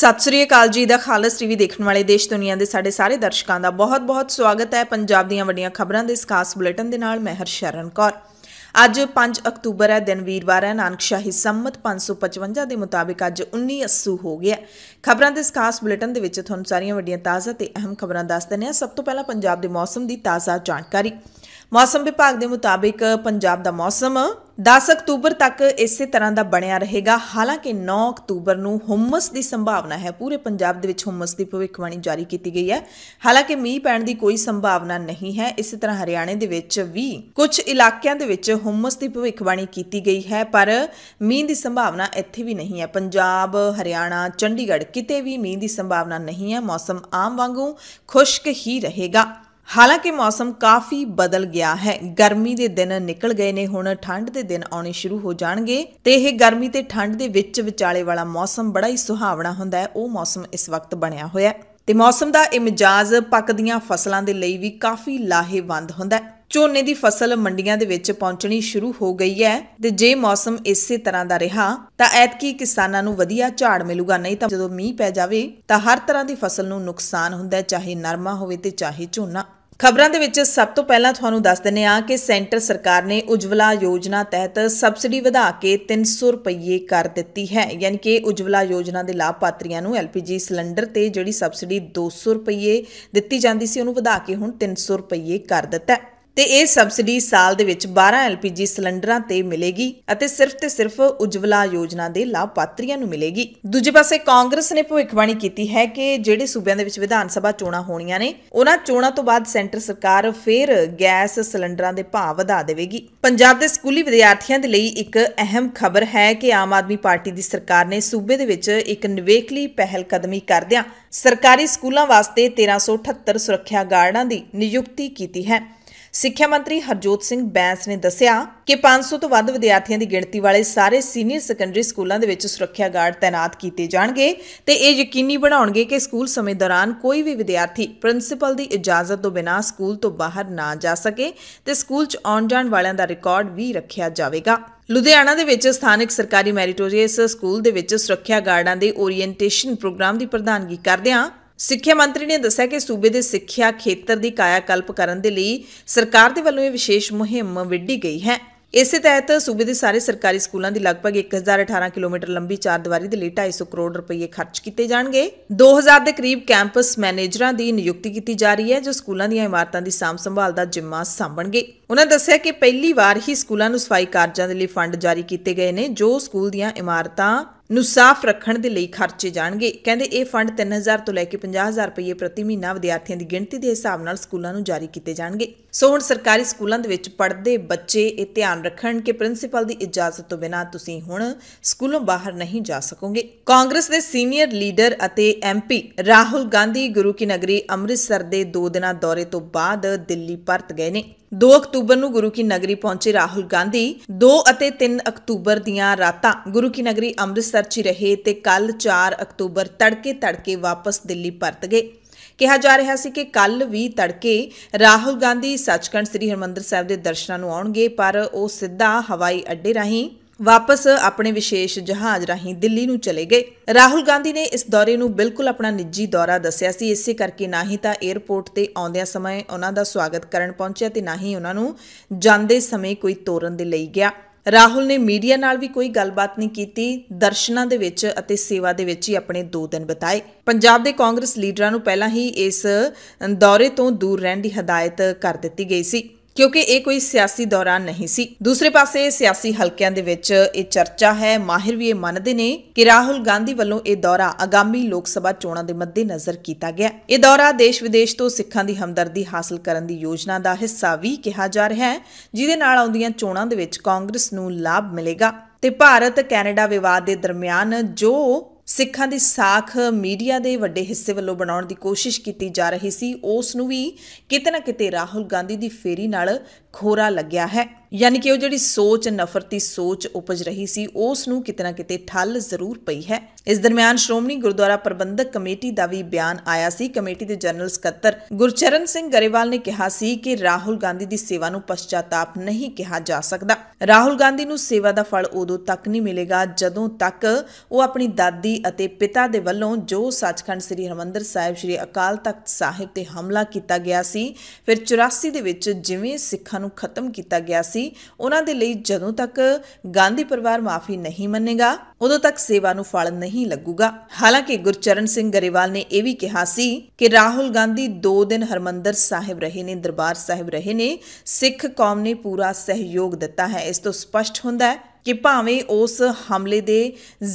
ਸਤਿ ਸ੍ਰੀ ਅਕਾਲ ਜੀ ਦਾ ਖਾਲਸ ਟੀਵੀ ਦੇਖਣ ਵਾਲੇ ਦੇਸ਼ ਦੁਨੀਆ ਦੇ ਸਾਡੇ ਸਾਰੇ ਦਰਸ਼ਕਾਂ ਦਾ ਬਹੁਤ-ਬਹੁਤ ਸਵਾਗਤ ਹੈ ਪੰਜਾਬ ਦੀਆਂ ਵੱਡੀਆਂ ਖਬਰਾਂ ਦੇ ਇਸ ਖਾਸ ਬੁਲੇਟਿਨ ਦੇ ਨਾਲ ਮੈਂ ਹਰਸ਼ਰਨ ਕੌਰ ਅੱਜ 5 ਅਕਤੂਬਰ ਹੈ ਦਿਨ ਵੀਰਵਾਰ ਹੈ ਨਾਨਕਸ਼ਾਹੀ ਸੰਮਤ 555 ਦੇ ਮੁਤਾਬਿਕ ਅੱਜ 19 ਅਸੂ ਹੋ ਗਿਆ ਖਬਰਾਂ ਦੇ ਇਸ ਖਾਸ ਬੁਲੇਟਿਨ ਦੇ ਵਿੱਚ ਤੁਹਾਨੂੰ ਸਾਰੀਆਂ ਵੱਡੀਆਂ ਤਾਜ਼ਾ ਤੇ ਅਹਿਮ ਖਬਰਾਂ ਦੱਸ ਦਿੰਨੇ ਆ ਸਭ ਤੋਂ ਪਹਿਲਾਂ ਪੰਜਾਬ ਦੇ ਮੌਸਮ ਦੀ ਤਾਜ਼ਾ ਜਾਣਕਾਰੀ ਮੌਸਮ ਵਿਭਾਗ ਦੇ ਮੁਤਾਬਿਕ ਪੰਜਾਬ ਦਾ ਮੌਸਮ 10 ਅਕਤੂਬਰ ਤੱਕ ਇਸੇ ਤਰ੍ਹਾਂ ਦਾ ਬਣਿਆ ਰਹੇਗਾ ਹਾਲਾਂਕਿ 9 ਅਕਤੂਬਰ ਨੂੰ ਹਮਸ ਦੀ ਸੰਭਾਵਨਾ ਹੈ ਪੂਰੇ ਪੰਜਾਬ ਦੇ ਵਿੱਚ ਹਮਸ ਦੀ ਭਵਿੱਖਬਾਣੀ ਜਾਰੀ ਕੀਤੀ ਗਈ ਹੈ ਹਾਲਾਂਕਿ ਮੀਂਹ ਪੈਣ ਦੀ ਕੋਈ ਸੰਭਾਵਨਾ ਨਹੀਂ ਹੈ ਇਸੇ ਤਰ੍ਹਾਂ ਹਰਿਆਣੇ ਦੇ ਵਿੱਚ ਵੀ ਕੁਝ ਇਲਾਕਿਆਂ ਦੇ ਵਿੱਚ ਹਮਸ ਦੀ ਭਵਿੱਖਬਾਣੀ ਕੀਤੀ ਗਈ ਹੈ ਪਰ ਮੀਂਹ ਦੀ ਸੰਭਾਵਨਾ ਇੱਥੇ ਵੀ ਨਹੀਂ ਹੈ ਪੰਜਾਬ ਹਰਿਆਣਾ ਚੰਡੀਗੜ੍ਹ ਕਿਤੇ ਵੀ ਮੀਂਹ ਦੀ ਸੰਭਾਵਨਾ ਨਹੀਂ ਹੈ ਮੌਸਮ ਆਮ ਵਾਂਗੂ ਖੁਸ਼ਕ ਹੀ ਰਹੇਗਾ ਹਾਲਾਂਕਿ ਮੌਸਮ ਕਾਫੀ ਬਦਲ ਗਿਆ ਹੈ ਗਰਮੀ ਦੇ ਦਿਨ ਨਿਕਲ ਗਏ ਨੇ ਹੁਣ ਠੰਡ ਦੇ ਦਿਨ ਆਉਣੇ ਸ਼ੁਰੂ ਹੋ ਜਾਣਗੇ ਤੇ ਇਹ ਗਰਮੀ ਤੇ ਠੰਡ ਦੇ ਵਿੱਚ ਵਿਚਾਲੇ ਵਾਲਾ ਮੌਸਮ ਬੜਾ ਹੀ ਸੁਹਾਵਣਾ ਹੁੰਦਾ ਹੈ ਉਹ ਮੌਸਮ ਇਸ ਵਕਤ ਬਣਿਆ ਹੋਇਆ ਤੇ ਮੌਸਮ ਦਾ ਇਹ ਮਿਜਾਜ਼ ਪੱਕਦੀਆਂ ਫਸਲਾਂ ਦੇ ਲਈ ਵੀ ਕਾਫੀ ਲਾਹੇਵੰਦ ਹੁੰਦਾ ਹੈ ਝੋਨੇ ਦੀ ਫਸਲ ਮੰਡੀਆਂ ਦੇ ਵਿੱਚ ਪਹੁੰਚਣੀ ਸ਼ੁਰੂ ਹੋ ਗਈ ਹੈ ਤੇ ਜੇ ਮੌਸਮ ਇਸੇ ਤਰ੍ਹਾਂ ਦਾ ਰਿਹਾ ਤਾਂ ਐਤਕੀ ਕਿਸਾਨਾਂ ਨੂੰ ਵਧੀਆ ਝਾੜ ਮਿਲੂਗਾ ਨਹੀਂ ਤਾਂ ਜਦੋਂ ਮੀਂਹ ਪੈ ਜਾਵੇ ਤਾਂ ਹਰ ਤਰ੍ਹਾਂ ਦੀ ਫਸਲ ਨੂੰ ਨੁਕਸਾਨ ਹੁੰਦਾ ਚਾਹੇ ਨਰਮਾ ਹੋਵੇ ਤੇ ਚਾਹੇ ਝੋਨਾ ਖਬਰਾਂ ਦੇ ਵਿੱਚ ਸਭ ਤੋਂ ਪਹਿਲਾਂ ਤੁਹਾਨੂੰ ਦੱਸ ਦਿੰਨੇ ਆ ਕਿ ਸੈਂਟਰ ਸਰਕਾਰ ਨੇ ਉਜਵਲਾ ਯੋਜਨਾ ਤਹਿਤ ਸਬਸਿਡੀ ਵਧਾ ਕੇ 300 ਰੁਪਏ ਕਰ ਦਿੱਤੀ ਹੈ ਯਾਨੀ ਕਿ ਉਜਵਲਾ ਯੋਜਨਾ ਦੇ ਲਾਭਪਾਤਰੀਆਂ ਨੂੰ ਐਲਪੀਜੀ ਸਿਲੰਡਰ ਤੇ ਜਿਹੜੀ ਸਬਸਿਡੀ 200 ਰੁਪਏ ਦਿੱਤੀ ਜਾਂਦੀ ਸੀ ਉਹਨੂੰ ਵਧਾ ਕੇ ਹੁਣ 300 ਰੁਪਏ ਕਰ ਦਿੱਤਾ ਹੈ ਤੇ ਇਹ ਸਬਸਿਡੀ ਸਾਲ ਦੇ ਵਿੱਚ 12 ਐਲਪੀਜੀ ਸਿਲੰਡਰਾਂ ਤੇ ਮਿਲੇਗੀ ਅਤੇ ਸਿਰਫ ਤੇ ਸਿਰਫ ਉਜਵਲਾ ਯੋਜਨਾ ਦੇ ਲਾਭਪਾਤਰੀਆਂ ਨੂੰ ਮਿਲੇਗੀ ਦੂਜੇ ਪਾਸੇ ਕਾਂਗਰਸ ਨੇ ਭਵਿੱਖਬਾਣੀ ਕੀਤੀ ਹੈ ਕਿ ਜਿਹੜੇ ਸੂਬਿਆਂ ਦੇ ਵਿੱਚ ਵਿਧਾਨ ਸਭਾ ਚੋਣਾਂ ਹੋਣੀਆਂ ਨੇ ਉਹਨਾਂ ਚੋਣਾਂ ਤੋਂ ਬਾਅਦ ਸੈਂਟਰ ਸਰਕਾਰ ਫੇਰ ਗੈਸ ਸਿਲੰਡਰਾਂ ਦੇ ਭਾਅ ਵਧਾ ਦੇਵੇਗੀ ਪੰਜਾਬ ਦੇ ਸਕੂਲੀ ਵਿਦਿਆਰਥੀਆਂ ਦੇ ਲਈ ਇੱਕ ਅਹਿਮ ਖਬਰ ਹੈ ਕਿ ਆਮ ਆਦਮੀ ਪਾਰਟੀ ਦੀ ਸਰਕਾਰ ਨੇ ਸੂਬੇ ਦੇ ਵਿੱਚ ਇੱਕ ਨਵੇਕਲੀ ਪਹਿਲ ਕਦਮੀ ਕਰਦਿਆਂ ਸਰਕਾਰੀ ਸਕੂਲਾਂ ਵਾਸਤੇ 1378 ਸੁਰੱਖਿਆ ਗਾਰਡਾਂ ਦੀ ਨਿਯੁਕਤੀ ਕੀਤੀ ਹੈ ਸਿੱਖਿਆ ਮੰਤਰੀ ਹਰਜੋਤ ਸਿੰਘ ਬੈਂਸ ਨੇ ਦੱਸਿਆ ਕਿ 500 ਤੋਂ ਵੱਧ ਵਿਦਿਆਰਥੀਆਂ ਦੀ ਗਿਣਤੀ ਵਾਲੇ ਸਾਰੇ ਸੀਨੀਅਰ ਸੈਕੰਡਰੀ ਸਕੂਲਾਂ ਦੇ ਵਿੱਚ ਸੁਰੱਖਿਆ ਗਾਰਡ ਤਾਇਨਾਤ ਕੀਤੇ ਜਾਣਗੇ ਤੇ ਇਹ ਯਕੀਨੀ ਬਣਾਉਣਗੇ ਕਿ ਸਕੂਲ ਸਮੇਂ ਦੌਰਾਨ ਕੋਈ ਵੀ ਵਿਦਿਆਰਥੀ ਪ੍ਰਿੰਸੀਪਲ ਦੀ ਇਜਾਜ਼ਤ ਤੋਂ ਬਿਨਾਂ ਸਕੂਲ ਤੋਂ ਬਾਹਰ ਨਾ ਜਾ ਸਕੇ ਤੇ ਸਕੂਲ 'ਚ ਆਉਣ ਜਾਣ ਵਾਲਿਆਂ ਦਾ ਰਿਕਾਰਡ ਵੀ ਰੱਖਿਆ ਜਾਵੇਗਾ ਲੁਧਿਆਣਾ ਦੇ ਵਿੱਚ ਸਥਾਨਕ ਸਰਕਾਰੀ ਮੈਰੀਟੋਰੀਅਸ ਸਕੂਲ ਦੇ ਵਿੱਚ ਸੁਰੱਖਿਆ ਗਾਰਡਾਂ ਦੇ ਓਰੀਐਂਟੇਸ਼ਨ ਪ੍ਰੋਗਰਾਮ ਦੀ ਪ੍ਰਧਾਨਗੀ ਕਰਦਿਆਂ ਸਿੱਖਿਆ ਮੰਤਰੀ ਨੇ ਦੱਸਿਆ ਕਿ ਸੂਬੇ ਦੇ ਸਿੱਖਿਆ ਖੇਤਰ ਦੀ ਕਾਇਆਕਲਪ ਕਰਨ ਦੇ ਲਈ ਸਰਕਾਰ ਦੇ ਵੱਲੋਂ ਇਹ ਵਿਸ਼ੇਸ਼ ਮੁਹਿੰਮ ਵਿੱਢੀ ਗਈ ਹੈ ਇਸੇ ਤਹਿਤ ਸੂਬੇ ਦੇ ਸਾਰੇ ਸਰਕਾਰੀ ਸਕੂਲਾਂ ਦੀ ਲਗਭਗ 1018 ਕਿਲੋਮੀਟਰ ਲੰਬੀ ਚਾਰ ਦੀਵਾਰੀ ਦੇ ਲਈ 250 ਕਰੋੜ ਰੁਪਏ ਖਰਚ ਕੀਤੇ ਜਾਣਗੇ 2000 ਦੇ ਕਰੀਬ ਕੈਂਪਸ ਮੈਨੇਜਰਾਂ ਦੀ ਨਿਯੁਕਤੀ ਕੀਤੀ ਜਾ ਰਹੀ ਹੈ ਜੋ ਸਕੂਲਾਂ ਦੀਆਂ ਇਮਾਰਤਾਂ ਦੀ ਸਾਂਭ ਸੰਭਾਲ ਦਾ ਜ਼ਿੰਮਾ ਸੰਭਣਗੇ ਉਹਨਾਂ ਦੱਸਿਆ ਕਿ ਪਹਿਲੀ ਵਾਰ ਹੀ ਸਕੂਲਾਂ ਨੂੰ ਸਫਾਈ ਕਾਰਜਾਂ ਦੇ ਲਈ ਫੰਡ ਜਾਰੀ ਕੀਤੇ ਗਏ ਨੇ ਜੋ ਸਕੂਲ ਦੀਆਂ ਇਮਾਰਤਾਂ ਨੂੰ ਸਾਫ਼ ਰੱਖਣ ਦੇ ਲਈ ਖਰਚੇ ਜਾਣਗੇ ਕਹਿੰਦੇ ਇਹ ਫੰਡ 3000 ਤੋਂ ਲੈ ਕੇ 50000 ਰੁਪਏ ਪ੍ਰਤੀ ਮਹੀਨਾ ਵਿਦਿਆਰਥੀਆਂ ਦੀ ਗਿਣਤੀ ਦੇ ਹਿਸਾਬ ਨਾਲ ਸਕੂਲਾਂ ਨੂੰ ਜਾਰੀ ਕੀਤੇ ਜਾਣਗੇ ਸੋ ਹੁਣ ਸਰਕਾਰੀ ਸਕੂਲਾਂ ਦੇ ਵਿੱਚ ਪੜ੍ਹਦੇ ਬੱਚੇ ਇਹ ਧਿਆਨ ਰੱਖਣ ਕਿ ਪ੍ਰਿੰਸੀਪਲ ਦੀ ਇਜਾਜ਼ਤ ਤੋਂ ਬਿਨਾਂ ਤੁਸੀਂ ਹੁਣ ਸਕੂਲੋਂ ਬਾਹਰ ਨਹੀਂ ਜਾ ਸਕੋਗੇ ਕਾਂਗਰਸ ਦੇ ਸੀਨੀਅਰ ਲੀਡਰ ਅਤੇ ਐਮਪੀ ਰਾਹੁਲ ਗਾਂਧੀ ਗੁਰੂ ਕੀ ਨਗਰੀ ਅੰਮ੍ਰਿਤਸਰ ਦੇ 2 ਦਿਨਾਂ ਦੌਰੇ ਤੋਂ ਬਾਅਦ ਦਿੱਲੀ ਪਰਤ ਗਏ ਨੇ 2 ਅਕਤੂਬਰ ਨੂੰ ਗੁਰੂ ਕੀ ਨਗਰੀ ਪਹੁੰਚੇ ਰਾਹੁਲ ਗਾਂਧੀ 2 ਅਤੇ 3 ਅਕਤੂਬਰ ਦੀਆਂ ਰਾਤਾਂ ਗੁਰੂ ਕੀ ਨਗਰੀ ਅੰਮ੍ਰਿਤਸਰ 'ਚ ਰਹੇ ਤੇ ਕੱਲ 4 ਅਕਤੂਬਰ ਤੜਕੇ ਤੜਕੇ ਵਾਪਸ ਦਿੱਲੀ ਪਰਤ ਗਏ ਕਿਹਾ ਜਾ ਰਿਹਾ ਸੀ ਕਿ ਕੱਲ ਵੀ ਤੜਕੇ ਰਾਹੁਲ ਗਾਂਧੀ ਸੱਚਖੰਡ ਸ੍ਰੀ ਹਰਮੰਦਰ ਸਾਹਿਬ ਦੇ ਦਰਸ਼ਨਾਂ ਨੂੰ ਆਉਣਗੇ ਪਰ ਉਹ ਸਿੱਧਾ ਹਵਾਈ ਅੱਡੇ ਰਾਹੀਂ ਵਾਪਸ ਆਪਣੇ ਵਿਸ਼ੇਸ਼ ਜਹਾਜ਼ ਰਾਹੀਂ ਦਿੱਲੀ ਨੂੰ ਚਲੇ ਗਏ ਰਾਹੁਲ ਗਾਂਧੀ ਨੇ ਇਸ ਦੌਰੇ ਨੂੰ ਬਿਲਕੁਲ ਆਪਣਾ ਨਿੱਜੀ ਦੌਰਾ ਦੱਸਿਆ ਸੀ ਇਸੇ ਕਰਕੇ ਨਾ ਹੀ ਤਾਂ 에ਅਰਪੋਰਟ ਤੇ ਆਉਂਦਿਆਂ ਸਮੇਂ ਉਹਨਾਂ ਦਾ ਸਵਾਗਤ ਕਰਨ ਪਹੁੰਚਿਆ ਤੇ ਨਾ ਹੀ ਉਹਨਾਂ ਨੂੰ ਜਾਂਦੇ ਸਮੇਂ ਕੋਈ ਤੋਰਨ ਦੇ ਲਈ ਗਿਆ ਰਾਹੁਲ ਨੇ ਮੀਡੀਆ ਨਾਲ ਵੀ ਕੋਈ ਗੱਲਬਾਤ ਨਹੀਂ ਕੀਤੀ ਦਰਸ਼ਨਾਂ ਦੇ ਵਿੱਚ ਅਤੇ ਸੇਵਾ ਦੇ ਵਿੱਚ ਹੀ ਆਪਣੇ 2 ਦਿਨ ਬਿਤਾਏ ਪੰਜਾਬ ਦੇ ਕਾਂਗਰਸ ਲੀਡਰਾਂ ਨੂੰ ਪਹਿਲਾਂ ਹੀ ਇਸ ਦੌਰੇ ਤੋਂ ਦੂਰ ਰਹਿਣ ਦੀ ਹਦਾਇਤ ਕਰ ਦਿੱਤੀ ਗਈ ਸੀ ਕਿਉਂਕਿ ਇਹ ਕੋਈ ਸਿਆਸੀ ਦੌਰਾਨ ਨਹੀਂ ਸੀ ਦੂਸਰੇ ਪਾਸੇ ਸਿਆਸੀ ਹਲਕਿਆਂ ਦੇ ਵਿੱਚ ਇਹ ਚਰਚਾ ਹੈ ਮਾਹਿਰ ਵੀ ਇਹ ਮੰਨਦੇ ਨੇ ਕਿ ਰਾਹੁਲ ਗਾਂਧੀ ਵੱਲੋਂ ਇਹ ਦੌਰਾ ਆਗਾਮੀ ਲੋਕ ਸਭਾ ਚੋਣਾਂ ਦੇ ਮੱਦੇ ਨਜ਼ਰ ਕੀਤਾ ਗਿਆ ਇਹ ਦੌਰਾ ਦੇਸ਼ ਵਿਦੇਸ਼ ਤੋਂ ਸਿੱਖਾਂ ਦੀ ਹਮਦਰਦੀ ਹਾਸਲ ਕਰਨ ਦੀ ਯੋਜਨਾ ਦਾ ਹਿੱਸਾ ਵੀ ਕਿਹਾ ਜਾ ਰਿਹਾ ਹੈ ਜਿਹਦੇ ਨਾਲ ਆਉਂਦੀਆਂ ਚੋਣਾਂ ਦੇ ਵਿੱਚ ਕਾਂਗਰਸ ਨੂੰ ਲਾਭ ਮਿਲੇਗਾ ਤੇ ਭਾਰਤ ਕੈਨੇਡਾ ਵਿਵਾਦ ਦੇ ਦਰਮਿਆਨ ਜੋ ਸਿੱਖਾਂ ਦੀ ਸਾਖ ਮੀਡੀਆ ਦੇ ਵੱਡੇ ਹਿੱਸੇ ਵੱਲੋਂ ਬਣਾਉਣ ਦੀ ਕੋਸ਼ਿਸ਼ ਕੀਤੀ ਜਾ ਰਹੀ ਸੀ ਉਸ ਨੂੰ ਵੀ ਕਿਤੇ ਨਾ ਕਿਤੇ ਰਾਹੁਲ ਗਾਂਧੀ ਦੀ ਫੇਰੀ ਨਾਲ ਖੋਰਾ ਲੱਗਿਆ ਹੈ ਯਾਨੀ ਕਿ ਉਹ ਜਿਹੜੀ ਸੋਚ ਨਫ਼ਰਤੀ ਸੋਚ ਉਪਜ ਰਹੀ ਸੀ ਉਸ ਨੂੰ ਕਿਤੇ ਨਾ ਕਿਤੇ ਠੱਲ ਜ਼ਰੂਰ ਪਈ ਹੈ ਇਸ ਦਰਮਿਆਨ ਸ਼੍ਰੋਮਣੀ ਗੁਰਦੁਆਰਾ ਪ੍ਰਬੰਧਕ ਕਮੇਟੀ ਦਾ ਵੀ ਬਿਆਨ ਆਇਆ ਸੀ ਕਮੇਟੀ ਦੇ ਜਨਰਲ ਸਕੱਤਰ ਗੁਰਚਰਨ ਸਿੰਘ ਗਰੇਵਾਲ ਨੇ ਕਿਹਾ ਸੀ ਕਿ ਰਾਹੁਲ ਗਾਂਧੀ ਦੀ ਸੇਵਾ ਨੂੰ ਪਛਤਾਤਾਪ ਨਹੀਂ ਕਿਹਾ ਜਾ ਸਕਦਾ ਰਾਹੁਲ ਗਾਂਧੀ ਨੂੰ ਸੇਵਾ ਦਾ ਫਲ ਉਦੋਂ ਤੱਕ ਨਹੀਂ ਮਿਲੇਗਾ ਜਦੋਂ ਤੱਕ ਉਹ ਆਪਣੀ ਦਾਦੀ ਅਤੇ ਪਿਤਾ ਦੇ ਵੱਲੋਂ ਜੋ ਸੱਚਖੰਡ ਸ੍ਰੀ ਹਰਮੰਦਰ ਸਾਹਿਬ ਸ੍ਰੀ ਅਕਾਲ ਤਖਤ ਸਾਹਿਬ ਤੇ ਹਮਲਾ ਕੀਤਾ ਗਿਆ ਸੀ ਫਿਰ 84 ਦੇ ਵਿੱਚ ਜਿਵੇਂ ਸਿੱਖਾਂ ਨੂੰ ਖਤਮ ਕੀਤਾ ਗਿਆ ਸੀ ਸੀ ਉਹਨਾਂ ਦੇ ਲਈ ਜਦੋਂ ਤੱਕ ਗਾਂਧੀ ਪਰਿਵਾਰ ਮਾਫੀ ਨਹੀਂ ਮੰਨੇਗਾ ਉਦੋਂ ਤੱਕ ਸੇਵਾ ਨੂੰ ਫਲ ਨਹੀਂ ਲੱਗੂਗਾ ਹਾਲਾਂਕਿ ਗੁਰਚਰਨ ਸਿੰਘ ਗਰੇਵਾਲ ਨੇ ਇਹ ਵੀ ਕਿਹਾ ਸੀ ਕਿ ਰਾਹੁਲ ਗਾਂਧੀ 2 ਦਿਨ ਹਰਮੰਦਰ ਸਾਹਿਬ ਰਹੇ ਨੇ ਦਰਬਾਰ ਸਾਹਿਬ ਰਹੇ ਨੇ ਸਿੱਖ ਕੌਮ ਨੇ ਪੂਰਾ ਸਹਿਯੋਗ ਦਿੱਤਾ ਹੈ ਇਸ ਤੋਂ ਸਪਸ਼ਟ ਹੁੰਦਾ ਹੈ ਕਿ ਭਾਵੇਂ ਉਸ ਹਮਲੇ ਦੇ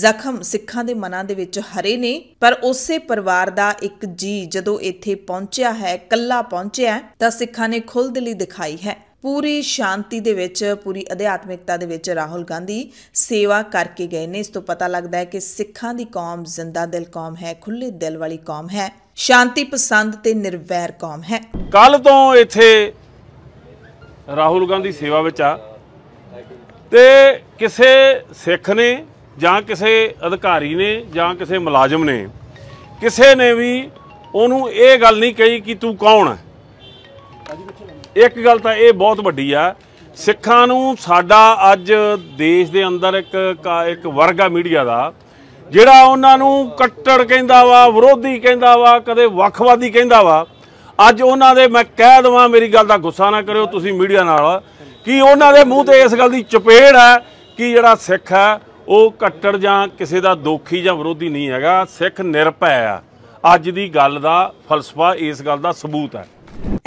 ਜ਼ਖਮ ਸਿੱਖਾਂ ਦੇ ਮਨਾਂ ਦੇ ਵਿੱਚ ਹਰੇ ਨੇ ਪਰ ਉਸੇ ਪਰਿਵਾਰ ਦਾ ਇੱਕ ਜੀ ਜਦੋਂ ਇੱਥੇ ਪਹੁੰਚਿਆ ਹੈ ਕੱਲਾ ਪਹੁੰਚਿਆ ਤਾਂ ਸਿੱਖਾਂ ਨੇ ਖੁੱਲ੍ਹ ਦਿਲੀ ਦਿਖਾਈ ਹੈ ਪੂਰੀ ਸ਼ਾਂਤੀ ਦੇ ਵਿੱਚ ਪੂਰੀ ਅਧਿਆਤਮਿਕਤਾ ਦੇ ਵਿੱਚ ਰਾਹੁਲ ਗਾਂਧੀ ਸੇਵਾ ਕਰਕੇ ਗਏ ਨੇ ਇਸ ਤੋਂ ਪਤਾ ਲੱਗਦਾ ਹੈ ਕਿ ਸਿੱਖਾਂ ਦੀ ਕੌਮ ਜ਼ਿੰਦਾ ਦਿਲ ਕੌਮ ਹੈ ਖੁੱਲੇ ਦਿਲ ਵਾਲੀ ਕੌਮ ਹੈ ਸ਼ਾਂਤੀ ਪਸੰਦ ਤੇ ਨਿਰਵੈਰ ਕੌਮ ਹੈ ਕੱਲ ਤੋਂ ਇੱਥੇ ਰਾਹੁਲ ਗਾਂਧੀ ਸੇਵਾ ਵਿੱਚ ਆ ਤੇ ਕਿਸੇ ਸਿੱਖ ਨੇ ਜਾਂ ਕਿਸੇ ਅਧਿਕਾਰੀ ਨੇ ਜਾਂ ਕਿਸੇ ਮੁਲਾਜ਼ਮ ਨੇ ਕਿਸੇ ਨੇ ਵੀ ਉਹਨੂੰ ਇਹ ਗੱਲ ਨਹੀਂ ਕਹੀ ਕਿ ਤੂੰ ਕੌਣ ਹੈ ਇੱਕ ਗੱਲ ਤਾਂ ਇਹ ਬਹੁਤ ਵੱਡੀ ਆ ਸਿੱਖਾਂ ਨੂੰ ਸਾਡਾ ਅੱਜ ਦੇਸ਼ ਦੇ ਅੰਦਰ ਇੱਕ ਇੱਕ ਵਰਗਾ ਮੀਡੀਆ ਦਾ ਜਿਹੜਾ ਉਹਨਾਂ ਨੂੰ ਕੱਟੜ ਕਹਿੰਦਾ ਵਾ ਵਿਰੋਧੀ ਕਹਿੰਦਾ ਵਾ ਕਦੇ ਵੱਖਵਾਦੀ ਕਹਿੰਦਾ ਵਾ ਅੱਜ ਉਹਨਾਂ ਦੇ ਮੈਂ ਕਹਿ ਦਵਾਂ ਮੇਰੀ ਗੱਲ ਦਾ ਗੁੱਸਾ ਨਾ ਕਰਿਓ ਤੁਸੀਂ ਮੀਡੀਆ ਨਾਲ ਕਿ ਉਹਨਾਂ ਦੇ ਮੂੰਹ ਤੇ ਇਸ ਗੱਲ ਦੀ ਚਪੇੜ ਹੈ ਕਿ ਜਿਹੜਾ ਸਿੱਖ ਹੈ ਉਹ ਕੱਟੜ ਜਾਂ ਕਿਸੇ ਦਾ ਦੋਖੀ ਜਾਂ ਵਿਰੋਧੀ ਨਹੀਂ ਹੈਗਾ ਸਿੱਖ ਨਿਰਭੈ ਆ ਅੱਜ ਦੀ ਗੱਲ ਦਾ ਫਲਸਫਾ ਇਸ ਗੱਲ ਦਾ ਸਬੂਤ ਹੈ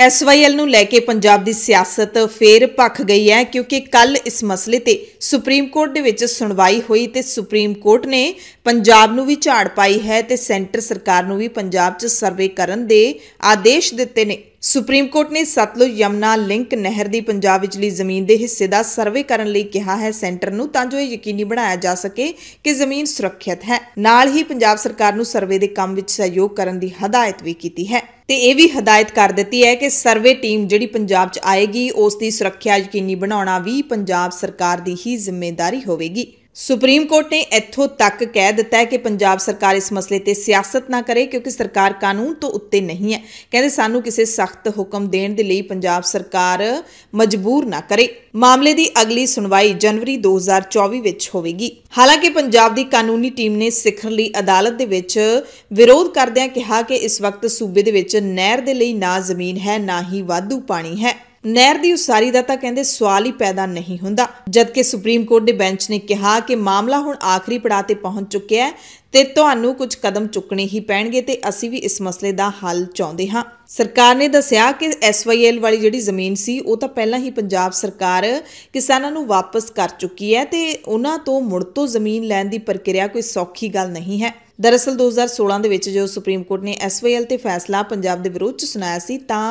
ਐਸਵਾਈਐਲ ਨੂੰ ਲੈ ਕੇ ਪੰਜਾਬ ਦੀ ਸਿਆਸਤ ਫੇਰ ਭੱਖ ਗਈ ਹੈ ਕਿਉਂਕਿ ਕੱਲ ਇਸ ਮਸਲੇ ਤੇ ਸੁਪਰੀਮ ਕੋਰਟ ਦੇ ਵਿੱਚ ਸੁਣਵਾਈ ਹੋਈ ਤੇ ਸੁਪਰੀਮ ਕੋਰਟ ਨੇ ਪੰਜਾਬ ਨੂੰ ਵੀ ਝਾੜ ਪਾਈ ਹੈ ਤੇ ਸੈਂਟਰ ਸਰਕਾਰ ਨੂੰ ਵੀ ਪੰਜਾਬ 'ਚ ਸਰਵੇ ਕਰਨ ਦੇ ਆਦੇਸ਼ ਦਿੱਤੇ ਨੇ ਸੁਪਰੀਮ ਕੋਰਟ ਨੇ ਸਤਲੁਜ ਯਮਨਾ ਲਿੰਕ ਨਹਿਰ ਦੀ ਪੰਜਾਬ ਵਿਚਲੀ ਜ਼ਮੀਨ ਦੇ ਹਿੱਸੇ ਦਾ ਸਰਵੇ ਕਰਨ ਲਈ ਕਿਹਾ ਹੈ ਸੈਂਟਰ ਨੂੰ ਤਾਂ ਜੋ ਇਹ ਯਕੀਨੀ ਬਣਾਇਆ ਜਾ ਸਕੇ ਕਿ ਜ਼ਮੀਨ ਸੁਰੱਖਿਅਤ ਹੈ ਨਾਲ ਹੀ ਪੰਜਾਬ ਸਰਕਾਰ ਨੂੰ ਸਰਵੇ ਦੇ ਕੰਮ ਵਿੱਚ ਸਹਿਯੋਗ ਕਰਨ ਦੀ ਹਦਾਇਤ ਵੀ ਕੀਤੀ ਹੈ ਤੇ ਇਹ ਵੀ ਹਦਾਇਤ ਕਰ ਦਿੱਤੀ ਹੈ ਕਿ ਸਰਵੇ ਟੀਮ ਜਿਹੜੀ ਪੰਜਾਬ 'ਚ ਆਏਗੀ ਉਸ ਦੀ ਸੁਰੱਖਿਆ ਯਕੀਨੀ ਬਣਾਉਣਾ ਵੀ ਪੰਜਾਬ ਸਰਕਾਰ ਦੀ ਹੀ ਜ਼ਿੰਮੇਵਾਰੀ ਹੋਵੇਗੀ ਸੁਪਰੀਮ ਕੋਰਟ ਨੇ ਇੱਥੋਂ ਤੱਕ ਕਹਿ ਦਿੱਤਾ ਹੈ ਕਿ ਪੰਜਾਬ ਸਰਕਾਰ ਇਸ ਮਸਲੇ ਤੇ ਸਿਆਸਤ ਨਾ ਕਰੇ ਕਿਉਂਕਿ ਸਰਕਾਰ ਕਾਨੂੰਨ ਤੋਂ ਉੱਤੇ ਨਹੀਂ ਹੈ ਕਹਿੰਦੇ ਸਾਨੂੰ ਕਿਸੇ ਸਖਤ ਹੁਕਮ ਦੇਣ ਦੇ ਲਈ ਪੰਜਾਬ ਸਰਕਾਰ ਮਜਬੂਰ ਨਾ ਕਰੇ ਮਾਮਲੇ ਦੀ ਅਗਲੀ ਸੁਣਵਾਈ ਜਨਵਰੀ 2024 ਵਿੱਚ ਹੋਵੇਗੀ ਹਾਲਾਂਕਿ ਪੰਜਾਬ ਦੀ ਕਾਨੂੰਨੀ ਟੀਮ ਨੇ ਸਿਖਰ ਲਈ ਅਦਾਲਤ ਦੇ ਵਿੱਚ ਵਿਰੋਧ ਕਰਦਿਆਂ ਕਿਹਾ ਕਿ ਇਸ ਵਕਤ ਸੂਬੇ ਦੇ ਵਿੱਚ ਨਹਿਰ ਦੇ ਲਈ ਨਾ ਜ਼ਮੀਨ ਹੈ ਨਾ ਹੀ ਵਾਧੂ ਪਾਣੀ ਹੈ ਨਹਿਰ ਦੀ ਉਸਾਰੀ ਦਾ ਤਾਂ ਕਹਿੰਦੇ ਸਵਾਲ ਹੀ ਪੈਦਾ ਨਹੀਂ ਹੁੰਦਾ ਜਦਕਿ ਸੁਪਰੀਮ ਕੋਰਟ ਦੇ ਬੈਂਚ ਨੇ ਕਿਹਾ ਕਿ ਮਾਮਲਾ ਹੁਣ ਆਖਰੀ ਪੜਾਅ ਤੇ ਪਹੁੰਚ ਚੁੱਕਿਆ ਹੈ ਤੇ ਤੁਹਾਨੂੰ ਕੁਝ ਕਦਮ ਚੁੱਕਣੇ ਹੀ ਪੈਣਗੇ ਤੇ ਅਸੀਂ ਵੀ ਇਸ ਮਸਲੇ ਦਾ ਹੱਲ ਚਾਹੁੰਦੇ ਹਾਂ ਸਰਕਾਰ ਨੇ ਦੱਸਿਆ ਕਿ ਐਸਵਾਈਐਲ ਵਾਲੀ ਜਿਹੜੀ ਜ਼ਮੀਨ ਸੀ ਉਹ ਤਾਂ ਪਹਿਲਾਂ ਹੀ ਪੰਜਾਬ ਸਰਕਾਰ ਕਿਸਾਨਾਂ ਨੂੰ ਵਾਪਸ ਕਰ ਚੁੱਕੀ ਹੈ ਤੇ ਉਹਨਾਂ ਤੋਂ ਮੁੜ ਤੋਂ ਜ਼ਮੀਨ ਲੈਣ ਦੀ ਪ੍ਰਕਿਰਿਆ ਕੋਈ ਸੌਖੀ ਗੱਲ ਨਹੀਂ ਹੈ ਦਰਅਸਲ 2016 ਦੇ ਵਿੱਚ ਜੋ ਸੁਪਰੀਮ ਕੋਰਟ ਨੇ ਐਸਵਾਈਐਲ ਤੇ ਫੈਸਲਾ ਪੰਜਾਬ ਦੇ ਵਿਰੋਧ ਚ ਸੁਣਾਇਆ ਸੀ ਤਾਂ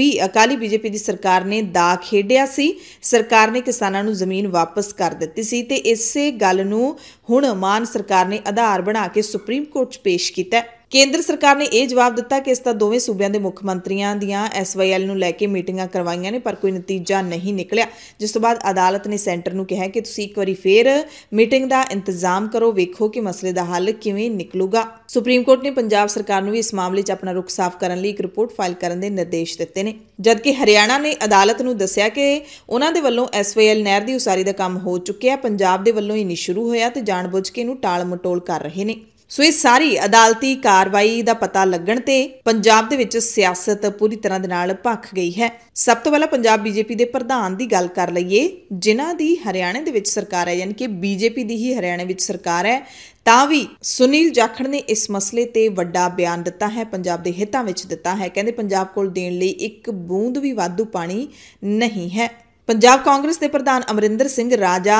ਵੀ ਅਕਾਲੀ ਬੀਜੇਪੀ ਦੀ ਸਰਕਾਰ ਨੇ ਦਾ ਖੇਡਿਆ ਸੀ ਸਰਕਾਰ ਨੇ ਕਿਸਾਨਾਂ ਨੂੰ ਜ਼ਮੀਨ ਵਾਪਸ ਕਰ ਦਿੱਤੀ ਸੀ ਤੇ ਇਸੇ ਗੱਲ ਨੂੰ ਹੁਣ ਮਾਨ ਸਰਕਾਰ ਨੇ ਆਧਾਰ ਬਣਾ ਕੇ ਸੁਪਰੀਮ ਕੋਰਟ ਚ ਪੇਸ਼ ਕੀਤਾ ਹੈ ਕੇਂਦਰ ਸਰਕਾਰ ਨੇ ਇਹ ਜਵਾਬ ਦਿੱਤਾ ਕਿ ਇਸ ਦਾ ਦੋਵੇਂ ਸੂਬਿਆਂ ਦੇ ਮੁੱਖ ਮੰਤਰੀਆਂ ਦੀਆਂ ਐਸਵਾਈਐਲ ਨੂੰ ਲੈ ਕੇ ਮੀਟਿੰਗਾਂ ਕਰਵਾਈਆਂ ਨੇ ਪਰ ਕੋਈ ਨਤੀਜਾ ਨਹੀਂ ਨਿਕਲਿਆ ਜਿਸ ਤੋਂ ਬਾਅਦ ਅਦਾਲਤ ਨੇ ਸੈਂਟਰ ਨੂੰ ਕਿਹਾ ਕਿ ਤੁਸੀਂ ਇੱਕ ਵਾਰੀ ਫੇਰ ਮੀਟਿੰਗ ਦਾ ਇੰਤਜ਼ਾਮ ਕਰੋ ਵੇਖੋ ਕਿ ਮਸਲੇ ਦਾ ਹੱਲ ਕਿਵੇਂ ਨਿਕਲੂਗਾ ਸੁਪਰੀਮ ਕੋਰਟ ਨੇ ਪੰਜਾਬ ਸਰਕਾਰ ਨੂੰ ਵੀ ਇਸ ਮਾਮਲੇ 'ਚ ਆਪਣਾ ਰੁਖ ਸਾਫ਼ ਕਰਨ ਲਈ ਇੱਕ ਰਿਪੋਰਟ ਫਾਈਲ ਕਰਨ ਦੇ ਨਿਰਦੇਸ਼ ਦਿੱਤੇ ਨੇ ਜਦਕਿ ਹਰਿਆਣਾ ਨੇ ਅਦਾਲਤ ਨੂੰ ਦੱਸਿਆ ਕਿ ਉਹਨਾਂ ਦੇ ਵੱਲੋਂ ਐਸਵਾਈਐਲ ਨਹਿਰ ਦੀ ਉਸਾਰੀ ਦਾ ਕੰਮ ਹੋ ਚੁੱਕਿਆ ਪੰਜਾਬ ਦੇ ਵੱਲੋਂ ਹੀ ਨਹੀਂ ਸ਼ੁਰੂ ਹੋਇਆ ਤੇ ਜਾਣਬੁੱਝ ਕੇ ਇਹਨੂੰ ਟਾਲ ਮਟੋਲ ਕਰ ਰਹੇ ਨੇ ਸੋ ਇਹ ਸਾਰੀ ਅਦਾਲਤੀ ਕਾਰਵਾਈ ਦਾ ਪਤਾ ਲੱਗਣ ਤੇ ਪੰਜਾਬ ਦੇ ਵਿੱਚ ਸਿਆਸਤ ਪੂਰੀ ਤਰ੍ਹਾਂ ਦੇ ਨਾਲ ਭੱਖ ਗਈ ਹੈ ਸਭ ਤੋਂ ਪਹਿਲਾਂ ਪੰਜਾਬ ਬੀਜੇਪੀ ਦੇ ਪ੍ਰਧਾਨ ਦੀ ਗੱਲ ਕਰ ਲਈਏ ਜਿਨ੍ਹਾਂ ਦੀ ਹਰਿਆਣਾ ਦੇ ਵਿੱਚ ਸਰਕਾਰ ਹੈ ਯਾਨੀ ਕਿ ਬੀਜੇਪੀ ਦੀ ਹੀ ਹਰਿਆਣਾ ਵਿੱਚ ਸਰਕਾਰ ਹੈ ਤਾਂ ਵੀ ਸੁਨੀਲ ਜਾਖੜ ਨੇ ਇਸ ਮਸਲੇ ਤੇ ਵੱਡਾ ਬਿਆਨ ਦਿੱਤਾ ਹੈ ਪੰਜਾਬ ਦੇ ਹਿੱਤਾਂ ਵਿੱਚ ਦਿੱਤਾ ਹੈ ਕਹਿੰਦੇ ਪੰਜਾਬ ਕੋਲ ਦੇਣ ਲਈ ਇੱਕ ਬੂੰਦ ਵੀ ਵਾਧੂ ਪਾਣੀ ਨਹੀਂ ਹੈ ਪੰਜਾਬ ਕਾਂਗਰਸ ਦੇ ਪ੍ਰਧਾਨ ਅਮਰਿੰਦਰ ਸਿੰਘ ਰਾਜਾ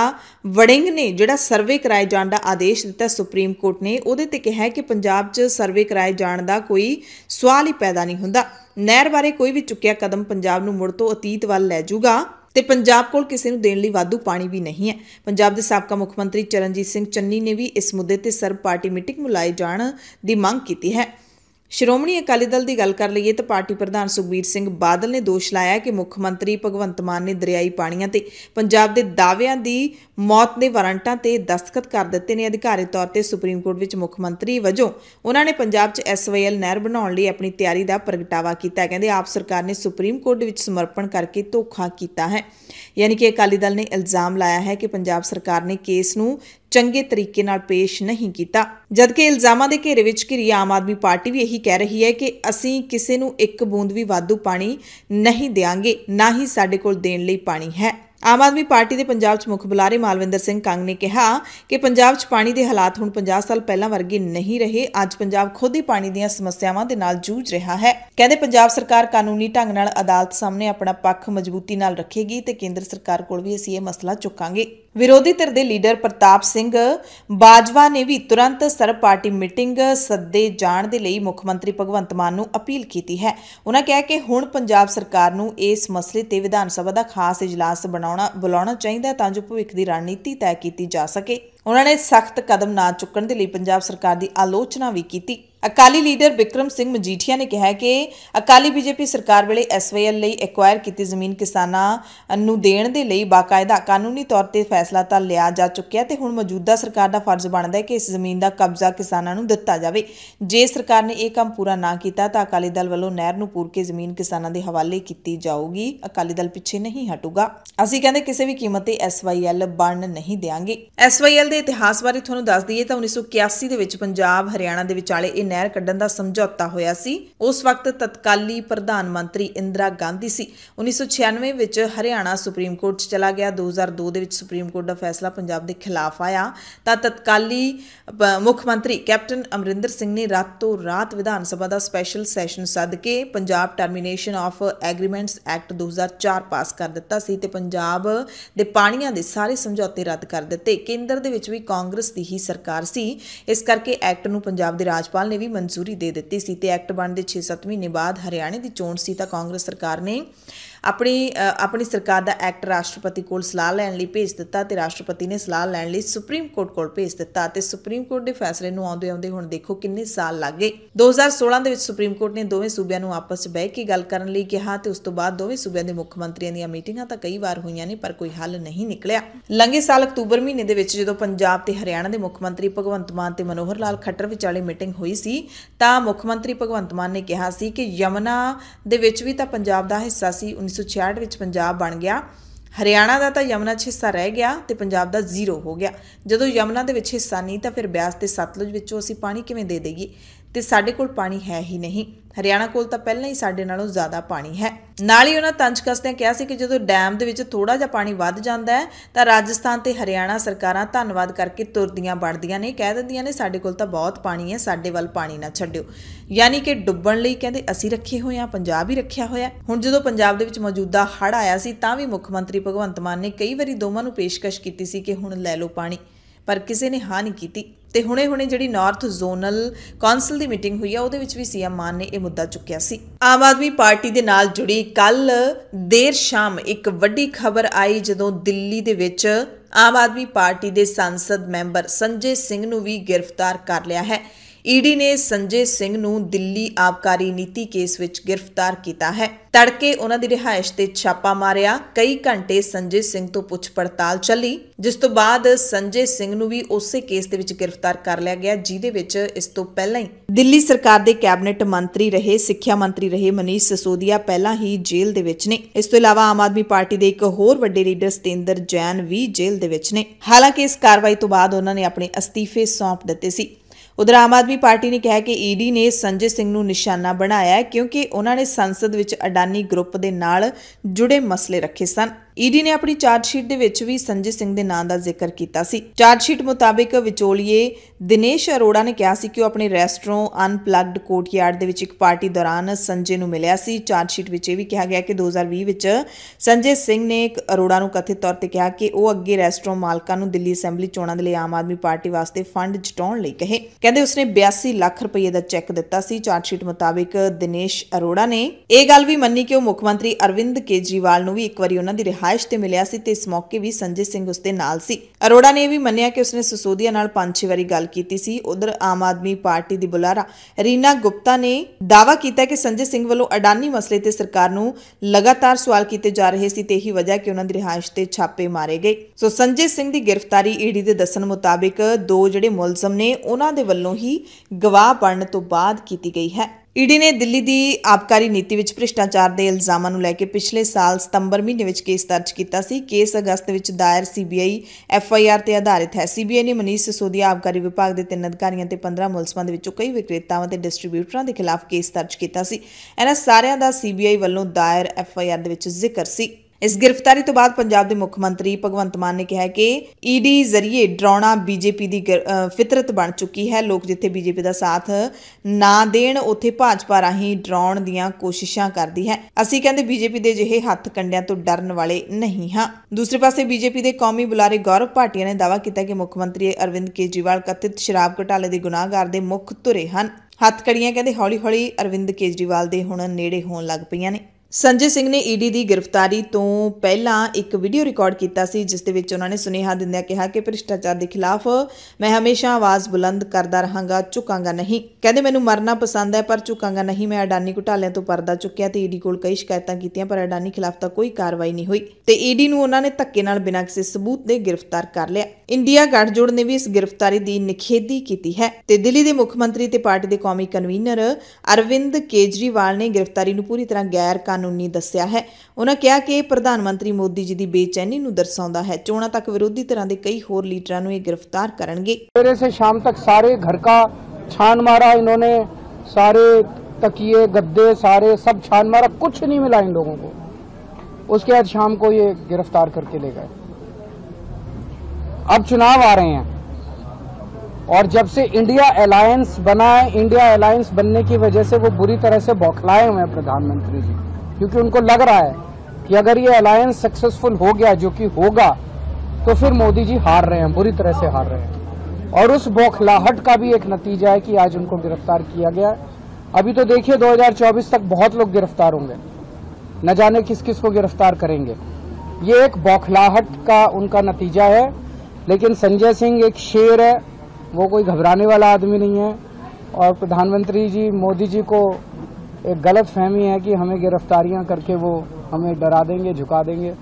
ਵੜਿੰਗ ਨੇ ਜਿਹੜਾ ਸਰਵੇ ਕਰਾਏ ਜਾਣ ਦਾ ਆਦੇਸ਼ ਦਿੱਤਾ ਸੁਪਰੀਮ ਕੋਰਟ ਨੇ ਉਹਦੇ ਤੇ ਕਿਹਾ ਕਿ ਪੰਜਾਬ 'ਚ ਸਰਵੇ ਕਰਾਏ ਜਾਣ ਦਾ ਕੋਈ ਸਵਾਲ ਹੀ ਪੈਦਾ ਨਹੀਂ ਹੁੰਦਾ ਨਹਿਰ ਬਾਰੇ ਕੋਈ ਵੀ ਚੁੱਕਿਆ ਕਦਮ ਪੰਜਾਬ ਨੂੰ ਮੁੜ ਤੋਂ ਅਤੀਤ ਵੱਲ ਲੈ ਜਾਊਗਾ ਤੇ ਪੰਜਾਬ ਕੋਲ ਕਿਸੇ ਨੂੰ ਦੇਣ ਲਈ ਵਾਧੂ ਪਾਣੀ ਵੀ ਨਹੀਂ ਹੈ ਪੰਜਾਬ ਦੇ ਸਾਬਕਾ ਮੁੱਖ ਮੰਤਰੀ ਚਰਨਜੀਤ ਸਿੰਘ ਚੰਨੀ ਨੇ ਵੀ ਇਸ ਮੁੱਦੇ ਤੇ ਸਰਬ ਪਾਰਟੀ ਮੀਟਿੰਗ ਮੁਲਾਏ ਜਾਣ ਦੀ ਮੰਗ ਕੀਤੀ ਹੈ ਸ਼੍ਰੋਮਣੀ ਅਕਾਲੀ ਦਲ ਦੀ ਗੱਲ ਕਰ ਲਈਏ ਤਾਂ ਪਾਰਟੀ ਪ੍ਰਧਾਨ ਸੁਖਬੀਰ ਸਿੰਘ ਬਾਦਲ ਨੇ ਦੋਸ਼ ਲਾਇਆ ਕਿ ਮੁੱਖ ਮੰਤਰੀ ਭਗਵੰਤ ਮਾਨ ਨੇ ਦਰਿਆਈ ਪਾਣੀਆਂ ਤੇ ਪੰਜਾਬ ਦੇ ਦਾਅਵਿਆਂ ਦੀ ਮੌਤ ਦੇ ਵਾਰੰਟਾਂ ਤੇ ਦਸਤਖਤ ਕਰ ਦਿੱਤੇ ਨੇ ਅਧਿਕਾਰੀ ਤੌਰ ਤੇ ਸੁਪਰੀਮ ਕੋਰਟ ਵਿੱਚ ਮੁੱਖ ਮੰਤਰੀ ਵਜੋਂ ਉਹਨਾਂ ਨੇ ਪੰਜਾਬ 'ਚ ਐਸਵਾਈਐਲ ਨਹਿਰ ਬਣਾਉਣ ਲਈ ਆਪਣੀ ਤਿਆਰੀ ਦਾ ਪ੍ਰਗਟਾਵਾ ਕੀਤਾ ਕਹਿੰਦੇ ਆਪ ਸਰਕਾਰ ਨੇ ਸੁਪਰੀਮ ਕੋਰਟ ਵਿੱਚ ਸਮਰਪਣ ਕਰਕੇ ਧੋਖਾ ਕੀਤਾ ਹੈ ਯਾਨੀ ਕਿ ਅਕਾਲੀ ਦਲ ਨੇ ਇਲਜ਼ਾਮ ਲਾਇਆ ਹੈ ਕਿ ਪੰਜਾਬ ਸਰਕਾਰ ਨੇ ਕੇਸ ਨੂੰ ਚੰਗੇ ਤਰੀਕੇ ਨਾਲ ਪੇਸ਼ ਨਹੀਂ ਕੀਤਾ ਜਦਕਿ ਇਲਜ਼ਾਮਾਂ ਦੇ ਘੇਰੇ ਵਿੱਚ ਘਿਰੀ ਆਮ ਆਦਮੀ ਪਾਰਟੀ ਵੀ ਇਹੀ ਕਹਿ ਰਹੀ ਹੈ ਕਿ ਅਸੀਂ ਕਿਸੇ ਨੂੰ ਇੱਕ ਬੂੰਦ ਵੀ ਵਾਧੂ ਪਾਣੀ ਨਹੀਂ ਦੇਵਾਂਗੇ ਨਾ ਹੀ ਸਾਡੇ ਕੋਲ ਦੇਣ ਲਈ ਪਾਣੀ ਹੈ ਆਮ ਆਦਮੀ ਪਾਰਟੀ ਦੇ ਪੰਜਾਬ 'ਚ ਮੁੱਖ ਬੁਲਾਰੇ ਮਾਲਵਿੰਦਰ ਸਿੰਘ ਕੰਗ ਨੇ ਕਿਹਾ ਕਿ ਪੰਜਾਬ 'ਚ ਪਾਣੀ ਦੇ ਹਾਲਾਤ ਹੁਣ 50 ਸਾਲ ਪਹਿਲਾਂ ਵਰਗੇ ਨਹੀਂ ਰਹੇ ਅੱਜ ਪੰਜਾਬ ਖੁਦ ਹੀ ਪਾਣੀ ਦੀਆਂ ਸਮੱਸਿਆਵਾਂ ਦੇ ਨਾਲ ਜੂਝ ਰਿਹਾ ਹੈ ਕਹਿੰਦੇ ਪੰਜਾਬ ਸਰਕਾਰ ਕਾਨੂੰਨੀ ਢੰਗ ਨਾਲ ਅਦਾਲਤ ਸਾਹਮਣੇ ਆਪਣਾ ਪੱਖ ਮਜ਼ਬੂਤੀ ਨਾਲ ਰੱਖੇਗੀ ਤੇ ਕੇਂਦਰ ਸਰਕਾਰ ਕੋਲ ਵੀ ਅਸੀਂ ਇਹ ਮਸਲਾ ਚੁੱਕਾਂਗੇ ਵਿਰੋਧੀ ਧਿਰ ਦੇ ਲੀਡਰ ਪ੍ਰਤਾਪ ਸਿੰਘ ਬਾਜਵਾ ਨੇ ਵੀ ਤੁਰੰਤ ਸਰਬ ਪਾਰਟੀ ਮੀਟਿੰਗ ਸੱਦੇ ਜਾਣ ਦੇ ਲਈ ਮੁੱਖ ਮੰਤਰੀ ਭਗਵੰਤ ਮਾਨ ਨੂੰ ਅਪੀਲ ਕੀਤੀ ਹੈ ਉਹਨਾਂ ਕਹਿ ਕਿ ਹੁਣ ਪੰਜਾਬ ਸਰਕਾਰ ਨੂੰ ਇਸ ਮਸਲੇ ਤੇ ਵਿਧਾਨ ਸਭਾ ਦਾ ਖਾਸ ਇਜਲਾਸ ਬਣਾਉਣਾ ਬੁਲਾਉਣਾ ਚਾਹੀਦਾ ਤਾਂ ਜੋ ਭਵਿੱਖ ਦੀ ਰਣਨੀਤੀ ਤੈਅ ਕੀਤੀ ਜਾ ਸਕੇ ਉਹਨਾਂ ਨੇ ਸਖਤ ਕਦਮ ਨਾ ਚੁੱਕਣ ਦੇ ਲਈ ਪੰਜਾਬ ਸਰਕਾਰ ਦੀ ਆਲੋਚਨਾ ਵੀ ਕੀਤੀ ਅਕਾਲੀ ਲੀਡਰ ਵਿਕਰਮ ਸਿੰਘ ਮਜੀਠੀਆ ਨੇ ਕਿਹਾ ਕਿ ਅਕਾਲੀ ਬੀਜੇਪੀ ਸਰਕਾਰ ਵੇਲੇ ਐਸਵਾਈਐਲ ਲਈ ਐਕਵਾਇਰ ਕੀਤੀ ਜ਼ਮੀਨ ਕਿਸਾਨਾਂ ਨੂੰ ਦੇਣ ਦੇ ਲਈ ਬਾਕਾਇਦਾ ਕਾਨੂੰਨੀ ਤੌਰ ਤੇ ਫੈਸਲਾ ਤਾਂ ਲਿਆ ਜਾ ਚੁੱਕਿਆ ਤੇ ਹੁਣ ਮੌਜੂਦਾ ਸਰਕਾਰ ਦਾ ਫਰਜ਼ ਬਣਦਾ ਹੈ ਕਿ ਇਸ ਜ਼ਮੀਨ ਦਾ ਕਬਜ਼ਾ ਕਿਸਾਨਾਂ ਨੂੰ ਦਿੱਤਾ ਜਾਵੇ ਜੇ ਸਰਕਾਰ ਨੇ ਇਹ ਕੰਮ ਪੂਰਾ ਨਾ ਕੀਤਾ ਤਾਂ ਅਕਾਲੀ ਦਲ ਵੱਲੋਂ ਨਹਿਰ ਨੂੰ ਪੂਰ ਕੇ ਜ਼ਮੀਨ ਕਿਸਾਨਾਂ ਦੇ ਹਵਾਲੇ ਕੀਤੀ ਜਾਊਗੀ ਅਕਾਲੀ ਦਲ ਪਿੱਛੇ ਨਹੀਂ ਹਟੂਗਾ ਅਸੀਂ ਕਹਿੰਦੇ ਕਿਸੇ ਵੀ ਕੀਮਤ ਤੇ ਐਸਵਾਈਐਲ ਬਣ ਨਹੀਂ ਦੇਾਂਗੇ ਐਸਵਾਈਐਲ ਦੇ ਇਤਿਹਾਸ ਬਾਰੇ ਤੁਹਾਨੂੰ ਦੱਸ ਦਈਏ ਤਾਂ 1981 ਦੇ ਵਿੱਚ ਪੰਜਾਬ ਹਰਿਆਣਾ ਦੇ ਵਿਚਾਲੇ ਇਹ ਨਹਿਰ ਕੱਢਣ ਦਾ ਸਮਝੌਤਾ ਹੋਇਆ ਸੀ ਉਸ ਵਕਤ ਤਤਕਾਲੀ ਪ੍ਰਧਾਨ ਮੰਤਰੀ ਇੰਦਰਾ ਗਾਂਧੀ ਸੀ 1996 ਵਿੱਚ ਹਰਿਆਣਾ ਸੁਪਰੀਮ ਕੋਰਟ 'ਚ ਚਲਾ ਗਿਆ 2002 ਦੇ ਵਿੱਚ ਸੁਪਰੀਮ ਕੋਰਟ ਦਾ ਫੈਸਲਾ ਪੰਜਾਬ ਦੇ ਖਿਲਾਫ ਆਇਆ ਤਾਂ ਤਤਕਾਲੀ ਮੁੱਖ ਮੰਤਰੀ ਕੈਪਟਨ ਅਮਰਿੰਦਰ ਸਿੰਘ ਨੇ ਰਾਤੋਂ ਰਾਤ ਵਿਧਾਨ ਸਭਾ ਦਾ ਸਪੈਸ਼ਲ ਸੈਸ਼ਨ ਸੱਦ ਕੇ Punjab termination of agreements act 2004 pass ਕਰ ਦਿੱਤਾ ਸੀ ਤੇ ਪੰਜਾਬ ਦੇ ਪਾਣੀਆਂ ਦੇ ਸਾਰੇ ਸਮਝੌਤੇ ਰੱਦ ਕਰ ਦਿੱਤੇ ਕੇਂਦਰ ਦੇ ਵਿੱਚ ਵੀ ਕਾਂਗਰਸ ਦੀ ਹੀ ਸਰਕਾਰ ਸੀ ਇਸ ਕਰਕੇ ਐਕਟ ਨੂੰ ਪੰਜਾਬ ਦੇ ਰਾਜਪਾਲ ਨੇ ਵੀ ਮਨਜ਼ੂਰੀ ਦੇ ਦਿੱਤੀ ਸੀ ਤੇ ਐਕਟ ਬਣਦੇ 6-7 ਮਹੀਨੇ ਬਾਅਦ ਹਰਿਆਣੇ ਦੀ ਚੋਣ ਸੀ ਤਾਂ ਕਾਂਗਰਸ ਸਰਕਾਰ ਨੇ ਆਪਣੀ ਆਪਣੀ ਸਰਕਾਰ ਦਾ ਐਕਟ ਰਾਸ਼ਟਰਪਤੀ ਕੋਲ ਸਲਾਹ ਲੈਣ ਲਈ ਭੇਜ ਦਿੱਤਾ ਤੇ ਰਾਸ਼ਟਰਪਤੀ ਨੇ ਸਲਾਹ ਲੈਣ ਲਈ ਸੁਪਰੀਮ ਕੋਰਟ ਕੋਲ ਭੇਜ ਦਿੱਤਾ ਤੇ ਸੁਪਰੀਮ ਕੋਰਟ ਦੇ ਫੈਸਲੇ ਨੂੰ ਆਉਂਦੇ ਆਉਂਦੇ ਹੁਣ ਦੇਖੋ ਕਿੰਨੇ ਸਾਲ ਲੱਗ ਗਏ 2016 ਦੇ ਵਿੱਚ ਸੁਪਰੀਮ ਕੋਰਟ ਨੇ ਦੋਵੇਂ ਸੂਬਿਆਂ ਨੂੰ ਆਪਸ ਵਿੱਚ ਬਹਿ ਕੇ ਗੱਲ ਕਰਨ ਲਈ ਕਿਹਾ ਤੇ ਉਸ ਤੋਂ ਬਾਅਦ ਦੋਵੇਂ ਸੂਬਿਆਂ ਦੇ ਮੁੱਖ ਮੰਤਰੀਆਂ ਦੀਆਂ ਮੀਟਿੰਗਾਂ ਤਾਂ ਕਈ ਵਾਰ ਹੋਈਆਂ ਨੇ ਪਰ ਕੋਈ ਹੱਲ ਨਹੀਂ ਨਿਕਲਿਆ ਲੰਘੇ ਸਾਲ ਅਕਤੂਬਰ ਮਹੀਨੇ ਦੇ ਵਿੱਚ ਜਦੋਂ ਪੰਜਾਬ ਤੇ ਹਰਿਆਣਾ ਦੇ ਮੁੱਖ ਮੰਤਰੀ ਭਗਵੰਤ ਮਾਨ ਤੇ ਮਨੋਹਰ ਲਾਲ ਖੱਟਰ ਵਿਚਾਲੇ ਮੀਟਿੰਗ ਹੋਈ ਸੀ ਤਾਂ ਮੁੱਖ ਮੰਤਰੀ ਭਗਵੰਤ ਮਾਨ ਨੇ ਕਿਹਾ ਸੀ ਕਿ ਯਮਨਾ ਦੇ ਵਿੱਚ ਵੀ ਤਾਂ ਪੰਜਾਬ ਦਾ ਹਿੱਸਾ ਸੀ 1966 ਵਿੱਚ ਪੰਜਾਬ ਬਣ ਗਿਆ ਹਰਿਆਣਾ ਦਾ ਤਾਂ ਯਮਨਾ 'ਚ ਹਿੱਸਾ ਰਹਿ ਗਿਆ ਤੇ ਪੰਜਾਬ ਦਾ ਜ਼ੀਰੋ ਹੋ ਗਿਆ ਜਦੋਂ ਯਮਨਾ ਦੇ ਵਿੱਚ ਹਿੱਸਾ ਨਹੀਂ ਤਾਂ ਫਿਰ ਬਿਆਸ ਤੇ ਸਤਲੁਜ ਵਿੱਚੋਂ ਅਸੀਂ ਪਾਣੀ ਕਿਵੇਂ ਦੇ ਦੇਈਏ ਤੇ ਸਾਡੇ ਕੋਲ ਪਾਣੀ ਹੈ ਹੀ ਨਹੀਂ ਹਰਿਆਣਾ ਕੋਲ ਤਾਂ ਪਹਿਲਾਂ ਹੀ ਸਾਡੇ ਨਾਲੋਂ ਜ਼ਿਆਦਾ ਪਾਣੀ ਹੈ ਨਾਲ ਹੀ ਉਹਨਾਂ ਤੰਜ ਕਸਦਿਆਂ ਕਿਹਾ ਸੀ ਕਿ ਜਦੋਂ ਡੈਮ ਦੇ ਵਿੱਚ ਥੋੜਾ ਜਿਹਾ ਪਾਣੀ ਵੱਧ ਜਾਂਦਾ ਹੈ ਤਾਂ ਰਾਜਸਥਾਨ ਤੇ ਹਰਿਆਣਾ ਸਰਕਾਰਾਂ ਧੰਨਵਾਦ ਕਰਕੇ ਤੁਰਦੀਆਂ ਵੜਦੀਆਂ ਨੇ ਕਹਿ ਦਿੰਦੀਆਂ ਨੇ ਸਾਡੇ ਕੋਲ ਤਾਂ ਬਹੁਤ ਪਾਣੀ ਹੈ ਸਾਡੇ ਵੱਲ ਪਾਣੀ ਨਾ ਛੱਡਿਓ ਯਾਨੀ ਕਿ ਡੁੱਬਣ ਲਈ ਕਹਿੰਦੇ ਅਸੀਂ ਰੱਖੇ ਹੋਏ ਆ ਪੰਜਾਬ ਹੀ ਰੱਖਿਆ ਹੋਇਆ ਹੁਣ ਜਦੋਂ ਪੰਜਾਬ ਦੇ ਵਿੱਚ ਮੌਜੂਦਾ ਹੜ ਆਇਆ ਸੀ ਤਾਂ ਵੀ ਮੁੱਖ ਮੰਤਰੀ ਭਗਵੰਤ ਮਾਨ ਨੇ ਕਈ ਵਾਰੀ ਦੋਵਾਂ ਨੂੰ ਪੇਸ਼ਕਸ਼ ਕੀਤੀ ਸੀ ਕਿ ਹੁਣ ਲੈ ਲਓ ਪਾਣੀ ਪਰ ਕਿਸੇ ਨੇ ਹਾਂ ਨਹੀਂ ਕੀਤੀ ਤੇ ਹੁਣੇ-ਹੁਣੇ ਜਿਹੜੀ ਨਾਰਥ ਜ਼ੋਨਲ ਕੌਂਸਲ ਦੀ ਮੀਟਿੰਗ ਹੋਈ ਆ ਉਹਦੇ ਵਿੱਚ ਵੀ ਸੀਐਮ ਮਾਨ ਨੇ ਇਹ ਮੁੱਦਾ ਚੁੱਕਿਆ ਸੀ ਆਮ ਆਦਮੀ ਪਾਰਟੀ ਦੇ ਨਾਲ ਜੁੜੀ ਕੱਲ ਦੇਰ ਸ਼ਾਮ ਇੱਕ ਵੱਡੀ ਖਬਰ ਆਈ ਜਦੋਂ ਦਿੱਲੀ ਦੇ ਵਿੱਚ ਆਮ ਆਦਮੀ ਪਾਰਟੀ ਦੇ ਸੰਸਦ ਮੈਂਬਰ ਸੰਜੇ ਸਿੰਘ ਨੂੰ ਵੀ ਗ੍ਰਿਫਤਾਰ ਕਰ ਲਿਆ ਹੈ ਈਡੀ ਨੇ ਸੰਜੇ ਸਿੰਘ ਨੂੰ ਦਿੱਲੀ ਆਪਕਾਰੀ ਨੀਤੀ ਕੇਸ ਵਿੱਚ ਗ੍ਰਿਫਤਾਰ ਕੀਤਾ ਹੈ ਤੜਕੇ ਉਹਨਾਂ ਦੀ ਰਿਹਾਇਸ਼ ਤੇ ਛਾਪਾ ਮਾਰਿਆ ਕਈ ਘੰਟੇ ਸੰਜੇ ਸਿੰਘ ਤੋਂ ਪੁੱਛ ਪੜਤਾਲ ਚੱਲੀ ਜਿਸ ਤੋਂ ਬਾਅਦ ਸੰਜੇ ਸਿੰਘ ਨੂੰ ਵੀ ਉਸੇ ਕੇਸ ਦੇ ਵਿੱਚ ਗ੍ਰਿਫਤਾਰ ਕਰ ਲਿਆ ਗਿਆ ਜਿਹਦੇ ਵਿੱਚ ਇਸ ਤੋਂ ਪਹਿਲਾਂ ਹੀ ਦਿੱਲੀ ਸਰਕਾਰ ਦੇ ਕੈਬਨਿਟ ਮੰਤਰੀ ਰਹੇ ਸਿੱਖਿਆ ਮੰਤਰੀ ਰਹੇ ਮਨੀਸ਼ ਸਸੋਦੀਆ ਪਹਿਲਾਂ ਹੀ ਜੇਲ੍ਹ ਦੇ ਵਿੱਚ ਨੇ ਇਸ ਤੋਂ ਇਲਾਵਾ ਆਮ ਆਦਮੀ ਪਾਰਟੀ ਦੇ ਇੱਕ ਹੋਰ ਵੱਡੇ ਲੀਡਰ ਸਤੇਂਦਰ ਜੈਨ ਵੀ ਜੇਲ੍ਹ ਦੇ ਵਿੱਚ ਨੇ ਹਾਲਾਂਕਿ ਇਸ ਕਾਰਵਾਈ ਤੋਂ ਬਾਅਦ ਉਹਨਾਂ ਨੇ ਆਪਣੇ ਅਸਤੀਫੇ ਸੌਂਪ ਦਿੱਤੇ ਸੀ ਉਧਰ ਆਮ ਆਦਮੀ ਪਾਰਟੀ ਨੇ ਕਿਹਾ ਕਿ ਈਡੀ ਨੇ ਸੰਜੇ ਸਿੰਘ ਨੂੰ ਨਿਸ਼ਾਨਾ ਬਣਾਇਆ ਹੈ ਕਿਉਂਕਿ ਉਹਨਾਂ ਨੇ ਸੰਸਦ ਵਿੱਚ ਅਡਾਨੀ ਗਰੁੱਪ ਦੇ ਨਾਲ ਜੁੜੇ ਮਸਲੇ ਰੱਖੇ ਸਨ ਈਡੀ ਨੇ ਆਪਣੀ ਚਾਰਜ ਸ਼ੀਟ ਦੇ ਵਿੱਚ ਵੀ ਸੰਜੇ ਸਿੰਘ ਦੇ ਨਾਂ ਦਾ ਜ਼ਿਕਰ ਕੀਤਾ ਸੀ ਚਾਰਜ ਸ਼ੀਟ ਮੁਤਾਬਕ ਵਿਚੋਲੀਏ ਦਿਨੇਸ਼ ਅਰੋੜਾ ਨੇ ਕਿਹਾ ਸੀ ਕਿ ਉਹ ਆਪਣੇ ਰੈਸਟੋਰੈਂਟ ਅਨਪਲੱਗਡ ਕੋਟਯਾਰਡ ਦੇ ਵਿੱਚ ਇੱਕ ਪਾਰਟੀ ਦੌਰਾਨ ਸੰਜੇ ਨੂੰ ਮਿਲਿਆ ਸੀ ਚਾਰਜ ਸ਼ੀਟ ਵਿੱਚ ਇਹ ਵੀ ਕਿਹਾ ਗਿਆ ਕਿ 2020 ਵਿੱਚ ਸੰਜੇ ਸਿੰਘ ਨੇ ਇੱਕ ਅਰੋੜਾ ਨੂੰ ਕਥਿਤ ਤੌਰ ਤੇ ਕਿਹਾ ਕਿ ਉਹ ਅੱਗੇ ਰੈਸਟੋਰੈਂਟ ਮਾਲਕਾਂ ਨੂੰ ਦਿੱਲੀ ਅਸੈਂਬਲੀ ਚੋਣਾਂ ਦੇ ਲਈ ਆਮ ਆਦਮੀ ਪਾਰਟੀ ਵਾਸਤੇ ਫੰਡ ਜਟਾਉਣ ਲਈ ਕਹੇ ਕਹਿੰਦੇ ਉਸਨੇ 82 ਲੱਖ ਰੁਪਏ ਦਾ ਚੈੱਕ ਦਿੱਤਾ ਸੀ ਚਾਰਜ ਸ਼ੀਟ ਮੁਤਾਬਕ ਦਿਨੇਸ਼ ਅਰੋੜਾ ਨੇ ਇਹ ਗੱਲ ਵੀ ਮੰਨੀ ਕਿ ਉਹ ਮੁੱਖ ਮੰਤਰੀ ਅਰਵਿੰਦ ਕੇਜਰੀਵਾਲ ਨੂੰ ਵੀ ਇੱਕ ਵਾਰੀ ਉਹਨਾਂ ਦੀ ਰਿਹਾਇਸ਼ ਤੇ ਮਿਲਿਆ ਸੀ ਤੇ ਇਸ ਮੌਕੇ ਵੀ ਸੰਜੇ ਸਿੰਘ ਉਸਦੇ ਨਾਲ ਸੀ ਅਰੋੜਾ ਨੇ ਵੀ ਮੰਨਿਆ ਕਿ ਉਸਨੇ ਸੁਸੋਦੀਆ ਨਾਲ ਪੰਜ ਛੇ ਵਾਰੀ ਗੱਲ ਕੀਤੀ ਸੀ ਉਧਰ ਆਮ ਆਦਮੀ ਪਾਰਟੀ ਦੀ ਬੁਲਾਰਾ ਰੀਨਾ ਗੁਪਤਾ ਨੇ ਦਾਵਾ ਕੀਤਾ ਕਿ ਸੰਜੇ ਸਿੰਘ ਵੱਲੋਂ ਅਡਾਨੀ ਮਸਲੇ ਤੇ ਸਰਕਾਰ ਨੂੰ ਲਗਾਤਾਰ ਸਵਾਲ ਕੀਤੇ ਜਾ ਰਹੇ ਸੀ ਤੇ ਇਹੀ ਵਜ੍ਹਾ ਕਿ ਉਹਨਾਂ ਦੀ ਰਿਹਾਇਸ਼ ਤੇ ਛਾਪੇ ਮਾਰੇ ਗਏ ਸੋ ਸੰਜੇ ਸਿੰਘ ਦੀ ਗ੍ਰਿਫਤਾਰੀ ਈਡੀ ਦੇ ਦੱਸਣ ਮੁਤਾਬਿਕ ਦੋ ਜਿਹੜੇ ਮੁਲਜ਼ਮ ਨੇ ਉਹਨਾਂ ਦੇ ਵੱਲੋਂ ਹੀ ਗਵਾਹ ਬਣਨ ਤੋਂ ਬਾਅਦ ਕੀਤੀ ਗਈ ਹੈ ਈਡੀ ਨੇ ਦਿੱਲੀ ਦੀ ਆਪਕਾਰੀ ਨੀਤੀ ਵਿੱਚ ਭ੍ਰਿਸ਼ਟਾਚਾਰ ਦੇ ਇਲਜ਼ਾਮਾਂ ਨੂੰ ਲੈ ਕੇ ਪਿਛਲੇ ਸਾਲ ਸਤੰਬਰ ਮਹੀਨੇ ਵਿੱਚ ਕੇਸ ਦਰਜ ਕੀਤਾ ਸੀ ਕੇਸ ਅਗਸਤ ਵਿੱਚ ਦਾਇਰ ਸੀਬੀਆਈ ਐਫਆਈਆਰ ਤੇ ਆਧਾਰਿਤ ਹੈ ਸੀਬੀਆਈ ਨੇ ਮਨੀਸ਼ ਸਿਸੋਦੀਆ ਆਪਕਾਰੀ ਵਿਭਾਗ ਦੇ ਤਿੰਨ ਅਧਿਕਾਰੀਆਂ ਤੇ 15 ਮੁਲਜ਼ਮਾਂ ਦੇ ਵਿੱਚੋਂ ਕਈ ਵਿਕਰੇਤਾਵਾਂ ਤੇ ਡਿਸਟ੍ਰੀਬਿਊਟਰਾਂ ਦੇ ਖਿਲਾਫ ਕੇਸ ਦਰਜ ਕੀਤਾ ਸੀ ਇਹਨਾਂ ਸਾਰਿਆਂ ਦਾ ਸੀਬੀਆਈ ਵੱਲੋਂ ਦਾਇਰ ਐਫਆਈਆਰ ਦੇ ਵਿੱਚ ਜ਼ਿਕਰ ਸੀ ਇਸ ਗ੍ਰਿਫਤਾਰੀ ਤੋਂ ਬਾਅਦ ਪੰਜਾਬ ਦੇ ਮੁੱਖ ਮੰਤਰੀ ਭਗਵੰਤ ਮਾਨ ਨੇ ਕਿਹਾ ਕਿ ਈਡੀ ਜ਼ਰੀਏ ਡਰਾਉਣਾ ਬੀਜੇਪੀ ਦੀ ਫਿਤਰਤ ਬਣ ਚੁੱਕੀ ਹੈ ਲੋਕ ਜਿੱਥੇ ਬੀਜੇਪੀ ਦਾ ਸਾਥ ਨਾ ਦੇਣ ਉੱਥੇ ਭਾਜਪਾ ਰਾਹੀਂ ਡਰਾਉਣ ਦੀਆਂ ਕੋਸ਼ਿਸ਼ਾਂ ਕਰਦੀ ਹੈ ਅਸੀਂ ਕਹਿੰਦੇ ਬੀਜੇਪੀ ਦੇ ਜਿਹੇ ਹੱਥ ਕੰਡਿਆਂ ਤੋਂ ਡਰਨ ਵਾਲੇ ਨਹੀਂ ਹਾਂ ਦੂਸਰੇ ਪਾਸੇ ਬੀਜੇਪੀ ਦੇ ਕੌਮੀ ਬੁਲਾਰੇ ਗੌਰਵ ਭਾਟੀਆ ਨੇ ਦਾਅਵਾ ਕੀਤਾ ਕਿ ਮੁੱਖ ਮੰਤਰੀ ਅਰਵਿੰਦ ਕੇਜਰੀਵਾਲ ਕਥਿਤ ਸ਼ਰਾਬ ਘਟਾਲੇ ਦੇ ਗੁਨਾਹਗਾਰ ਦੇ ਮੁੱਖ ਧੁਰੇ ਹਨ ਹੱਥਕੜੀਆਂ ਕਹਿੰਦੇ ਹੌਲੀ-ਹੌਲੀ ਅਰਵਿੰਦ ਕੇਜਰੀਵਾਲ ਦੇ ਹੁਣ ਨੇੜੇ ਹੋਣ ਲੱਗ ਪਈਆਂ ਨੇ ਸੰਜੇ ਸਿੰਘ ਨੇ ਈਡੀ ਦੀ ਗ੍ਰਿਫਤਾਰੀ ਤੋਂ ਪਹਿਲਾਂ ਇੱਕ ਵੀਡੀਓ ਰਿਕਾਰਡ ਕੀਤਾ ਸੀ ਜਿਸ ਦੇ ਵਿੱਚ ਉਹਨਾਂ ਨੇ ਸੁਨੇਹਾ ਦਿੰਦਿਆਂ ਕਿਹਾ ਕਿ ਭ੍ਰਿਸ਼ਟਾਚਾਰ ਦੇ ਖਿਲਾਫ ਮੈਂ ਹਮੇਸ਼ਾ ਆਵਾਜ਼ ਬੁਲੰਦ ਕਰਦਾ ਰਹਾਂਗਾ ਝੁਕਾਂਗਾ ਨਹੀਂ ਕਹਿੰਦੇ ਮੈਨੂੰ ਮਰਨਾ ਪਸੰਦ ਹੈ ਪਰ ਝੁਕਾਂਗਾ ਨਹੀਂ ਮੈਂ ਅਡਾਨੀ ਘੁਟਾਲਿਆਂ ਤੋਂ ਪਰਦਾ ਚੁੱਕਿਆ ਤੇ ਈਡੀ ਕੋਲ ਕਈ ਸ਼ਿਕਾਇਤਾਂ ਕੀਤੀਆਂ ਪਰ ਅਡਾਨੀ ਖਿਲਾਫ ਤਾਂ ਕੋਈ ਕਾਰਵਾਈ ਨਹੀਂ ਹੋਈ ਤੇ ਈਡੀ ਨੂੰ ਉਹਨਾਂ ਨੇ ਧੱਕੇ ਨਾਲ ਬਿਨਾਂ ਕਿਸੇ ਸਬੂਤ ਦੇ ਗ੍ਰਿਫਤਾਰ ਕਰ ਲਿਆ ਇੰਡੀਆ ਗੱਠਜੋੜ ਨੇ ਵੀ ਇਸ ਗ੍ਰਿਫਤਾਰੀ ਦੀ ਨਿਖੇਧੀ ਕੀਤੀ ਹੈ ਤੇ ਦਿੱਲੀ ਦੇ ਮੁੱਖ ਮੰਤਰੀ ਤੇ ਪਾਰਟੀ ਦੇ ਕੌਮੀ ਕਨਵੀਨਰ ਅਰਵਿੰਦ ਕੇਜਰੀਵਾਲ ਨੇ ਗ੍ਰਿਫਤਾਰੀ ਨੂੰ ਪੂਰੀ ਤਰ੍ਹਾਂ ਗੈਰ ਕਾਨੂੰਨੀ कानूनी दसिया है उन्होंने कहा कि प्रधानमंत्री मोदी जी की बेचैनी दर्शाता है चोणा तक विरोधी ਤੱਕ के कई होर लीडर ਹੋਰ ਲੀਡਰਾਂ ਨੂੰ से शाम तक सारे घर का छान मारा इन्होंने सारे तकिए गद्दे सारे सब छान मारा कुछ नहीं मिला इन लोगों को उसके बाद शाम को ये गिरफ्तार करके ले गए अब चुनाव आ रहे हैं और जब से इंडिया अलायंस बना है इंडिया अलायंस बनने की वजह से वो बुरी तरह से बौखलाए हुए हैं प्रधानमंत्री जी क्योंकि उनको लग रहा है कि अगर ये अलायंस सक्सेसफुल हो गया जो कि होगा तो फिर मोदी जी हार रहे हैं बुरी तरह से हार रहे हैं और उस बौखलाहट का भी एक नतीजा है कि आज उनको गिरफ्तार किया गया अभी तो देखिए 2024 तक बहुत लोग गिरफ्तार होंगे न जाने किस किस को गिरफ्तार करेंगे ये एक बौखलाहट का उनका नतीजा है लेकिन संजय सिंह एक शेर है वो कोई घबराने वाला आदमी नहीं है और प्रधानमंत्री जी मोदी जी को एक गलत फहमी है कि हमें गिरफ्तारियां करके वो हमें डरा देंगे झुका देंगे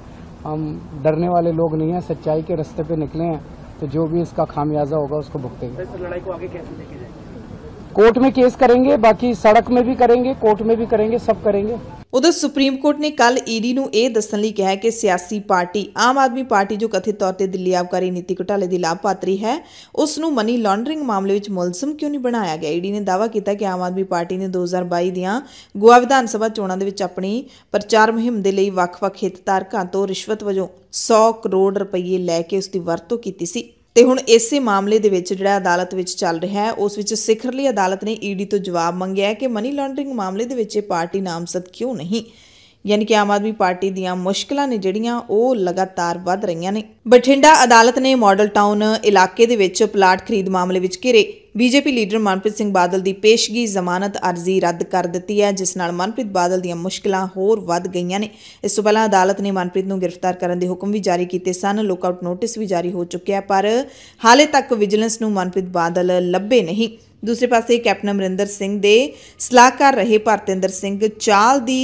हम डरने वाले लोग नहीं हैं सच्चाई के रास्ते पे निकले हैं तो जो भी इसका खामियाजा होगा उसको भुगतेंगे तो लड़ाई को आगे कैसे लेके जाएंगे कोर्ट में केस करेंगे बाकी सड़क में भी करेंगे कोर्ट में भी करेंगे सब करेंगे ਉਦੋਂ ਸੁਪਰੀਮ ਕੋਰਟ ਨੇ ਕੱਲ ਈਡੀ ਨੂੰ ਇਹ ਦੱਸਣ ਲਈ ਕਿਹਾ ਕਿ ਸਿਆਸੀ ਪਾਰਟੀ ਆਮ ਆਦਮੀ ਪਾਰਟੀ ਜੋ ਕਥਿਤ ਤੌਰ ਤੇ ਦਿੱਲੀ ਆਪਕਾਰੀ ਨੀਤੀ ਘਟਾਲੇ ਦੀ ਲਾਭਪਾਤਰੀ ਹੈ ਉਸ ਨੂੰ ਮਨੀ ਲਾਂਡਰਿੰਗ ਮਾਮਲੇ ਵਿੱਚ ਮੁਲਜ਼ਮ ਕਿਉਂ ਨਹੀਂ ਬਣਾਇਆ ਗਿਆ ਈਡੀ ਨੇ ਦਾਅਵਾ ਕੀਤਾ ਕਿ ਆਮ ਆਦਮੀ ਪਾਰਟੀ ਨੇ 2022 ਦੀਆਂ ਗੋਆ ਵਿਧਾਨ ਸਭਾ ਚੋਣਾਂ ਦੇ ਵਿੱਚ ਆਪਣੀ ਪ੍ਰਚਾਰ ਮੁਹਿੰਮ ਦੇ ਲਈ ਵੱਖ-ਵੱਖ ਹਿੱਤਧਾਰਕਾਂ ਤੋਂ ਰਿਸ਼ਵਤ ਵਜੋਂ 100 ਕਰੋੜ ਰੁਪਏ ਲੈ ਕੇ ਉਸ ਦੀ ਵਰਤੋਂ ਕੀਤੀ ਸੀ ਤੇ ਹੁਣ ਇਸੇ ਮਾਮਲੇ ਦੇ ਵਿੱਚ ਜਿਹੜਾ ਅਦਾਲਤ ਵਿੱਚ ਚੱਲ ਰਿਹਾ ਹੈ ਉਸ ਵਿੱਚ ਸਿਖਰਲੀ ਅਦਾਲਤ ਨੇ ਈਡੀ ਤੋਂ ਜਵਾਬ ਮੰਗਿਆ ਹੈ ਕਿ ਮਨੀ ਲਾਂਡਰਿੰਗ ਮਾਮਲੇ ਦੇ ਵਿੱਚ ਇਹ ਪਾਰਟੀ ਨਾਮਜ਼ਦ ਕਿਉਂ ਨਹੀਂ ਯਾਨੀ ਕਿ ਆਮ ਆਦਮੀ ਪਾਰਟੀ ਦੀਆਂ ਮੁਸ਼ਕਲਾਂ ਨੇ ਜਿਹੜੀਆਂ ਉਹ ਲਗਾਤਾਰ ਵੱਧ ਰਹੀਆਂ ਨੇ ਬਠਿੰਡਾ ਅਦਾਲਤ ਨੇ ਮਾਡਲ ਟਾਊਨ ਇਲਾਕੇ ਦੇ ਵਿੱਚ ਪਲਾਟ ਖਰੀਦ ਮਾਮਲੇ ਵਿੱਚ ਘਿਰੇ ਬੀਜੇਪੀ ਲੀਡਰ ਮਨਪ੍ਰੀਤ ਸਿੰਘ ਬਾਦਲ ਦੀ ਪੇਸ਼ਗੀ ਜ਼ਮਾਨਤ ਅਰਜ਼ੀ ਰੱਦ ਕਰ ਦਿੱਤੀ ਹੈ ਜਿਸ ਨਾਲ ਮਨਪ੍ਰੀਤ ਬਾਦਲ ਦੀਆਂ ਮੁਸ਼ਕਲਾਂ ਹੋਰ ਵੱਧ ਗਈਆਂ ਨੇ ਇਸ ਤੋਂ ਪਹਿਲਾਂ ਅਦਾਲਤ ਨੇ ਮਨਪ੍ਰੀਤ ਨੂੰ ਗ੍ਰਿਫਤਾਰ ਕਰਨ ਦੇ ਹੁਕਮ ਵੀ ਜਾਰੀ ਕੀਤੇ ਸਨ ਲੁੱਕਆਊਟ ਨੋਟਿਸ ਵੀ ਜਾਰੀ ਹੋ ਚੁੱਕਿਆ ਪਰ ਹਾਲੇ ਤੱਕ ਵਿਜੀਲੈਂਸ ਨੂੰ ਮਨਪ੍ਰੀਤ ਬਾਦਲ ਲੱਭੇ ਨਹੀਂ ਦੂਸਰੇ ਪਾਸੇ ਕੈਪਟਨ ਅਮਰਿੰਦਰ ਸਿੰਘ ਦੇ ਸਲਾਹਕਾਰ ਰਹੇ ਭਰਤਿੰਦਰ ਸਿੰਘ ਚਾਲ ਦੀ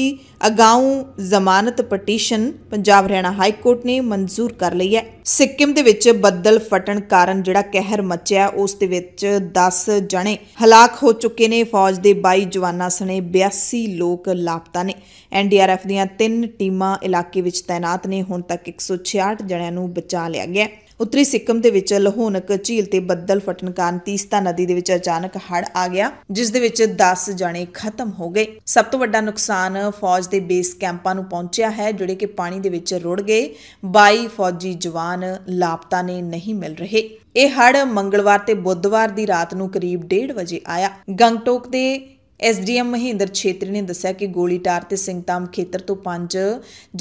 ਅਗਾਊਂ ਜ਼ਮਾਨਤ petition Punjab Haryana high court ਨੇ ਮਨਜ਼ੂਰ ਕਰ ਲਈ ਹੈ ਸਿੱਕਮ ਦੇ ਵਿੱਚ ਬੱਦਲ ਫਟਣ ਕਾਰਨ ਜਿਹੜਾ ਕਹਿਰ ਮਚਿਆ ਉਸ ਦੇ ਵਿੱਚ 10 ਜਣੇ ਹਲਾਕ ਹੋ ਚੁੱਕੇ ਨੇ ਫੌਜ ਦੇ 22 ਜਵਾਨਾਂ ਸਣੇ 82 ਲੋਕ ਲਾਪਤਾ ਨੇ ਐਨਡੀਆਰਐਫ ਦੀਆਂ ਤਿੰਨ ਟੀਮਾਂ ਇਲਾਕੇ ਵਿੱਚ ਤਾਇਨਾਤ ਨੇ ਹੁਣ ਤੱਕ 166 ਜਣਿਆਂ ਨੂੰ ਬਚਾ ਲਿਆ ਗਿਆ ਉੱਤਰੀ ਸਿੱਕਮ ਦੇ ਵਿੱਚ ਲਹੂਨਕ ਝੀਲ ਤੇ ਬੱਦਲ ਫਟਣ ਕਾਰਨ ਤੀਸਤਾ ਨਦੀ ਦੇ ਵਿੱਚ ਅਚਾਨਕ ਹੜ ਆ ਗਿਆ ਜਿਸ ਦੇ ਵਿੱਚ 10 ਜਣੇ ਖਤਮ ਹੋ ਗਏ ਸਭ ਤੋਂ ਵੱਡਾ ਨੁਕਸਾਨ ਫੌਜ ਦੇ ਬੇਸ ਕੈਂਪਾਂ ਨੂੰ ਪਹੁੰਚਿਆ ਹੈ ਜਿਹੜੇ ਕਿ ਪਾਣੀ ਦੇ ਵਿੱਚ ਰੁੜ ਗਏ 22 ਫੌਜੀ ਜਵਾਨ ਲਾਪਤਾ ਨੇ ਨਹੀਂ ਮਿਲ ਰਹੇ ਇਹ ਹੜ ਮੰਗਲਵਾਰ ਤੇ ਬੁੱਧਵਾਰ ਦੀ ਰਾਤ ਨੂੰ ਕਰੀਬ 1:30 ਵਜੇ ਆਇਆ ਗੰਗਟੋਕ ਦੇ ਐਸਡੀਐਮ ਮਹਿੰਦਰ ਛੇਤਰੀ ਨੇ ਦੱਸਿਆ ਕਿ ਗੋਲੀਟਾਰ ਤੇ ਸਿੰਘਤਾਮ ਖੇਤਰ ਤੋਂ 5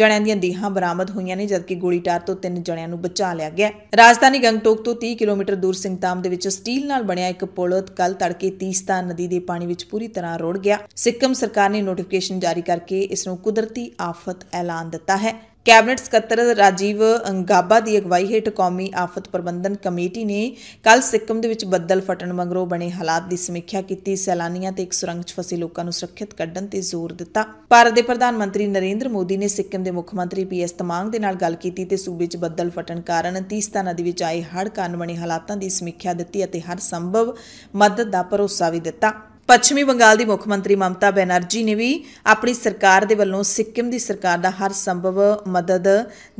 ਜਣਿਆਂ ਦੀਆਂ ਦੇਹਾਂ ਬਰਾਮਦ ਹੋਈਆਂ ਨੇ ਜਦਕਿ ਗੋਲੀਟਾਰ ਤੋਂ 3 ਜਣਿਆਂ ਨੂੰ ਬਚਾ ਲਿਆ ਗਿਆ ਰਾਜਧਾਨੀ ਗੰਗਟੋਕ ਤੋਂ 30 ਕਿਲੋਮੀਟਰ ਦੂਰ ਸਿੰਘਤਾਮ ਦੇ ਵਿੱਚ ਸਟੀਲ ਨਾਲ ਬਣਿਆ ਇੱਕ ਪੁਲ ਕੱਲ ਤੜਕੇ ਤੀਸਤਾ ਨਦੀ ਦੇ ਪਾਣੀ ਵਿੱਚ ਪੂਰੀ ਤਰ੍ਹਾਂ ਰੁੜ ਗਿਆ ਸਿੱਕਮ ਸਰਕਾਰ ਨੇ ਨੋਟੀਫਿਕੇਸ਼ਨ ਜਾਰੀ ਕਰਕੇ ਇਸ ਨੂੰ ਕੁਦਰਤੀ ਆਫਤ ਐਲਾਨ ਦਿੱਤਾ ਹੈ ਕੈਬਨਿਟ ਸਕੱਤਰ ਰਾਜੀਵ ਅੰਗਾਬਾ ਦੀ ਅਗਵਾਈ ਹੇਠ ਕੌਮੀ ਆਫਤ ਪ੍ਰਬੰਧਨ ਕਮੇਟੀ ਨੇ ਕੱਲ ਸਿੱਕਮ ਦੇ ਵਿੱਚ ਬੱਦਲ ਫਟਣ ਮਗਰੋਂ ਬਣੇ ਹਾਲਾਤ ਦੀ ਸਮੀਖਿਆ ਕੀਤੀ ਸੈਲਾਨੀਆਂ ਤੇ ਇੱਕ ਸੁਰੰਗ 'ਚ ਫਸੇ ਲੋਕਾਂ ਨੂੰ ਸੁਰੱਖਿਅਤ ਕੱਢਣ ਤੇ ਜ਼ੋਰ ਦਿੱਤਾ ਭਾਰਤ ਦੇ ਪ੍ਰਧਾਨ ਮੰਤਰੀ ਨਰਿੰਦਰ ਮੋਦੀ ਨੇ ਸਿੱਕਮ ਦੇ ਮੁੱਖ ਮੰਤਰੀ ਪੀਐਸ ਤਮਾਂਗ ਦੇ ਨਾਲ ਗੱਲ ਕੀਤੀ ਤੇ ਸੂਬੇ 'ਚ ਬੱਦਲ ਫਟਣ ਕਾਰਨ ਤੀਸਤਾ ਨਦੀ ਵਿੱਚ ਆਏ ਹੜ੍ਹ ਕਾਰਨ ਬਣੇ ਹਾਲਾਤਾਂ ਦੀ ਸਮੀਖਿਆ ਦਿੱਤੀ ਅਤੇ ਹਰ ਸੰਭਵ ਮਦਦ ਦਾ ਭਰੋਸਾ ਵੀ ਦਿੱਤਾ ਪੱਛਮੀ ਬੰਗਾਲ ਦੀ ਮੁੱਖ ਮੰਤਰੀ ਮਮਤਾ ਬੈਨਰਜੀ ਨੇ ਵੀ ਆਪਣੀ ਸਰਕਾਰ ਦੇ ਵੱਲੋਂ ਸਿੱਕਮ ਦੀ ਸਰਕਾਰ ਦਾ ਹਰ ਸੰਭਵ ਮਦਦ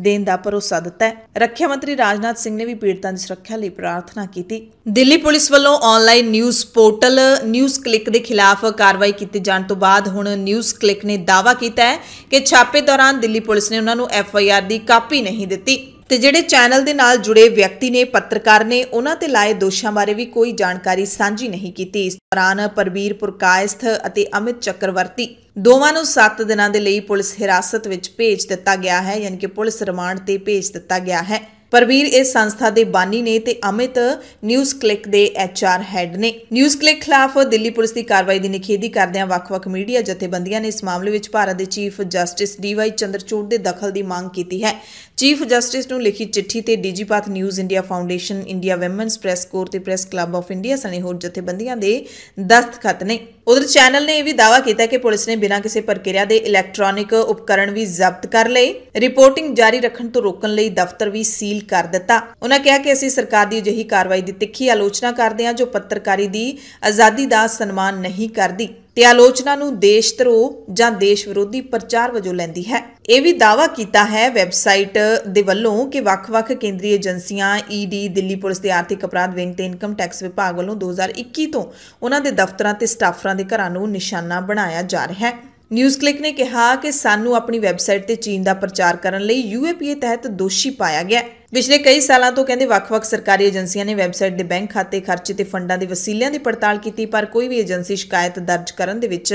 ਦੇਣ ਦਾ ਭਰੋਸਾ ਦਿੱਤਾ ਹੈ ਰੱਖਿਆ ਮੰਤਰੀ ਰਾਜਨਾਥ ਸਿੰਘ ਨੇ ਵੀ ਪੀੜਤਾਂ ਦੀ ਸੁਰੱਖਿਆ ਲਈ ਪ੍ਰਾਰਥਨਾ ਕੀਤੀ ਦਿੱਲੀ ਪੁਲਿਸ ਵੱਲੋਂ online news portal NewsClick ਦੇ ਖਿਲਾਫ ਕਾਰਵਾਈ ਕੀਤੇ ਜਾਣ ਤੋਂ ਬਾਅਦ ਹੁਣ ਨਿਊਜ਼ ਕਲਿੱਕ ਨੇ ਦਾਅਵਾ ਕੀਤਾ ਹੈ ਕਿ ਛਾਪੇ ਦੌਰਾਨ ਦਿੱਲੀ ਪੁਲਿਸ ਨੇ ਉਹਨਾਂ ਨੂੰ ਐਫ ਆਈ ਆਰ ਦੀ ਕਾਪੀ ਨਹੀਂ ਦਿੱਤੀ ਤੇ ਜਿਹੜੇ ਚੈਨਲ ਦੇ ਨਾਲ ਜੁੜੇ ਵਿਅਕਤੀ ਨੇ ਪੱਤਰਕਾਰ ਨੇ ਉਹਨਾਂ ਤੇ ਲਾਏ ਦੋਸ਼ਾਂ ਬਾਰੇ ਵੀ ਕੋਈ ਜਾਣਕਾਰੀ ਸਾਂਝੀ ਨਹੀਂ ਕੀਤੀ ਇਸ ਦੌਰਾਨ ਪਰਵੀਰ ਪੁਰਕਾਇਸਥ ਅਤੇ ਅਮਿਤ ਚੱਕਰਵਰਤੀ ਦੋਵਾਂ ਨੂੰ 7 ਦਿਨਾਂ ਦੇ ਲਈ ਪੁਲਿਸ ਹਿਰਾਸਤ ਵਿੱਚ ਭੇਜ ਦਿੱਤਾ ਗਿਆ ਹੈ ਯਾਨੀ ਕਿ ਪੁਲਿਸ ਰਿਮਾਂਡ ਤੇ ਭੇਜ ਦਿੱਤਾ ਗਿਆ ਹੈ ਪਰਵੀਰ ਇਸ ਸੰਸਥਾ ਦੇ ਬਾਨੀ ਨੇ ਤੇ ਅਮਿਤ ਨਿਊਜ਼ ਕਲਿੱਕ ਦੇ ਐਚਆਰ ਹੈੱਡ ਨੇ ਨਿਊਜ਼ ਕਲਿੱਕ ਖਿਲਾਫ ਦਿੱਲੀ ਪੁਲਿਸ ਦੀ ਕਾਰਵਾਈ ਦੀ ਨਿਖੇਧੀ ਕਰਦਿਆਂ ਵੱਖ-ਵੱਖ ਮੀਡੀਆ ਜਥੇਬੰਦੀਆਂ ਨੇ ਇਸ ਮਾਮਲੇ ਵਿੱਚ ਭਾਰਤ ਦੇ ਚੀਫ ਜਸਟਿਸ ਡੀਵਾਈ ਚੰਦਰਚੂੜ ਦੇ ਦਖਲ ਦੀ ਮੰਗ ਕੀਤੀ ਹੈ ਚੀਫ ਜਸਟਿਸ ਨੂੰ ਲਿਖੀ ਚਿੱਠੀ ਤੇ DigiPub news India foundation India women's press corps ਤੇ ਪ੍ਰੈਸ ਕਲੱਬ ਆਫ ਇੰਡੀਆ ਸਣੇ ਹੋਰ ਜਥੇਬੰਦੀਆਂ ਦੇ ਦਸਤਖਤ ਨੇ ਉਧਰ ਚੈਨਲ ਨੇ ਇਹ ਵੀ ਦਾਵਾ ਕੀਤਾ ਕਿ ਪੁਲਿਸ ਨੇ ਬਿਨਾਂ ਕਿਸੇ ਪ੍ਰਕਿਰਿਆ ਦੇ ਇਲੈਕਟ੍ਰੋਨਿਕ ਉਪਕਰਣ ਵੀ ਜ਼ਬਤ ਕਰ ਲਏ ਰਿਪੋਰਟਿੰਗ ਜਾਰੀ ਰੱਖਣ ਤੋਂ ਰੋਕਣ ਲਈ ਦਫ਼ਤਰ ਵੀ ਸੀਲ ਕਰ ਦਿੱਤਾ ਉਹਨਾਂ ਕਿਹਾ ਕਿ ਅਸੀਂ ਸਰਕਾਰ ਦੀ ਅਜਿਹੀ ਕਾਰਵਾਈ ਦੀ ਤਿੱਖੀ ਆਲੋਚਨਾ ਕਰਦੇ ਹਾਂ ਜੋ ਪੱਤਰਕਾਰੀ ਦੀ ਆਜ਼ਾਦੀ ਦਾ ਸਨਮਾਨ ਨਹੀਂ ਕਰਦੀ ਤੇ ਆਲੋਚਨਾ ਨੂੰ ਦੇਸ਼ ਧਰੋ ਜਾਂ ਦੇਸ਼ ਵਿਰੋਧੀ ਪ੍ਰਚਾਰ ਵਜੋਂ ਲੈਂਦੀ ਹੈ ਇਹ ਵੀ ਦਾਵਾ ਕੀਤਾ ਹੈ ਵੈਬਸਾਈਟ ਦੇ ਵੱਲੋਂ ਕਿ ਵੱਖ-ਵੱਖ ਕੇਂਦਰੀ ਏਜੰਸੀਆਂ ਈਡੀ ਦਿੱਲੀ ਪੁਲਿਸ ਦੇ ਆਰਥਿਕ ਅਪਰਾਧ ਵਿੰਗ ਤੇ ਇਨਕਮ ਟੈਕਸ ਵਿਭਾਗ ਵੱਲੋਂ 2021 ਤੋਂ ਉਹਨਾਂ ਦੇ ਦਫ਼ਤਰਾਂ ਤੇ ਸਟਾਫਰਾਂ ਦੇ ਘਰਾਂ ਨੂੰ ਨਿਸ਼ਾਨਾ ਬਣਾਇਆ ਜਾ ਰਿਹਾ ਹੈ ਨਿਊਜ਼ ਕਲਿੱਕ ਨੇ ਕਿਹਾ ਕਿ ਸਾਨੂੰ ਆਪਣੀ ਵੈਬਸਾਈਟ ਤੇ ਚੀਨ ਦਾ ਪ੍ਰਚਾਰ ਕਰਨ ਲਈ ਯੂਏਪੀਏ ਤਹਿਤ ਦੋਸ਼ੀ ਪਾਇਆ ਗਿਆ ਹੈ ਪਿਛਲੇ ਕਈ ਸਾਲਾਂ ਤੋਂ ਕਹਿੰਦੇ ਵੱਖ-ਵੱਖ ਸਰਕਾਰੀ ਏਜੰਸੀਆਂ ਨੇ ਵੈਬਸਾਈਟ ਦੇ ਬੈਂਕ ਖਾਤੇ ਖਰਚੇ ਤੇ ਫੰਡਾਂ ਦੇ ਵਸੀਲਿਆਂ ਦੀ ਪੜਤਾਲ ਕੀਤੀ ਪਰ ਕੋਈ ਵੀ ਏਜੰਸੀ ਸ਼ਿਕਾਇਤ ਦਰਜ ਕਰਨ ਦੇ ਵਿੱਚ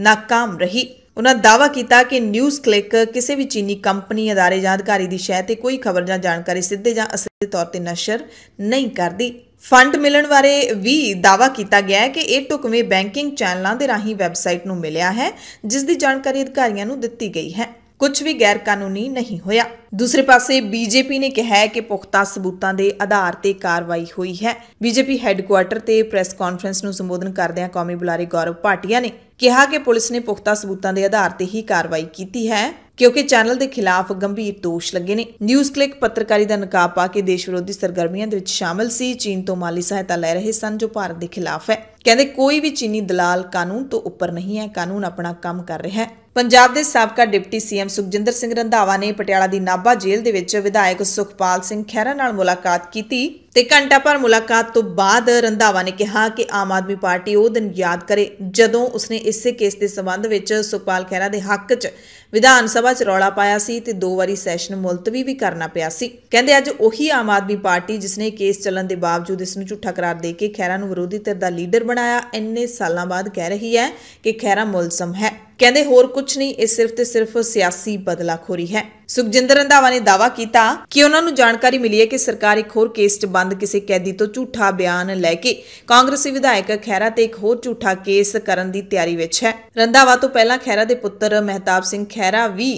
ناکਾਮ ਰਹੀ ਉਹਨਾਂ ਦਾਵਾ ਕੀਤਾ ਕਿ ਨਿਊਜ਼ ਕਲਿੱਕ ਕਿਸੇ ਵੀ ਚੀਨੀ ਕੰਪਨੀ ਅਦਾਰੇ ਜਾਂ ਅਧਿਕਾਰੀ ਦੀ ਸ਼ਹਿ ਤੇ ਕੋਈ ਖਬਰ ਜਾਂ ਜਾਣਕਾਰੀ ਸਿੱਧੇ ਜਾਂ ਅਸਲੀ ਤੌਰ ਤੇ ਨਸ਼ਰ ਨਹੀਂ ਕਰਦੀ ਫੰਡ ਮਿਲਣ ਬਾਰੇ ਵੀ ਦਾਵਾ ਕੀਤਾ ਗਿਆ ਹੈ ਕਿ ਇਹ ਟੁਕਵੇਂ ਬੈਂਕਿੰਗ ਚੈਨਲਾਂ ਦੇ ਰਾਹੀਂ ਵੈਬਸਾਈਟ ਨੂੰ ਮਿਲਿਆ ਹੈ ਜਿਸ ਦੀ ਜਾਣਕਾਰੀ ਅਧਿਕਾਰੀਆਂ ਨੂੰ ਦਿੱਤੀ ਗਈ ਹੈ ਕੁਝ ਵੀ ਗੈਰ ਕਾਨੂੰਨੀ ਨਹੀਂ ਹੋਇਆ ਦੂਸਰੇ ਪਾਸੇ ਬੀਜੇਪੀ ਨੇ ਕਿਹਾ ਹੈ ਕਿ ਪੁਖਤਾ ਸਬੂਤਾਂ ਦੇ ਆਧਾਰ ਤੇ ਕਾਰਵਾਈ ਹੋਈ ਹੈ ਬੀਜੇਪੀ ਹੈੱਡਕੁਆਰਟਰ ਤੇ ਪ੍ਰੈਸ ਕਾਨਫਰੰਸ ਨੂੰ ਸੰਬੋਧਨ ਕਰਦਿਆਂ ਕੌਮੀ ਬੁਲਾਰੇ ਗੌਰਵ ਭਾਟੀਆ ਨੇ ਕਿਹਾ ਕਿ ਪੁਲਿਸ ਨੇ ਪੁਖਤਾ ਸਬੂਤਾਂ ਦੇ ਆਧਾਰ ਤੇ ਹੀ ਕਾਰਵਾਈ ਕੀਤੀ ਹੈ ਕਿਉਂਕਿ ਚੈਨਲ ਦੇ ਖਿਲਾਫ ਗੰਭੀਰ ਦੋਸ਼ ਲੱਗੇ ਨੇ ਨਿਊਜ਼ ਕਲਿੱਕ ਪੱਤਰਕਾਰੀ ਦਾ ਨਕਾਬ ਪਾ ਕੇ ਦੇਸ਼ ਵਿਰੋਧੀ ਸਰਗਰਮੀਆਂ ਦੇ ਵਿੱਚ ਸ਼ਾਮਲ ਸੀ ਚੀਨ ਤੋਂ ਮਾਲੀ ਸਹਾਇਤਾ ਲੈ ਰਹੇ ਸਨ ਜੋ ਭਾਰਤ ਦੇ ਖਿਲਾਫ ਹੈ ਕਹਿੰਦੇ ਕੋਈ ਵੀ ਚੀਨੀ ਦਲਾਲ ਕਾਨੂੰਨ ਤੋਂ ਉੱਪਰ ਨਹੀਂ ਹੈ ਕਾਨੂੰਨ ਆਪਣਾ ਕੰਮ ਕਰ ਰਿਹਾ ਹੈ ਪੰਜਾਬ ਦੇ ਸਾਬਕਾ ਡਿਪਟੀ ਸੀਐਮ ਸੁਖਜਿੰਦਰ ਸਿੰਘ ਰੰਧਾਵਾ ਨੇ ਪਟਿਆਲਾ ਦੀ ਨਾਭਾ ਜੇਲ੍ਹ ਦੇ ਵਿੱਚ ਵਿਧਾਇਕ ਸੁਖਪਾਲ ਸਿੰਘ ਖਹਿਰਾ ਨਾਲ ਮੁਲਾਕਾਤ ਕੀਤੀ ਤੇ ਘੰਟਾ ਪਰ ਮੁਲਾਕਾਤ ਤੋਂ ਬਾਅਦ ਰੰਧਾਵਾ ਨੇ ਕਿਹਾ ਕਿ ਆਮ ਆਦਮੀ ਪਾਰਟੀ ਉਹ ਦਿਨ ਯਾਦ ਕਰੇ ਜਦੋਂ ਉਸਨੇ ਇਸੇ ਕੇਸ ਦੇ ਸਬੰਧ ਵਿੱਚ ਸੁਖਪਾਲ ਖਹਿਰਾ ਦੇ ਹੱਕ 'ਚ ਵਿਧਾਨ ਸਭਾ 'ਚ ਰੌਲਾ ਪਾਇਆ ਸੀ ਤੇ ਦੋ ਵਾਰੀ ਸੈਸ਼ਨ ਮੁਲਤਵੀ ਵੀ ਕਰਨਾ ਪਿਆ ਸੀ ਕਹਿੰਦੇ ਅੱਜ ਉਹੀ ਆਮ ਆਦਮੀ ਪਾਰਟੀ ਜਿਸਨੇ ਕੇਸ ਚੱਲਣ ਦੇ ਬਾਵਜੂਦ ਇਸ ਨੂੰ ਝੂਠਾ ਕਰਾਰ ਦੇ ਕੇ ਖਹਿਰਾ ਨੂੰ ਵਿਰੋਧੀ ਧਿਰ ਦਾ ਲੀਡਰ ਬਣਾਇਆ ਇੰਨੇ ਸਾਲਾਂ ਬਾਅਦ ਕਹਿ ਰਹੀ ਹੈ ਕਿ ਖਹਿਰਾ ਮੁਲਜ਼ਮ ਹੈ ਕਹਿੰਦੇ ਹੋਰ ਕੁਝ ਨਹੀਂ ਇਹ ਸਿਰਫ ਤੇ ਸਿਰਫ ਸਿਆਸੀ ਬਦਲਾਖੋਰੀ ਹੈ ਸੁਖਜਿੰਦਰ ਰੰਧਾਵਾ ਨੇ ਦਾਵਾ ਕੀਤਾ ਕਿ ਉਹਨਾਂ ਨੂੰ ਜਾਣਕਾਰੀ ਮਿਲੀ ਹੈ ਕਿ ਸਰਕਾਰ ਇੱਕ ਹੋਰ ਕੇਸ 'ਚ ਬੰਦ ਕਿਸੇ ਕੈਦੀ ਤੋਂ ਝੂਠਾ ਬਿਆਨ ਲੈ ਕੇ ਕਾਂਗਰਸੀ ਵਿਧਾਇਕ ਖੈਰਾ ਤੇ ਇੱਕ ਹੋਰ ਝੂਠਾ ਕੇਸ ਕਰਨ ਦੀ ਤਿਆਰੀ ਵਿੱਚ ਹੈ ਰੰਧਾਵਾ ਤੋਂ ਪਹਿਲਾਂ ਖੈਰਾ ਦੇ ਪੁੱਤਰ ਮਹਿਤਾਬ ਸਿੰਘ ਖੈਰਾ ਵੀ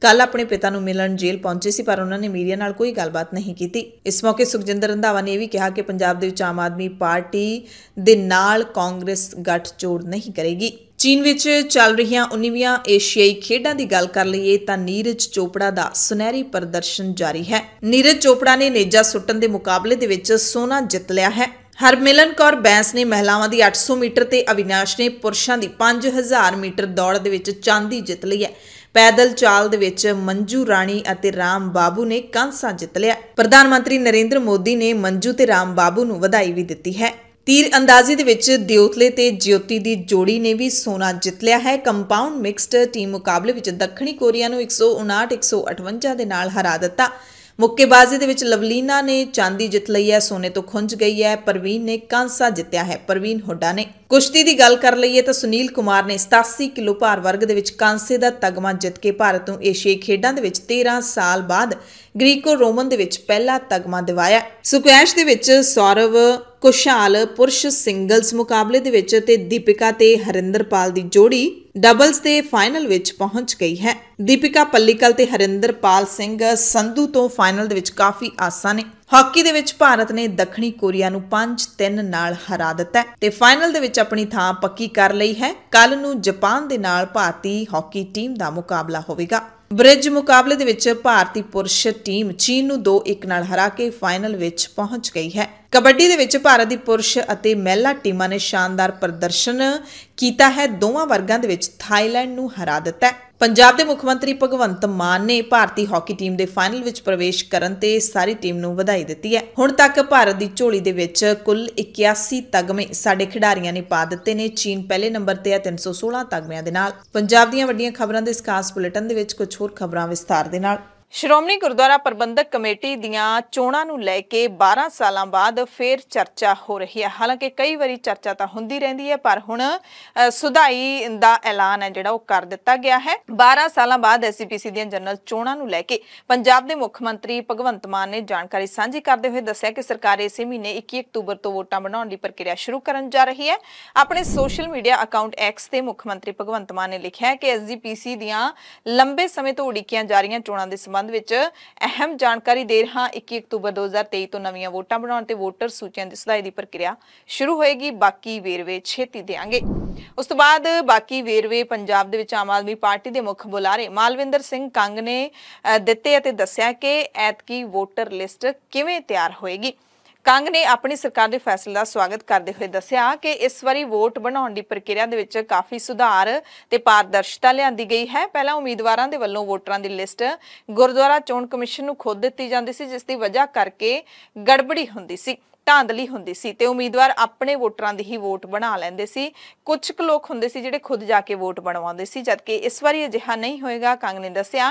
ਕੱਲ ਆਪਣੇ ਪਿਤਾ ਨੂੰ ਮਿਲਣ ਜੇਲ੍ਹ ਪਹੁੰਚੇ ਸੀ ਪਰ ਉਹਨਾਂ ਨੇ ਮੀਡੀਆ ਨਾਲ ਕੋਈ ਗੱਲਬਾਤ ਨਹੀਂ ਕੀਤੀ ਇਸ ਮੌਕੇ ਸੁਖਜਿੰਦਰ ਰੰਧਾਵਾ ਨੇ ਇਹ ਵੀ ਕਿਹਾ ਕਿ ਪੰਜਾਬ ਦੇ ਵਿੱਚ ਆਮ ਆਦਮੀ ਪਾਰਟੀ ਦੇ ਨਾਲ ਕਾਂਗਰਸ ਗੱਠ ਜੋੜ ਨਹੀਂ ਕਰੇਗੀ ਚੀਨ ਵਿੱਚ ਚੱਲ ਰਹੀਆਂ 19ਵੀਆਂ ਏਸ਼ੀਆਈ ਖੇਡਾਂ ਦੀ ਗੱਲ ਕਰ ਲਈਏ ਤਾਂ ਨੀਰਜ ਚੋਪੜਾ ਦਾ ਸੁਨਹਿਰੀ ਪ੍ਰਦਰਸ਼ਨ ਜਾਰੀ ਹੈ ਨੀਰਜ ਚੋਪੜਾ ਨੇ ਨੇਜਾ ਸੁੱਟਣ ਦੇ ਮੁਕਾਬਲੇ ਦੇ ਵਿੱਚ ਸੋਨਾ ਜਿੱਤ ਲਿਆ ਹੈ ਹਰਮਿਲਨ ਕੌਰ ਬੈਂਸ ਨੇ ਮਹਿਲਾਵਾਂ ਦੀ 800 ਮੀਟਰ ਤੇ ਅਵਿਨਾਸ਼ ਨੇ ਪੁਰਸ਼ਾਂ ਦੀ 5000 ਮੀਟਰ ਦੌੜ ਦੇ ਵਿੱਚ ਚਾਂਦੀ ਜਿੱਤ ਲਈ ਹੈ ਪੈਦਲ ਚਾਲ ਦੇ ਵਿੱਚ ਮੰਜੂ ਰਾਣੀ ਅਤੇ ਰਾਮ ਬਾਬੂ ਨੇ ਕਾਂਸਾ ਜਿੱਤ ਲਿਆ ਪ੍ਰਧਾਨ ਮੰਤਰੀ ਨਰਿੰਦਰ ਮੋਦੀ ਨੇ ਮੰਜੂ ਤੇ ਰਾਮ ਬਾਬੂ ਨੂੰ ਵਧਾਈ ਵੀ ਦਿੱਤੀ ਹੈ ਤੀਰ ਅੰਦਾਜ਼ੀ ਦੇ ਵਿੱਚ ਦਿਉਤਲੇ ਤੇ ਜਯੋਤੀ ਦੀ ਜੋੜੀ ਨੇ ਵੀ ਸੋਨਾ ਜਿੱਤ ਲਿਆ ਹੈ ਕੰਪਾਊਂਡ ਮਿਕਸਡ ਟੀਮ ਮੁਕਾਬਲੇ ਵਿੱਚ ਦੱਖਣੀ ਕੋਰੀਆ ਨੂੰ 159-158 ਦੇ ਨਾਲ ਹਰਾ ਦਿੱਤਾ ਮੁੱਕੇਬਾਜ਼ੀ ਦੇ ਵਿੱਚ ਲਵਲੀਨਾ ਨੇ ਚਾਂਦੀ ਜਿੱਤ ਲਈ ਹੈ ਸੋਨੇ ਤੋਂ ਖੁੰਝ ਗਈ ਹੈ ਪ੍ਰਵੀਨ ਨੇ ਕਾਂਸਾ ਜਿੱਤਿਆ ਹੈ ਪ੍ਰਵੀਨ ਹੁੱਡਾ ਨੇ ਕੁਸ਼ਤੀ ਦੀ ਗੱਲ ਕਰ ਲਈਏ ਤਾਂ ਸੁਨੀਲ ਕੁਮਾਰ ਨੇ 87 ਕਿਲੋ ਭਾਰ ਵਰਗ ਦੇ ਵਿੱਚ ਕਾਂਸੇ ਦਾ ਤਗਮਾ ਜਿੱਤ ਕੇ ਭਾਰਤ ਨੂੰ ਏਸ਼ੀਆਈ ਖੇਡਾਂ ਦੇ ਵਿੱਚ 13 ਸਾਲ ਬਾਅਦ ਗ੍ਰੀਕੋ ਰੋਮਨ ਦੇ ਵਿੱਚ ਪਹਿਲਾ ਤਗਮਾ ਦਿਵਾਇਆ ਸੁਕੁਐਸ਼ ਦੇ ਵਿੱਚ ਸੌਰਵ ਕੁਸ਼ਾਲ ਪੁਰਸ਼ ਸਿੰਗਲਸ ਮੁਕਾਬਲੇ ਦੇ ਵਿੱਚ ਤੇ ਦੀਪਿਕਾ ਤੇ ਹਰਿੰਦਰਪਾਲ ਦੀ ਜੋੜੀ ਡਬਲਸ ਦੇ ਫਾਈਨਲ ਵਿੱਚ ਪਹੁੰਚ ਗਈ ਹੈ ਦੀਪਿਕਾ ਪੱਲੀਕਲ ਤੇ ਹਰਿੰਦਰਪਾਲ ਸਿੰਘ ਸੰਧੂ ਤੋਂ ਫਾਈਨਲ ਦੇ ਵਿੱਚ ਕਾਫੀ ਆਸਾਂ ਨੇ ਹਾਕੀ ਦੇ ਵਿੱਚ ਭਾਰਤ ਨੇ ਦੱਖਣੀ ਕੋਰੀਆ ਨੂੰ 5-3 ਨਾਲ ਹਰਾ ਦਿੱਤਾ ਤੇ ਫਾਈਨਲ ਦੇ ਵਿੱਚ ਆਪਣੀ ਥਾਂ ਪੱਕੀ ਕਰ ਲਈ ਹੈ ਕੱਲ ਨੂੰ ਜਾਪਾਨ ਦੇ ਨਾਲ ਭਾਰਤੀ ਹਾਕੀ ਟੀਮ ਦਾ ਮੁਕਾਬਲਾ ਹੋਵੇਗਾ ਬ੍ਰਿਜ ਮੁਕਾਬਲੇ ਦੇ ਵਿੱਚ ਭਾਰਤੀ ਪੁਰਸ਼ ਟੀਮ ਚੀਨ ਨੂੰ 2-1 ਨਾਲ ਹਰਾ ਕੇ ਫਾਈਨਲ ਵਿੱਚ ਪਹੁੰਚ ਗਈ ਹੈ ਕਬੱਡੀ ਦੇ ਵਿੱਚ ਭਾਰਤ ਦੀ ਪੁਰਸ਼ ਅਤੇ ਮਹਿਲਾ ਟੀਮਾਂ ਨੇ ਸ਼ਾਨਦਾਰ ਪ੍ਰਦਰਸ਼ਨ ਕੀਤਾ ਹੈ ਦੋਵਾਂ ਵਰਗਾਂ ਦੇ ਵਿੱਚ ਥਾਈਲੈਂਡ ਨੂੰ ਹਰਾ ਦਿੱਤਾ ਹੈ ਪੰਜਾਬ ਦੇ ਮੁੱਖ ਮੰਤਰੀ ਭਗਵੰਤ ਮਾਨ ਨੇ ਭਾਰਤੀ ਹਾਕੀ ਟੀਮ ਦੇ ਫਾਈਨਲ ਵਿੱਚ ਪ੍ਰਵੇਸ਼ ਕਰਨ ਤੇ ਸਾਰੀ ਟੀਮ ਨੂੰ ਵਧਾਈ ਦਿੱਤੀ ਹੈ ਹੁਣ ਤੱਕ ਭਾਰਤ ਦੀ ਝੋਲੀ ਦੇ ਵਿੱਚ ਕੁੱਲ 81 ਤਗਮੇ ਸਾਡੇ ਖਿਡਾਰੀਆਂ ਨੇ ਪਾ ਦਿੱਤੇ ਨੇ ਚੀਨ ਪਹਿਲੇ ਨੰਬਰ ਤੇ ਹੈ 316 ਤਗਮਿਆਂ ਦੇ ਨਾਲ ਪੰਜਾਬ ਦੀਆਂ ਵੱਡੀਆਂ ਖਬਰਾਂ ਦੇ ਇਸ ਖਾਸ ਬੁਲੇਟਿਨ ਦੇ ਵਿੱਚ ਕੁਝ ਹੋਰ ਖਬਰਾਂ ਵਿਸਤਾਰ ਦੇ ਨਾਲ ਸ਼੍ਰੋਮਣੀ ਗੁਰਦੁਆਰਾ ਪ੍ਰਬੰਧਕ ਕਮੇਟੀ ਦੀਆਂ ਚੋਣਾਂ ਨੂੰ ਲੈ ਕੇ 12 ਸਾਲਾਂ ਬਾਅਦ ਫੇਰ ਚਰਚਾ ਹੋ ਰਹੀ ਹੈ ਹਾਲਾਂਕਿ ਕਈ ਵਾਰੀ ਚਰਚਾ ਤਾਂ ਹੁੰਦੀ ਰਹਿੰਦੀ ਹੈ ਪਰ ਹੁਣ ਸੁਧਾਈ ਦਾ ਐਲਾਨ ਹੈ ਜਿਹੜਾ ਉਹ ਕਰ ਦਿੱਤਾ ਗਿਆ ਹੈ 12 ਸਾਲਾਂ ਬਾਅਦ ਐਸਪੀਸੀ e ਦੀਆਂ ਜਨਰਲ ਚੋਣਾਂ ਨੂੰ ਲੈ ਕੇ ਪੰਜਾਬ ਦੇ ਮੁੱਖ ਮੰਤਰੀ ਭਗਵੰਤ ਮਾਨ ਨੇ ਜਾਣਕਾਰੀ ਸਾਂਝੀ ਕਰਦੇ ਹੋਏ ਦੱਸਿਆ ਕਿ ਸਰਕਾਰ ਇਸੇ ਮਹੀਨੇ 21 ਅਕਤੂਬਰ ਤੋਂ ਵੋਟਾਂ ਬਣਾਉਣ ਦੀ ਪ੍ਰਕਿਰਿਆ ਸ਼ੁਰੂ ਕਰਨ ਜਾ ਰਹੀ ਹੈ ਆਪਣੇ ਸੋਸ਼ਲ ਮੀਡੀਆ ਅਕਾਊਂਟ ਐਕਸ ਤੇ ਮੁੱਖ ਮੰਤਰੀ ਭਗਵੰਤ ਮਾਨ ਨੇ ਲਿਖਿਆ ਹੈ ਕਿ ਐਸਜੀਪੀਸੀ e ਦੀਆਂ ਲੰਬੇ ਸਮੇਂ ਤੋਂ ਉਡੀਕੀਆਂ ਜਾ ਰਹੀਆਂ ਚੋਣਾਂ ਦੇ ਸੰਬੰਧ ਵਿੱਚ ਅਹਿਮ ਜਾਣਕਾਰੀ ਦੇ ਰਹਾ 21 ਅਕਤੂਬਰ 2023 ਤੋਂ ਨਵੀਆਂ ਵੋਟਾਂ ਬਣਾਉਣ ਤੇ ਵੋਟਰ ਸੂਚੀਆਂ ਦੀ ਸਦਾਈ ਦੀ ਪ੍ਰਕਿਰਿਆ ਸ਼ੁਰੂ ਹੋਏਗੀ ਬਾਕੀ ਵੇਰਵੇ ਛੇਤੀ ਦੇਾਂਗੇ ਉਸ ਤੋਂ ਬਾਅਦ ਬਾਕੀ ਵੇਰਵੇ ਪੰਜਾਬ ਦੇ ਵਿੱਚ ਆਮ ਆਦਮੀ ਪਾਰਟੀ ਦੇ ਮੁੱਖ ਬੁਲਾਰੇ ਮਾਲਵਿੰਦਰ ਸਿੰਘ ਕੰਗ ਨੇ ਦਿੱਤੇ ਅਤੇ ਦੱਸਿਆ ਕਿ ਐਤਕੀ ਵੋਟਰ ਲਿਸਟ ਕਿਵੇਂ ਤਿਆਰ ਹੋਏਗੀ ਕੰਗ ਨੇ ਆਪਣੀ ਸਰਕਾਰ ਦੇ ਫੈਸਲੇ ਦਾ ਸਵਾਗਤ ਕਰਦੇ ਹੋਏ ਦੱਸਿਆ ਕਿ ਇਸ ਵਾਰੀ ਵੋਟ ਬਣਾਉਣ ਦੀ ਪ੍ਰਕਿਰਿਆ ਦੇ ਵਿੱਚ ਕਾਫੀ ਸੁਧਾਰ ਤੇ ਪਾਰਦਰਸ਼ਤਾ ਲਿਆਂਦੀ ਗਈ ਹੈ ਪਹਿਲਾਂ ਉਮੀਦਵਾਰਾਂ ਦੇ ਵੱਲੋਂ ਵੋਟਰਾਂ ਦੀ ਲਿਸਟ ਗੁਰਦੁਆਰਾ ਚੋਣ ਕਮਿਸ਼ਨ ਨੂੰ ਖੁਦ ਦਿੱਤੀ ਜਾਂਦੀ ਸੀ ਜਿਸ ਦੀ ਵਜ੍ਹਾ ਕਰਕੇ ਗੜਬੜੀ ਹੁੰਦੀ ਸੀ ਧਾਂਦਲੀ ਹੁੰਦੀ ਸੀ ਤੇ ਉਮੀਦਵਾਰ ਆਪਣੇ ਵੋਟਰਾਂ ਦੀ ਹੀ ਵੋਟ ਬਣਾ ਲੈਂਦੇ ਸੀ ਕੁਝ ਕੁ ਲੋਕ ਹੁੰਦੇ ਸੀ ਜਿਹੜੇ ਖੁਦ ਜਾ ਕੇ ਵੋਟ ਬਣਵਾਉਂਦੇ ਸੀ ਜਦਕਿ ਇਸ ਵਾਰੀ ਅਜਿਹਾ ਨਹੀਂ ਹੋਏਗਾ ਕੰਗ ਨੇ ਦੱਸਿਆ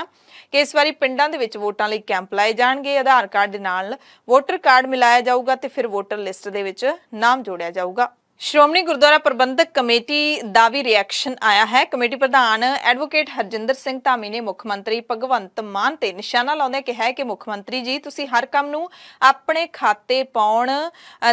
ਕਿ ਇਸ ਵਾਰੀ ਪਿੰਡਾਂ ਦੇ ਵਿੱਚ ਵੋਟਾਂ ਲਈ ਕੈਂਪ ਲਾਏ ਜਾਣਗੇ ਆਧਾਰ ਕਾਰਡ ਦੇ ਨਾਲ ਵੋਟਰ ਕਾਰਡ ਮਿਲਾਇਆ ਜਾਊਗਾ ਤੇ ਫਿਰ ਵੋਟਰ ਲਿਸਟ ਦੇ ਵਿੱਚ ਨਾਮ ਜੋੜਿਆ ਜਾਊਗਾ ਸ਼੍ਰੋਮਣੀ ਗੁਰਦੁਆਰਾ ਪ੍ਰਬੰਧਕ ਕਮੇਟੀ ਦਾ ਵੀ ਰਿਐਕਸ਼ਨ ਆਇਆ ਹੈ ਕਮੇਟੀ ਪ੍ਰਧਾਨ ਐਡਵੋਕੇਟ ਹਰਜਿੰਦਰ ਸਿੰਘ ਧਾਮੀ ਨੇ ਮੁੱਖ ਮੰਤਰੀ ਭਗਵੰਤ ਮਾਨ ਤੇ ਨਿਸ਼ਾਨਾ ਲਾਉਂਦੇ ਕਿਹਾ ਕਿ ਮੁੱਖ ਮੰਤਰੀ ਜੀ ਤੁਸੀਂ ਹਰ ਕੰਮ ਨੂੰ ਆਪਣੇ ਖਾਤੇ ਪਾਉਣ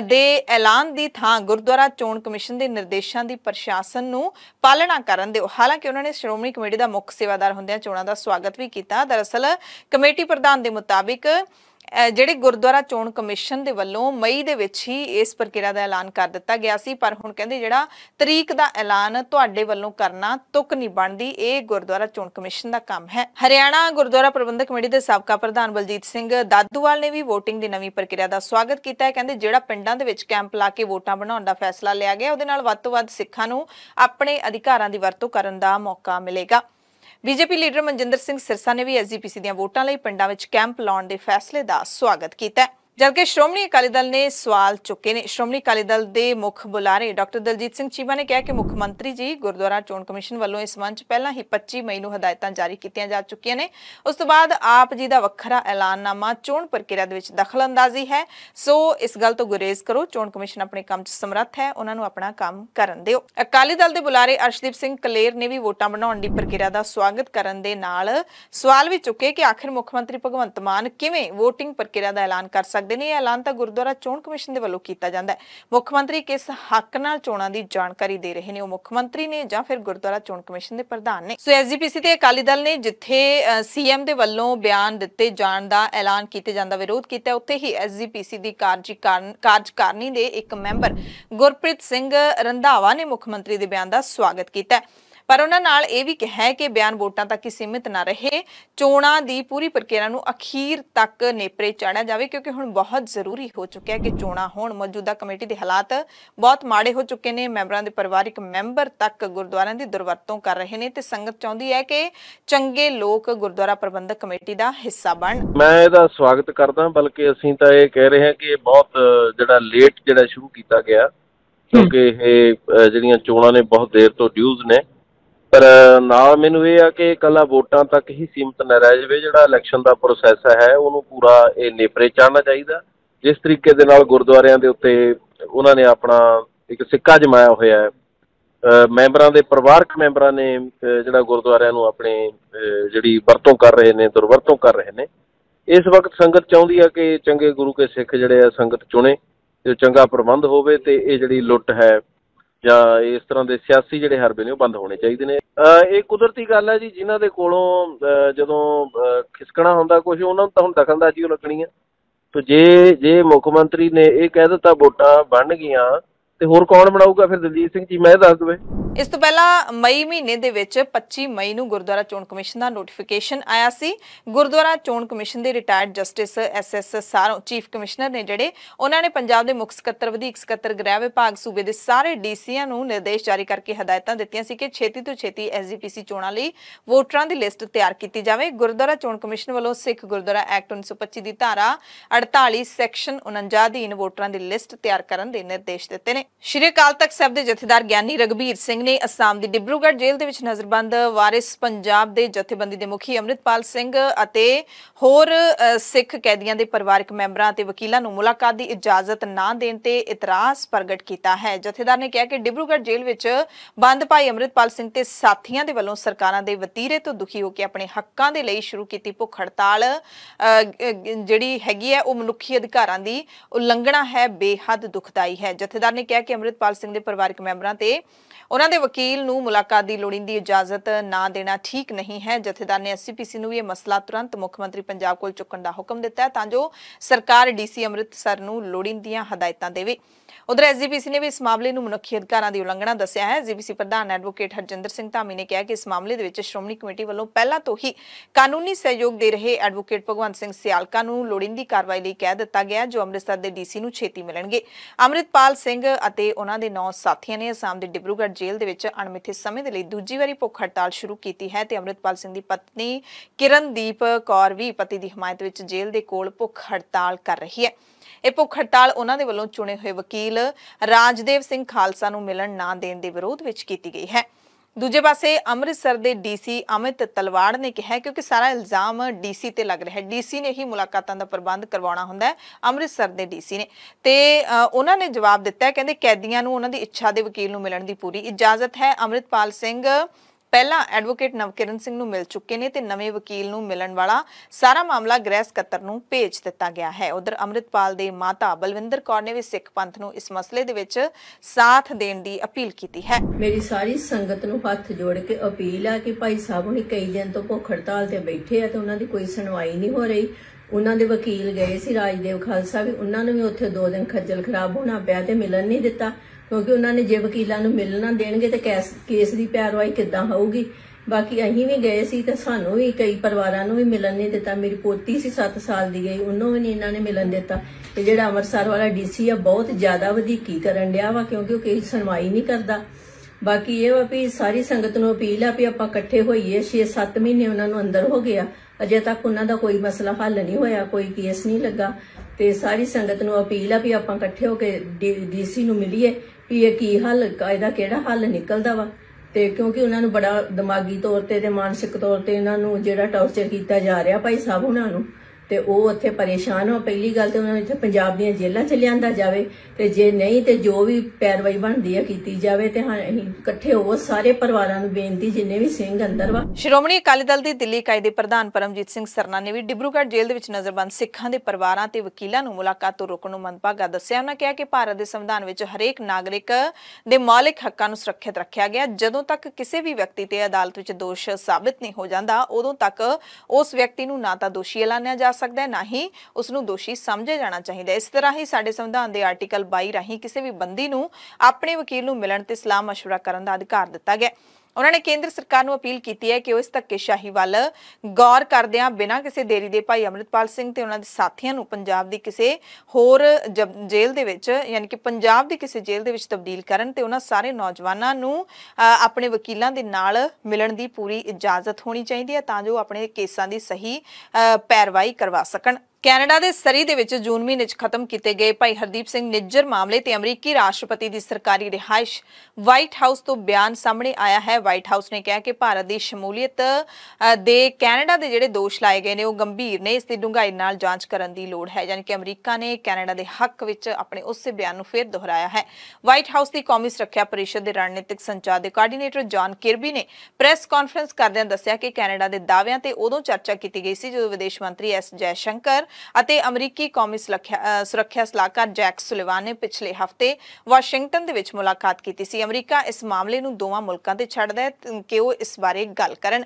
ਦੇ ਐਲਾਨ ਦੀ ਥਾਂ ਗੁਰਦੁਆਰਾ ਚੋਣ ਕਮਿਸ਼ਨ ਦੇ ਨਿਰਦੇਸ਼ਾਂ ਦੀ ਪ੍ਰਸ਼ਾਸਨ ਨੂੰ ਪਾਲਣਾ ਕਰਨ ਦਿਓ ਹਾਲਾਂਕਿ ਉਹਨਾਂ ਨੇ ਸ਼੍ਰੋਮਣੀ ਕਮੇਟੀ ਦਾ ਮੁੱਖ ਸੇਵਾਦਾਰ ਹੁੰਦਿਆਂ ਚੋਣਾਂ ਦਾ ਸਵਾਗਤ ਵੀ ਕੀਤਾ ਦਰਅਸਲ ਕਮੇਟੀ ਪ੍ਰਧਾਨ ਦੇ ਮੁਤਾਬਿਕ ਜਿਹੜੇ ਗੁਰਦੁਆਰਾ ਚੋਣ ਕਮਿਸ਼ਨ ਦੇ ਵੱਲੋਂ ਮਈ ਦੇ ਵਿੱਚ ਹੀ ਇਸ ਪ੍ਰਕਿਰਿਆ ਦਾ ਐਲਾਨ ਕਰ ਦਿੱਤਾ ਗਿਆ ਸੀ ਪਰ ਹੁਣ ਕਹਿੰਦੇ ਜਿਹੜਾ ਤਰੀਕ ਦਾ ਐਲਾਨ ਤੁਹਾਡੇ ਵੱਲੋਂ ਕਰਨਾ ਤੁਕ ਨਹੀਂ ਬਣਦੀ ਇਹ ਗੁਰਦੁਆਰਾ ਚੋਣ ਕਮਿਸ਼ਨ ਦਾ ਕੰਮ ਹੈ ਹਰਿਆਣਾ ਗੁਰਦੁਆਰਾ ਪ੍ਰਬੰਧਕ ਕਮੇਟੀ ਦੇ ਸਾਬਕਾ ਪ੍ਰਧਾਨ ਬਲਜੀਤ ਸਿੰਘ ਦਾਦੂਵਾਲ ਨੇ ਵੀ VOTING ਦੀ ਨਵੀਂ ਪ੍ਰਕਿਰਿਆ ਦਾ ਸਵਾਗਤ ਕੀਤਾ ਹੈ ਕਹਿੰਦੇ ਜਿਹੜਾ ਪਿੰਡਾਂ ਦੇ ਵਿੱਚ ਕੈਂਪ ਲਾ ਕੇ ਵੋਟਾਂ ਬਣਾਉਣ ਦਾ ਫੈਸਲਾ ਲਿਆ ਗਿਆ ਉਹਦੇ ਨਾਲ ਵੱਧ ਤੋਂ ਵੱਧ ਸਿੱਖਾਂ ਨੂੰ ਆਪਣੇ ਅਧਿਕਾਰਾਂ ਦੀ ਵਰਤੋਂ ਕਰਨ ਦਾ ਮੌਕਾ ਮਿਲੇਗਾ ਬੀਜੇਪੀ ਲੀਡਰ ਮਨਜਿੰਦਰ ਸਿੰਘ ਸਿਰਸਾ ਨੇ ਵੀ ਐਸਜੀਪੀਸੀ ਦੀਆਂ ਵੋਟਾਂ ਲਈ ਪਿੰਡਾਂ ਵਿੱਚ ਕੈਂਪ ਲਾਉਣ ਦੇ ਫੈਸਲੇ ਦਾ ਸਵਾਗਤ ਕੀਤਾ ਹੈ ਜਦਕਿ ਸ਼੍ਰੋਮਣੀ ਅਕਾਲੀ ਦਲ ਨੇ ਸਵਾਲ ਚੁੱਕੇ ਨੇ ਸ਼੍ਰੋਮਣੀ ਅਕਾਲੀ ਦਲ ਦੇ ਮੁਖ ਬੁਲਾਰੇ ਡਾਕਟਰ ਦਲਜੀਤ ਸਿੰਘ ਚੀਮਾ ਨੇ ਕਿਹਾ ਕਿ ਮੁੱਖ ਮੰਤਰੀ ਜੀ ਗੁਰਦੁਆਰਾ ਚੋਣ ਕਮਿਸ਼ਨ ਵੱਲੋਂ ਇਸ ਮੰਚ ਪਹਿਲਾਂ ਹੀ 25 ਮਈ ਨੂੰ ਹਦਾਇਤਾਂ ਜਾਰੀ ਕੀਤੀਆਂ ਜਾ ਚੁੱਕੀਆਂ ਨੇ ਉਸ ਤੋਂ ਬਾਅਦ ਆਪ ਜੀ ਦਾ ਵੱਖਰਾ ਐਲਾਨਨਾਮਾ ਚੋਣ ਪ੍ਰਕਿਰਿਆ ਦੇ ਵਿੱਚ ਦਖਲਅੰਦਾਜ਼ੀ ਹੈ ਸੋ ਇਸ ਗੱਲ ਤੋਂ ਗੁਰੇਜ਼ ਕਰੋ ਚੋਣ ਕਮਿਸ਼ਨ ਆਪਣੇ ਕੰਮ 'ਚ ਸਮਰੱਥ ਹੈ ਉਹਨਾਂ ਨੂੰ ਆਪਣਾ ਕੰਮ ਕਰਨ ਦਿਓ ਅਕਾਲੀ ਦਲ ਦੇ ਬੁਲਾਰੇ ਅਰਸ਼ਦੀਪ ਸਿੰਘ ਕਲੇਰ ਨੇ ਵੀ ਵੋਟਾਂ ਬਣਾਉਣ ਦੀ ਪ੍ਰਕਿਰਿਆ ਦਾ ਸਵਾਗਤ ਕਰਨ ਦੇ ਨਾਲ ਸਵਾਲ ਵੀ ਚੁੱਕੇ ਕਿ ਆਖਿਰ ਮੁੱਖ ਮੰਤਰੀ ਭਗਵੰਤ ਮਾਨ ਕਿਵੇਂ ਵੋਟਿੰਗ ਪ੍ਰਕਿਰਿਆ ਦਾ ਐਲਾਨ ਕਰ ਸਕਦੇ ਸਕਦੇ ਨੇ ਇਹ ਐਲਾਨ ਤਾਂ ਗੁਰਦੁਆਰਾ ਚੋਣ ਕਮਿਸ਼ਨ ਦੇ ਵੱਲੋਂ ਕੀਤਾ ਜਾਂਦਾ ਹੈ ਮੁੱਖ ਮੰਤਰੀ ਕਿਸ ਹੱਕ ਨਾਲ ਚੋਣਾਂ ਦੀ ਜਾਣਕਾਰੀ ਦੇ ਰਹੇ ਨੇ ਉਹ ਮੁੱਖ ਮੰਤਰੀ ਨੇ ਜਾਂ ਫਿਰ ਗੁਰਦੁਆਰਾ ਚੋਣ ਕਮਿਸ਼ਨ ਦੇ ਪ੍ਰਧਾਨ ਨੇ ਸੋ ਐਸਜੀਪੀਸੀ ਤੇ ਅਕਾਲੀ ਦਲ ਨੇ ਜਿੱਥੇ ਸੀਐਮ ਦੇ ਵੱਲੋਂ ਬਿਆਨ ਦਿੱਤੇ ਜਾਣ ਦਾ ਐਲਾਨ ਕੀਤੇ ਜਾਂਦਾ ਵਿਰੋਧ ਕੀਤਾ ਉੱਥੇ ਹੀ ਐਸਜੀਪੀਸੀ ਦੀ ਕਾਰਜਕਾਰਨੀ ਦੇ ਇੱਕ ਮੈਂਬਰ ਗੁਰਪ੍ਰੀਤ ਸਿੰਘ ਰੰਧਾਵਾ ਨੇ ਮੁੱਖ ਮੰਤਰੀ ਦੇ ਬਿਆਨ ਦਾ ਸਵਾਗਤ ਕੀਤਾ ਪਰ ਉਹਨਾਂ ਨਾਲ ਇਹ ਵੀ ਕਿਹਾ ਹੈ ਕਿ ਬਿਆਨ ਵੋਟਾਂ ਤੱਕ ਹੀ ਸੀਮਿਤ ਨਾ ਰਹੇ ਚੋਣਾਂ ਦੀ ਪੂਰੀ ਪ੍ਰਕਿਰਿਆ ਨੂੰ ਅਖੀਰ ਤੱਕ ਨੇਪਰੇ ਚਾੜਿਆ ਜਾਵੇ ਕਿਉਂਕਿ ਹੁਣ ਬਹੁਤ ਜ਼ਰੂਰੀ ਹੋ ਚੁੱਕਿਆ ਹੈ ਕਿ ਚੋਣਾਂ ਹੋਣ ਮੌਜੂਦਾ ਕਮੇਟੀ ਦੇ ਹਾਲਾਤ ਬਹੁਤ ਮਾੜੇ ਹੋ ਚੁੱਕੇ ਨੇ ਮੈਂਬਰਾਂ ਦੇ ਪਰਿਵਾਰਿਕ ਮੈਂਬਰ ਤੱਕ ਗੁਰਦੁਆਰਿਆਂ ਦੀ ਦੁਰਵਰਤੋਂ ਕਰ ਰਹੇ ਨੇ ਤੇ ਸੰਗਤ ਚਾਹੁੰਦੀ ਹੈ ਕਿ ਚੰਗੇ ਲੋਕ ਗੁਰਦੁਆਰਾ ਪ੍ਰਬੰਧਕ ਕਮੇਟੀ ਦਾ ਹਿੱਸਾ ਬਣ ਮੈਂ ਇਹਦਾ ਸਵਾਗਤ ਕਰਦਾ ਬਲਕਿ ਅਸੀਂ ਤਾਂ ਇਹ ਕਹਿ ਰਹੇ ਹਾਂ ਕਿ ਇਹ ਬਹੁਤ ਜਿਹੜਾ ਲੇਟ ਜਿਹੜਾ ਸ਼ੁਰੂ ਕੀਤਾ ਗਿਆ ਕਿਉਂਕਿ ਇਹ ਜਿਹੜੀਆਂ ਚੋਣਾਂ ਨੇ ਬਹੁਤ ਦੇਰ ਤੋਂ ਡਿਊਜ਼ ਨੇ ਪਰ ਨਾਲ ਮੈਨੂੰ ਇਹ ਆ ਕਿ ਕੱਲਾ ਵੋਟਾਂ ਤੱਕ ਹੀ ਸੀਮਤ ਨਾ ਰਹਿ ਜਾਵੇ ਜਿਹੜਾ ਇਲੈਕਸ਼ਨ ਦਾ ਪ੍ਰੋਸੈਸ ਹੈ ਉਹਨੂੰ ਪੂਰਾ ਇਹ ਨੇਪਰੇ ਚਾੜਨਾ ਚਾਹੀਦਾ ਜਿਸ ਤਰੀਕੇ ਦੇ ਨਾਲ ਗੁਰਦੁਆਰਿਆਂ ਦੇ ਉੱਤੇ ਉਹਨਾਂ ਨੇ ਆਪਣਾ ਇੱਕ ਸਿੱਕਾ ਜਮਾਇਆ ਹੋਇਆ ਹੈ ਮੈਂਬਰਾਂ ਦੇ ਪਰਿਵਾਰਕ ਮੈਂਬਰਾਂ ਨੇ ਜਿਹੜਾ ਗੁਰਦੁਆਰਿਆਂ ਨੂੰ ਆਪਣੇ ਜਿਹੜੀ ਵਰਤੋਂ ਕਰ ਰਹੇ ਨੇ ਦੁਰਵਰਤੋਂ ਕਰ ਰਹੇ ਨੇ ਇਸ ਵਕਤ ਸੰਗਤ ਚਾਹੁੰਦੀ ਆ ਕਿ ਚੰਗੇ ਗੁਰੂ ਕੇ ਸਿੱਖ ਜਿਹੜੇ ਆ ਸੰਗਤ ਚੁਣੇ ਜੋ ਚੰਗਾ ਪ੍ਰਬੰਧ ਹੋਵੇ ਤੇ ਇਹ ਜਿਹੜੀ ਲੁੱਟ ਹੈ ਜਾਂ ਇਸ ਤਰ੍ਹਾਂ ਦੇ ਸਿਆਸੀ ਜਿਹੜੇ ਹਰਬੇ ਨੇ ਉਹ ਬੰਦ ਹੋਣੇ ਚਾਹੀਦੇ ਨੇ ਇਹ ਕੁਦਰਤੀ ਗੱਲ ਹੈ ਜੀ ਜਿਨ੍ਹਾਂ ਦੇ ਕੋਲੋਂ ਜਦੋਂ ਖਿਸਕਣਾ ਹੁੰਦਾ ਕੁਝ ਉਹਨਾਂ ਨੂੰ ਤਾਂ ਹੁਣ ਦਖਲ ਦਾ ਜੀ ਲੱਗਣੀ ਹੈ ਤੋ ਜੇ ਜੇ ਮੁੱਖ ਮੰਤਰੀ ਨੇ ਇਹ ਕਹਿ ਦਿੱਤਾ ਵੋਟਾਂ ਬਣ ਗਈਆਂ ਤੇ ਹੋਰ ਕੌਣ ਬਣਾਊਗਾ ਫਿਰ ਦਲਜੀਤ ਸਿੰਘ ਜੀ ਮੈਂ ਦੱਸ ਦਵੇ ਇਸ ਤੋਂ ਪਹਿਲਾਂ ਮਈ ਮਹੀਨੇ ਦੇ ਵਿੱਚ 25 ਮਈ ਨੂੰ ਗੁਰਦੁਆਰਾ ਚੋਣ ਕਮਿਸ਼ਨ ਦਾ ਨੋਟੀਫਿਕੇਸ਼ਨ ਆਇਆ ਸੀ ਗੁਰਦੁਆਰਾ ਚੋਣ ਕਮਿਸ਼ਨ ਦੇ retired justice S S Saron chief commissioner ਨੇ ਜਿਹੜੇ ਉਹਨਾਂ ਨੇ ਪੰਜਾਬ ਦੇ ਮੁੱਖ ਸਕੱਤਰ ਵਧੀਕ ਸਕੱਤਰ ਗ੍ਰਹਿ ਵਿਭਾਗ ਸੂਬੇ ਦੇ ਸਾਰੇ ਡੀਸੀਆਂ ਨੂੰ ਨਿਰਦੇਸ਼ ਜਾਰੀ ਕਰਕੇ ਹਦਾਇਤਾਂ ਦਿੱਤੀਆਂ ਸੀ ਕਿ ਛੇਤੀ ਤੋਂ ਛੇਤੀ ਐਸਜੀਪੀਸੀ ਚੋਣਾਂ ਲਈ ਵੋਟਰਾਂ ਦੀ ਲਿਸਟ ਤਿਆਰ ਕੀਤੀ ਜਾਵੇ ਗੁਰਦੁਆਰਾ ਚੋਣ ਕਮਿਸ਼ਨ ਵੱਲੋਂ ਸਿੱਖ ਗੁਰਦੁਆਰਾ ਐਕਟ 1925 ਦੀ ਧਾਰਾ 48 ਸੈਕਸ਼ਨ 49 ਅਧੀਨ ਵੋਟਰਾਂ ਦੀ ਲਿਸਟ ਤਿਆਰ ਕਰਨ ਦੇ ਨਿਰਦੇਸ਼ ਦਿੱਤੇ ਨੇ ਸ਼੍ਰੀ ਅਕਾਲ ਤਖਤ ਸਾਹਿਬ ਦੇ ਜਥੇਦਾਰ ਗਿਆਨੀ ਰਗਬੀਰ ਸਿੰਘ ਨੇ ਅਸਾਮ ਦੀ ਡਿਬਰੂਗੜ ਜੇਲ੍ਹ ਦੇ ਵਿੱਚ ਨਜ਼ਰਬੰਦ ਵਾਰਿਸ ਪੰਜਾਬ ਦੇ ਜਥੇਬੰਦੀ ਦੇ ਮੁਖੀ ਅਮਰਿਤਪਾਲ ਸਿੰਘ ਅਤੇ ਹੋਰ ਸਿੱਖ ਕੈਦੀਆਂ ਦੇ ਪਰਿਵਾਰਕ ਮੈਂਬਰਾਂ ਤੇ ਵਕੀਲਾਂ ਨੂੰ ਮੁਲਾਕਾਤ ਦੀ ਇਜਾਜ਼ਤ ਨਾ ਦੇਣ ਤੇ ਇਤਰਾਜ਼ ਪ੍ਰਗਟ ਕੀਤਾ ਹੈ ਜਥੇਦਾਰ ਨੇ ਕਿਹਾ ਕਿ ਡਿਬਰੂਗੜ ਜੇਲ੍ਹ ਵਿੱਚ ਬੰਦ ਭਾਈ ਅਮਰਿਤਪਾਲ ਸਿੰਘ ਤੇ ਸਾਥੀਆਂ ਦੇ ਵੱਲੋਂ ਸਰਕਾਰਾਂ ਦੇ ਵਤੀਰੇ ਤੋਂ ਦੁਖੀ ਹੋ ਕੇ ਆਪਣੇ ਹੱਕਾਂ ਦੇ ਲਈ ਸ਼ੁਰੂ ਕੀਤੀ ਭੁੱਖ ਹੜਤਾਲ ਜਿਹੜੀ ਹੈਗੀ ਹੈ ਉਹ ਮਨੁੱਖੀ ਅਧਿਕਾਰਾਂ ਦੀ ਉਲੰਘਣਾ ਹੈ ਬੇਹੱਦ ਦੁਖਦਾਈ ਹੈ ਜਥੇਦਾਰ ਨੇ ਕਿਹਾ ਕਿ ਅਮਰਿਤਪਾਲ ਸਿੰਘ ਦੇ ਪਰਿਵਾਰਕ ਮੈਂਬਰਾਂ ਤੇ ਉਹਨਾਂ ਦੇ ਵਕੀਲ ਨੂੰ ਮੁਲਾਕਾਤ ਦੀ ਲੋੜੀਂਦੀ ਇਜਾਜ਼ਤ ਨਾ ਦੇਣਾ ਠੀਕ ਨਹੀਂ ਹੈ ਜਥੇਦਾਰ ਨੇ ਐਸਸੀਪੀਸੀ ਨੂੰ ਇਹ ਮਸਲਾ ਤੁਰੰਤ ਮੁੱਖ ਮੰਤਰੀ ਪੰਜਾਬ ਕੋਲ ਚੁੱਕਣ ਦਾ ਹੁਕਮ ਦਿੱਤਾ ਤਾਂ ਜੋ ਸਰਕਾਰ ਡੀਸੀ ਅੰਮ੍ਰਿਤਸਰ ਨੂੰ ਲੋੜੀਂਦੀਆਂ ਹਦਾਇਤਾਂ ਦੇਵੇ ਉਧਰ ਐਸਜੀਪੀਸੀ ਨੇ ਵੀ ਇਸ ਮਾਮਲੇ ਨੂੰ ਮਨੁੱਖੀ ਅਧਿਕਾਰਾਂ ਦੀ ਉਲੰਘਣਾ ਦੱਸਿਆ ਹੈ ਐਸਜੀਪੀਸੀ ਪ੍ਰਧਾਨ ਐਡਵੋਕੇਟ ਹਰਜਿੰਦਰ ਸਿੰਘ ਧਾਮੀ ਨੇ ਕਿਹਾ ਕਿ ਇਸ ਮਾਮਲੇ ਦੇ ਵਿੱਚ ਸ਼੍ਰੋਮਣੀ ਕਮੇਟੀ ਵੱਲੋਂ ਪਹਿਲਾਂ ਤੋਂ ਹੀ ਕਾਨੂੰਨੀ ਸਹਿਯੋਗ ਦੇ ਰਹੇ ਐਡਵੋਕੇਟ ਭਗਵੰਤ ਸਿੰਘ ਸਿਆਲਕਾ ਨੂੰ ਲੋੜੀਂਦੀ ਕਾਰਵਾਈ ਲਈ ਕਹਿ ਦਿੱਤਾ ਗਿਆ ਜੋ ਅੰਮ੍ਰਿਤਸਰ ਦੇ ਡੀਸੀ ਨੂੰ ਛੇਤੀ ਮਿਲਣਗੇ ਅੰਮ੍ਰਿਤਪਾਲ ਸਿੰਘ ਅਤੇ ਉਹਨਾਂ ਦੇ ਨੌ ਸਾਥੀਆਂ ਨੇ ਅਸਾਮ ਦੇ ਡਿਬਰੂਗੜ੍ਹ ਜੇਲ੍ਹ ਦੇ ਵਿੱਚ ਅਣਮਿੱਥੇ ਸਮੇਂ ਦੇ ਲਈ ਦੂਜੀ ਵਾਰੀ ਭੁੱਖ ਹੜਤਾਲ ਸ਼ੁਰੂ ਕੀਤੀ ਹੈ ਤੇ ਅਮਰਿਤਪਾਲ ਸਿੰਘ ਦੀ ਪਤਨੀ ਕਿਰਨਦੀਪ ਕੌਰ ਵੀ ਪਤੀ ਦੀ ਹਮਾਇਤ ਵਿੱਚ ਜੇਲ੍ਹ ਦੇ ਕੋਲ ਭੁੱਖ ਹੜਤਾਲ ਕਰ ਰਹੀ ਹੈ ਇਹ ਭੁੱਖ ਹੜਤਾਲ ਉਹਨਾਂ ਦੇ ਵੱਲੋਂ ਚੁਣੇ ਹੋਏ ਵਕੀਲ ਰਾਜਦੇਵ ਸਿੰਘ ਖਾਲਸਾ ਨੂੰ ਮਿਲਣ ਨਾ ਦੇਣ ਦੇ ਵਿਰੋਧ ਵਿੱਚ ਕੀਤੀ ਗਈ ਹੈ ਦੂਜੇ ਪਾਸੇ ਅੰਮ੍ਰਿਤਸਰ ਦੇ ਡੀਸੀ ਅਮਿਤ ਤਲਵਾੜ ਨੇ ਕਿਹਾ ਕਿਉਂਕਿ ਸਾਰਾ ਇਲਜ਼ਾਮ ਡੀਸੀ ਤੇ ਲੱਗ ਰਿਹਾ ਹੈ ਡੀਸੀ ਨੇ ਹੀ ਮੁਲਾਕਾਤਾਂ ਦਾ ਪ੍ਰਬੰਧ ਕਰਵਾਉਣਾ ਹੁੰਦਾ ਹੈ ਅੰਮ੍ਰਿਤਸਰ ਦੇ ਡੀਸੀ ਨੇ ਤੇ ਉਹਨਾਂ ਨੇ ਜਵਾਬ ਦਿੱਤਾ ਹੈ ਕਹਿੰਦੇ ਕੈਦੀਆਂ ਨੂੰ ਉਹਨਾਂ ਦੀ ਇੱਛਾ ਦੇ ਵਕੀਲ ਨੂੰ ਮਿਲਣ ਦੀ ਪੂਰੀ ਇਜਾਜ਼ਤ ਹੈ ਅੰਮ੍ਰਿਤਪਾਲ ਸਿੰਘ ਪਹਿਲਾਂ ਐਡਵੋਕੇਟ ਨਵਕਿਰਨ ਸਿੰਘ ਨੂੰ ਮਿਲ ਚੁੱਕੇ ਨੇ ਤੇ ਨਵੇਂ ਵਕੀਲ ਨੂੰ ਮਿਲਣ ਵਾਲਾ ਸਾਰਾ ਮਾਮਲਾ ਗ੍ਰੈਸ ਕਤਰ ਨੂੰ ਭੇਜ ਦਿੱਤਾ ਗਿਆ ਹੈ ਉਧਰ ਅੰਮ੍ਰਿਤਪਾਲ ਦੇ ਮਾਤਾ ਬਲਵਿੰਦਰ ਕੌਰ ਨੇ ਵੀ ਸਿੱਖ ਪੰਥ ਨੂੰ ਇਸ ਮਸਲੇ ਦੇ ਵਿੱਚ ਸਾਥ ਦੇਣ ਦੀ ਅਪੀਲ ਕੀਤੀ ਹੈ ਮੇਰੀ ਸਾਰੀ ਸੰਗਤ ਨੂੰ ਹੱਥ ਜੋੜ ਕੇ ਅਪੀਲ ਆ ਕਿ ਭਾਈ ਸਾਹਿਬ ਹੁਣ ਕਈ ਦਿਨ ਤੋਂ ਭੁੱਖ ਹੜਤਾਲ ਤੇ ਬੈਠੇ ਆ ਤੇ ਉਹਨਾਂ ਦੀ ਕੋਈ ਸੁਣਵਾਈ ਨਹੀਂ ਹੋ ਰਹੀ ਉਹਨਾਂ ਦੇ ਵਕੀਲ ਗਏ ਸੀ ਰਾਜਦੇਵ ਖਾਲਸਾ ਵੀ ਉਹਨਾਂ ਨੂੰ ਵੀ ਉੱਥੇ ਦੋ ਦਿਨ ਖੱਜਲ ਖਰਾਬ ਹੋਣਾ ਪਿਆ ਤੇ ਮਿਲਣ ਨਹੀਂ ਦਿੱਤਾ ਕਿਉਂਕਿ ਉਹਨਾਂ ਨੇ ਜੇ ਵਕੀਲਾਂ ਨੂੰ ਮਿਲਣਾ ਦੇਣਗੇ ਤੇ ਕੇਸ ਕੇਸ ਦੀ ਪੈਰਵਾਈ ਕਿੱਦਾਂ ਹੋਊਗੀ ਬਾਕੀ ਅਸੀਂ ਵੀ ਗਏ ਸੀ ਤੇ ਸਾਨੂੰ ਵੀ ਕਈ ਪਰਿਵਾਰਾਂ ਨੂੰ ਵੀ ਮਿਲਣ ਨਹੀਂ ਦਿੱਤਾ ਮੇਰੀ ਪੋਤੀ ਸੀ 7 ਸਾਲ ਦੀ ਗਈ ਉਹਨੂੰ ਵੀ ਨਹੀਂ ਇਹਨਾਂ ਨੇ ਮਿਲਣ ਦਿੱਤਾ ਤੇ ਜਿਹੜਾ ਅਮਰਸਰ ਵਾਲਾ ਡੀਸੀ ਆ ਬਹੁਤ ਜ਼ਿਆਦਾ ਵਧੀਕੀ ਕਰਨ ਡਿਆ ਵਾ ਕਿਉਂਕਿ ਉਹ ਕੋਈ ਸੁਣਵਾਈ ਨਹੀਂ ਕਰਦਾ ਬਾਕੀ ਇਹ ਵਾ ਵੀ ਸਾਰੀ ਸੰਗਤ ਨੂੰ ਅਪੀਲ ਆ ਵੀ ਆਪਾਂ ਇਕੱਠੇ ਹੋਈਏ 6-7 ਮਹੀਨੇ ਉਹਨਾਂ ਨੂੰ ਅੰਦਰ ਹੋ ਗਿਆ ਅਜੇ ਤੱਕ ਉਹਨਾਂ ਦਾ ਕੋਈ ਮਸਲਾ ਹੱਲ ਨਹੀਂ ਹੋਇਆ ਕੋਈ ਕੇਸ ਨਹੀਂ ਲੱਗਾ ਤੇ ਸਾਰੀ ਸੰਗਤ ਨੂੰ ਅਪੀਲ ਆ ਵੀ ਆਪਾਂ ਇਕੱਠੇ ਹੋ ਕੇ ਡੀਸੀ ਨੂੰ ਮਿਲੀਏ ਵੀ ਇਹ ਕੀ ਹੱਲ ਇਹਦਾ ਕਿਹੜਾ ਹੱਲ ਨਿਕਲਦਾ ਵਾ ਤੇ ਕਿਉਂਕਿ ਉਹਨਾਂ ਨੂੰ ਬੜਾ ਦਿਮਾਗੀ ਤੌਰ ਤੇ ਤੇ ਮਾਨਸਿਕ ਤੌਰ ਤੇ ਇਹਨਾਂ ਨੂੰ ਜਿਹੜਾ ਟੌਰਚਰ ਕੀਤਾ ਜਾ ਰਿਹਾ ਭਾਈ ਸਾਹਿਬ ਉਹਨਾਂ ਨੂੰ ਤੇ ਉਹ ਉੱਥੇ ਪਰੇਸ਼ਾਨ ਹੋ ਪਹਿਲੀ ਗੱਲ ਤੇ ਉਹਨਾਂ ਨੂੰ ਇੱਥੇ ਪੰਜਾਬ ਦੀਆਂ ਜੇਲ੍ਹਾਂ 'ਚ ਲਿਆਂਦਾ ਜਾਵੇ ਤੇ ਜੇ ਨਹੀਂ ਤੇ ਜੋ ਵੀ ਪੈਰਵਾਈ ਬਣਦੀ ਹੈ ਕੀਤੀ ਜਾਵੇ ਤੇ ਹਾਂ ਅਸੀਂ ਇਕੱਠੇ ਹੋ ਸਾਰੇ ਪਰਿਵਾਰਾਂ ਨੂੰ ਬੇਨਤੀ ਜਿੰਨੇ ਵੀ ਸਿੰਘ ਅੰਦਰ ਵਾ ਸ਼੍ਰੋਮਣੀ ਅਕਾਲੀ ਦਲ ਦੀ ਦਿੱਲੀ ਇਕਾਈ ਦੇ ਪ੍ਰਧਾਨ ਪਰਮਜੀਤ ਸਿੰਘ ਸਰਨਾ ਨੇ ਵੀ ਡਿਬਰੂਗੜ੍ਹ ਜੇਲ੍ਹ ਦੇ ਵਿੱਚ ਨਜ਼ਰਬੰਦ ਸਿੱਖਾਂ ਦੇ ਪਰਿਵਾਰਾਂ ਤੇ ਵਕੀਲਾਂ ਨੂੰ ਮੁਲਾਕਾਤ ਤੋਂ ਰੋਕਣ ਨੂੰ ਮੰਦਭਾਗਾ ਦੱਸਿਆ ਉਹਨਾਂ ਕਿਹਾ ਕਿ ਭਾਰਤ ਦੇ ਸੰਵਿਧਾਨ ਵਿੱਚ ਹਰੇਕ ਨਾਗਰਿਕ ਦੇ ਮੌਲਿਕ ਹੱਕਾਂ ਨੂੰ ਸੁਰੱਖਿਅਤ ਰੱਖਿਆ ਗਿਆ ਜਦੋਂ ਤੱਕ ਕਿਸੇ ਵੀ ਵਿਅਕਤੀ ਤੇ ਅਦਾਲਤ ਵਿੱਚ ਦੋਸ਼ ਸਾਬਤ ਨਹੀਂ ਹੋ ਜਾਂਦਾ ਉਦੋਂ ਤੱਕ ਉਸ ਵਿਅਕਤੀ ਨੂੰ ਨਾ ਤਾਂ ਦੋਸ਼ੀ ਐਲਾਨਿਆ ਜਾ ਸਕਦਾ ਹੈ ਨਾ ਹੀ ਉਸ ਨੂੰ ਦੋਸ਼ੀ ਸਮਝਿਆ ਜਾਣਾ ਚਾਹੀਦਾ ਇਸ ਤਰ੍ਹਾਂ ਹੀ ਸਾਡੇ ਸੰਵਿਧਾਨ ਦੇ ਆਰਟੀਕਲ 22 ਰਾਹੀਂ ਕਿਸੇ ਵੀ ਬੰਦੀ ਨੂੰ ਆਪਣੇ ਵਕੀਲ ਨੂੰ ਮਿਲਣ ਤੇ ਸਲਾਹ مشورہ ਕਰਨ ਦਾ ਅਧਿਕਾਰ ਦਿੱਤਾ ਗਿਆ ਉਹਨਾਂ ਨੇ ਕੇਂਦਰ ਸਰਕਾਰ ਨੂੰ ਅਪੀਲ ਕੀਤੀ ਹੈ ਕਿ ਉਹ ਇਸ ਸ਼ਾਹੀ ਵੱਲ ਗੌਰ ਕਰਦਿਆਂ ਬਿਨਾਂ ਕਿਸੇ ਦੇਰੀ ਦੇ ਭਾਈ ਅਮਰਿਤਪਾਲ ਸਿੰਘ ਤੇ ਉਹਨਾਂ ਦੇ ਸਾਥੀਆਂ ਨੂੰ ਪੰਜਾਬ ਦੀ ਕਿਸੇ ਹੋਰ ਜੇਲ੍ਹ ਦੇ ਵਿੱਚ ਯਾਨੀ ਕਿ ਪੰਜਾਬ ਦੀ ਕਿਸੇ ਜੇਲ੍ਹ ਦੇ ਵਿੱਚ ਤਬਦੀਲ ਕਰਨ ਤੇ ਉਹਨਾਂ ਸਾਰੇ ਨੌਜਵਾਨਾਂ ਨੂੰ ਆਪਣੇ ਵਕੀਲਾਂ ਦੇ ਨਾਲ ਮਿਲਣ ਦੀ ਪੂਰੀ ਇਜਾਜ਼ਤ ਹੋਣੀ ਚਾਹੀਦੀ ਹੈ ਤਾਂ ਜੋ ਆਪਣੇ ਕੇਸਾਂ ਦੀ ਸਹੀ ਪੈਰਵਾਈ ਕਰਵਾ ਸਕਣ ਕੈਨੇਡਾ ਦੇ ਸਰੀ ਦੇ ਵਿੱਚ ਜੂਨ ਮਹੀਨੇ 'ਚ ਖਤਮ ਕੀਤੇ ਗਏ ਭਾਈ ਹਰਦੀਪ ਸਿੰਘ ਨਿੱਜਰ ਮਾਮਲੇ ਤੇ ਅਮਰੀਕੀ ਰਾਸ਼ਟਰਪਤੀ ਦੀ ਸਰਕਾਰੀ ਰਿਹਾਇਸ਼ ਵਾਈਟ ਹਾਊਸ ਤੋਂ ਬਿਆਨ ਸਾਹਮਣੇ ਆਇਆ ਹੈ ਵਾਈਟ ਹਾਊਸ ਨੇ ਕਿਹਾ ਕਿ ਭਾਰਤ ਦੀ ਸ਼ਮੂਲੀਅਤ ਦੇ ਕੈਨੇਡਾ ਦੇ ਜਿਹੜੇ ਦੋਸ਼ ਲਾਏ ਗਏ ਨੇ ਉਹ ਗੰਭੀਰ ਨੇ ਇਸ ਦੀ ਡੂੰਘਾਈ ਨਾਲ ਜਾਂਚ ਕਰਨ ਦੀ ਲੋੜ ਹੈ ਯਾਨੀ ਕਿ ਅਮਰੀਕਾ ਨੇ ਕੈਨੇਡਾ ਦੇ ਹੱਕ ਵਿੱਚ ਆਪਣੇ ਉਸੇ ਬਿਆਨ ਨੂੰ ਫੇਰ ਦੁਹਰਾਇਆ ਹੈ ਵਾਈਟ ਹਾਊਸ ਦੀ ਕੌਮੀ ਸੁਰੱਖਿਆ ਪਰਿਸ਼ਦ ਦੇ ਰਣਨੀਤਿਕ ਸੰਚਾਰ ਦੇ ਕੋਆਰਡੀਨੇਟਰ ਜான் ਕਿਰਬੀ ਨੇ ਪ੍ਰੈਸ ਕਾਨਫਰੰਸ ਕਰਦਿਆਂ ਦੱਸਿਆ ਕਿ ਕੈਨੇਡਾ ਦੇ ਦਾਅਵਿਆਂ ਤੇ ਉਦੋਂ ਚਰਚਾ ਕੀਤੀ ਗਈ ਸੀ ਜਦੋਂ ਵਿਦੇਸ਼ ਮੰਤਰੀ ਐਸ ਜੈ ਸ਼ੰਕਰ ਅਤੇ ਅਮਰੀਕੀ ਕੌਮੀ ਸੁਰੱਖਿਆ ਸਲਾਹਕਾਰ ਜੈਕ ਸੁਲਿਵਾਨ ਨੇ ਪਿਛਲੇ ਹਫਤੇ ਵਾਸ਼ਿੰਗਟਨ ਦੇ ਵਿੱਚ ਮੁਲਾਕਾਤ ਕੀਤੀ ਸੀ ਅਮਰੀਕਾ ਇਸ ਮਾਮਲੇ ਨੂੰ ਦੋਵਾਂ ਮੁਲਕਾਂ ਤੇ ਛੱਡਦਾ ਹੈ ਕਿ ਉਹ ਇਸ ਬਾਰੇ ਗੱਲ ਕਰਨ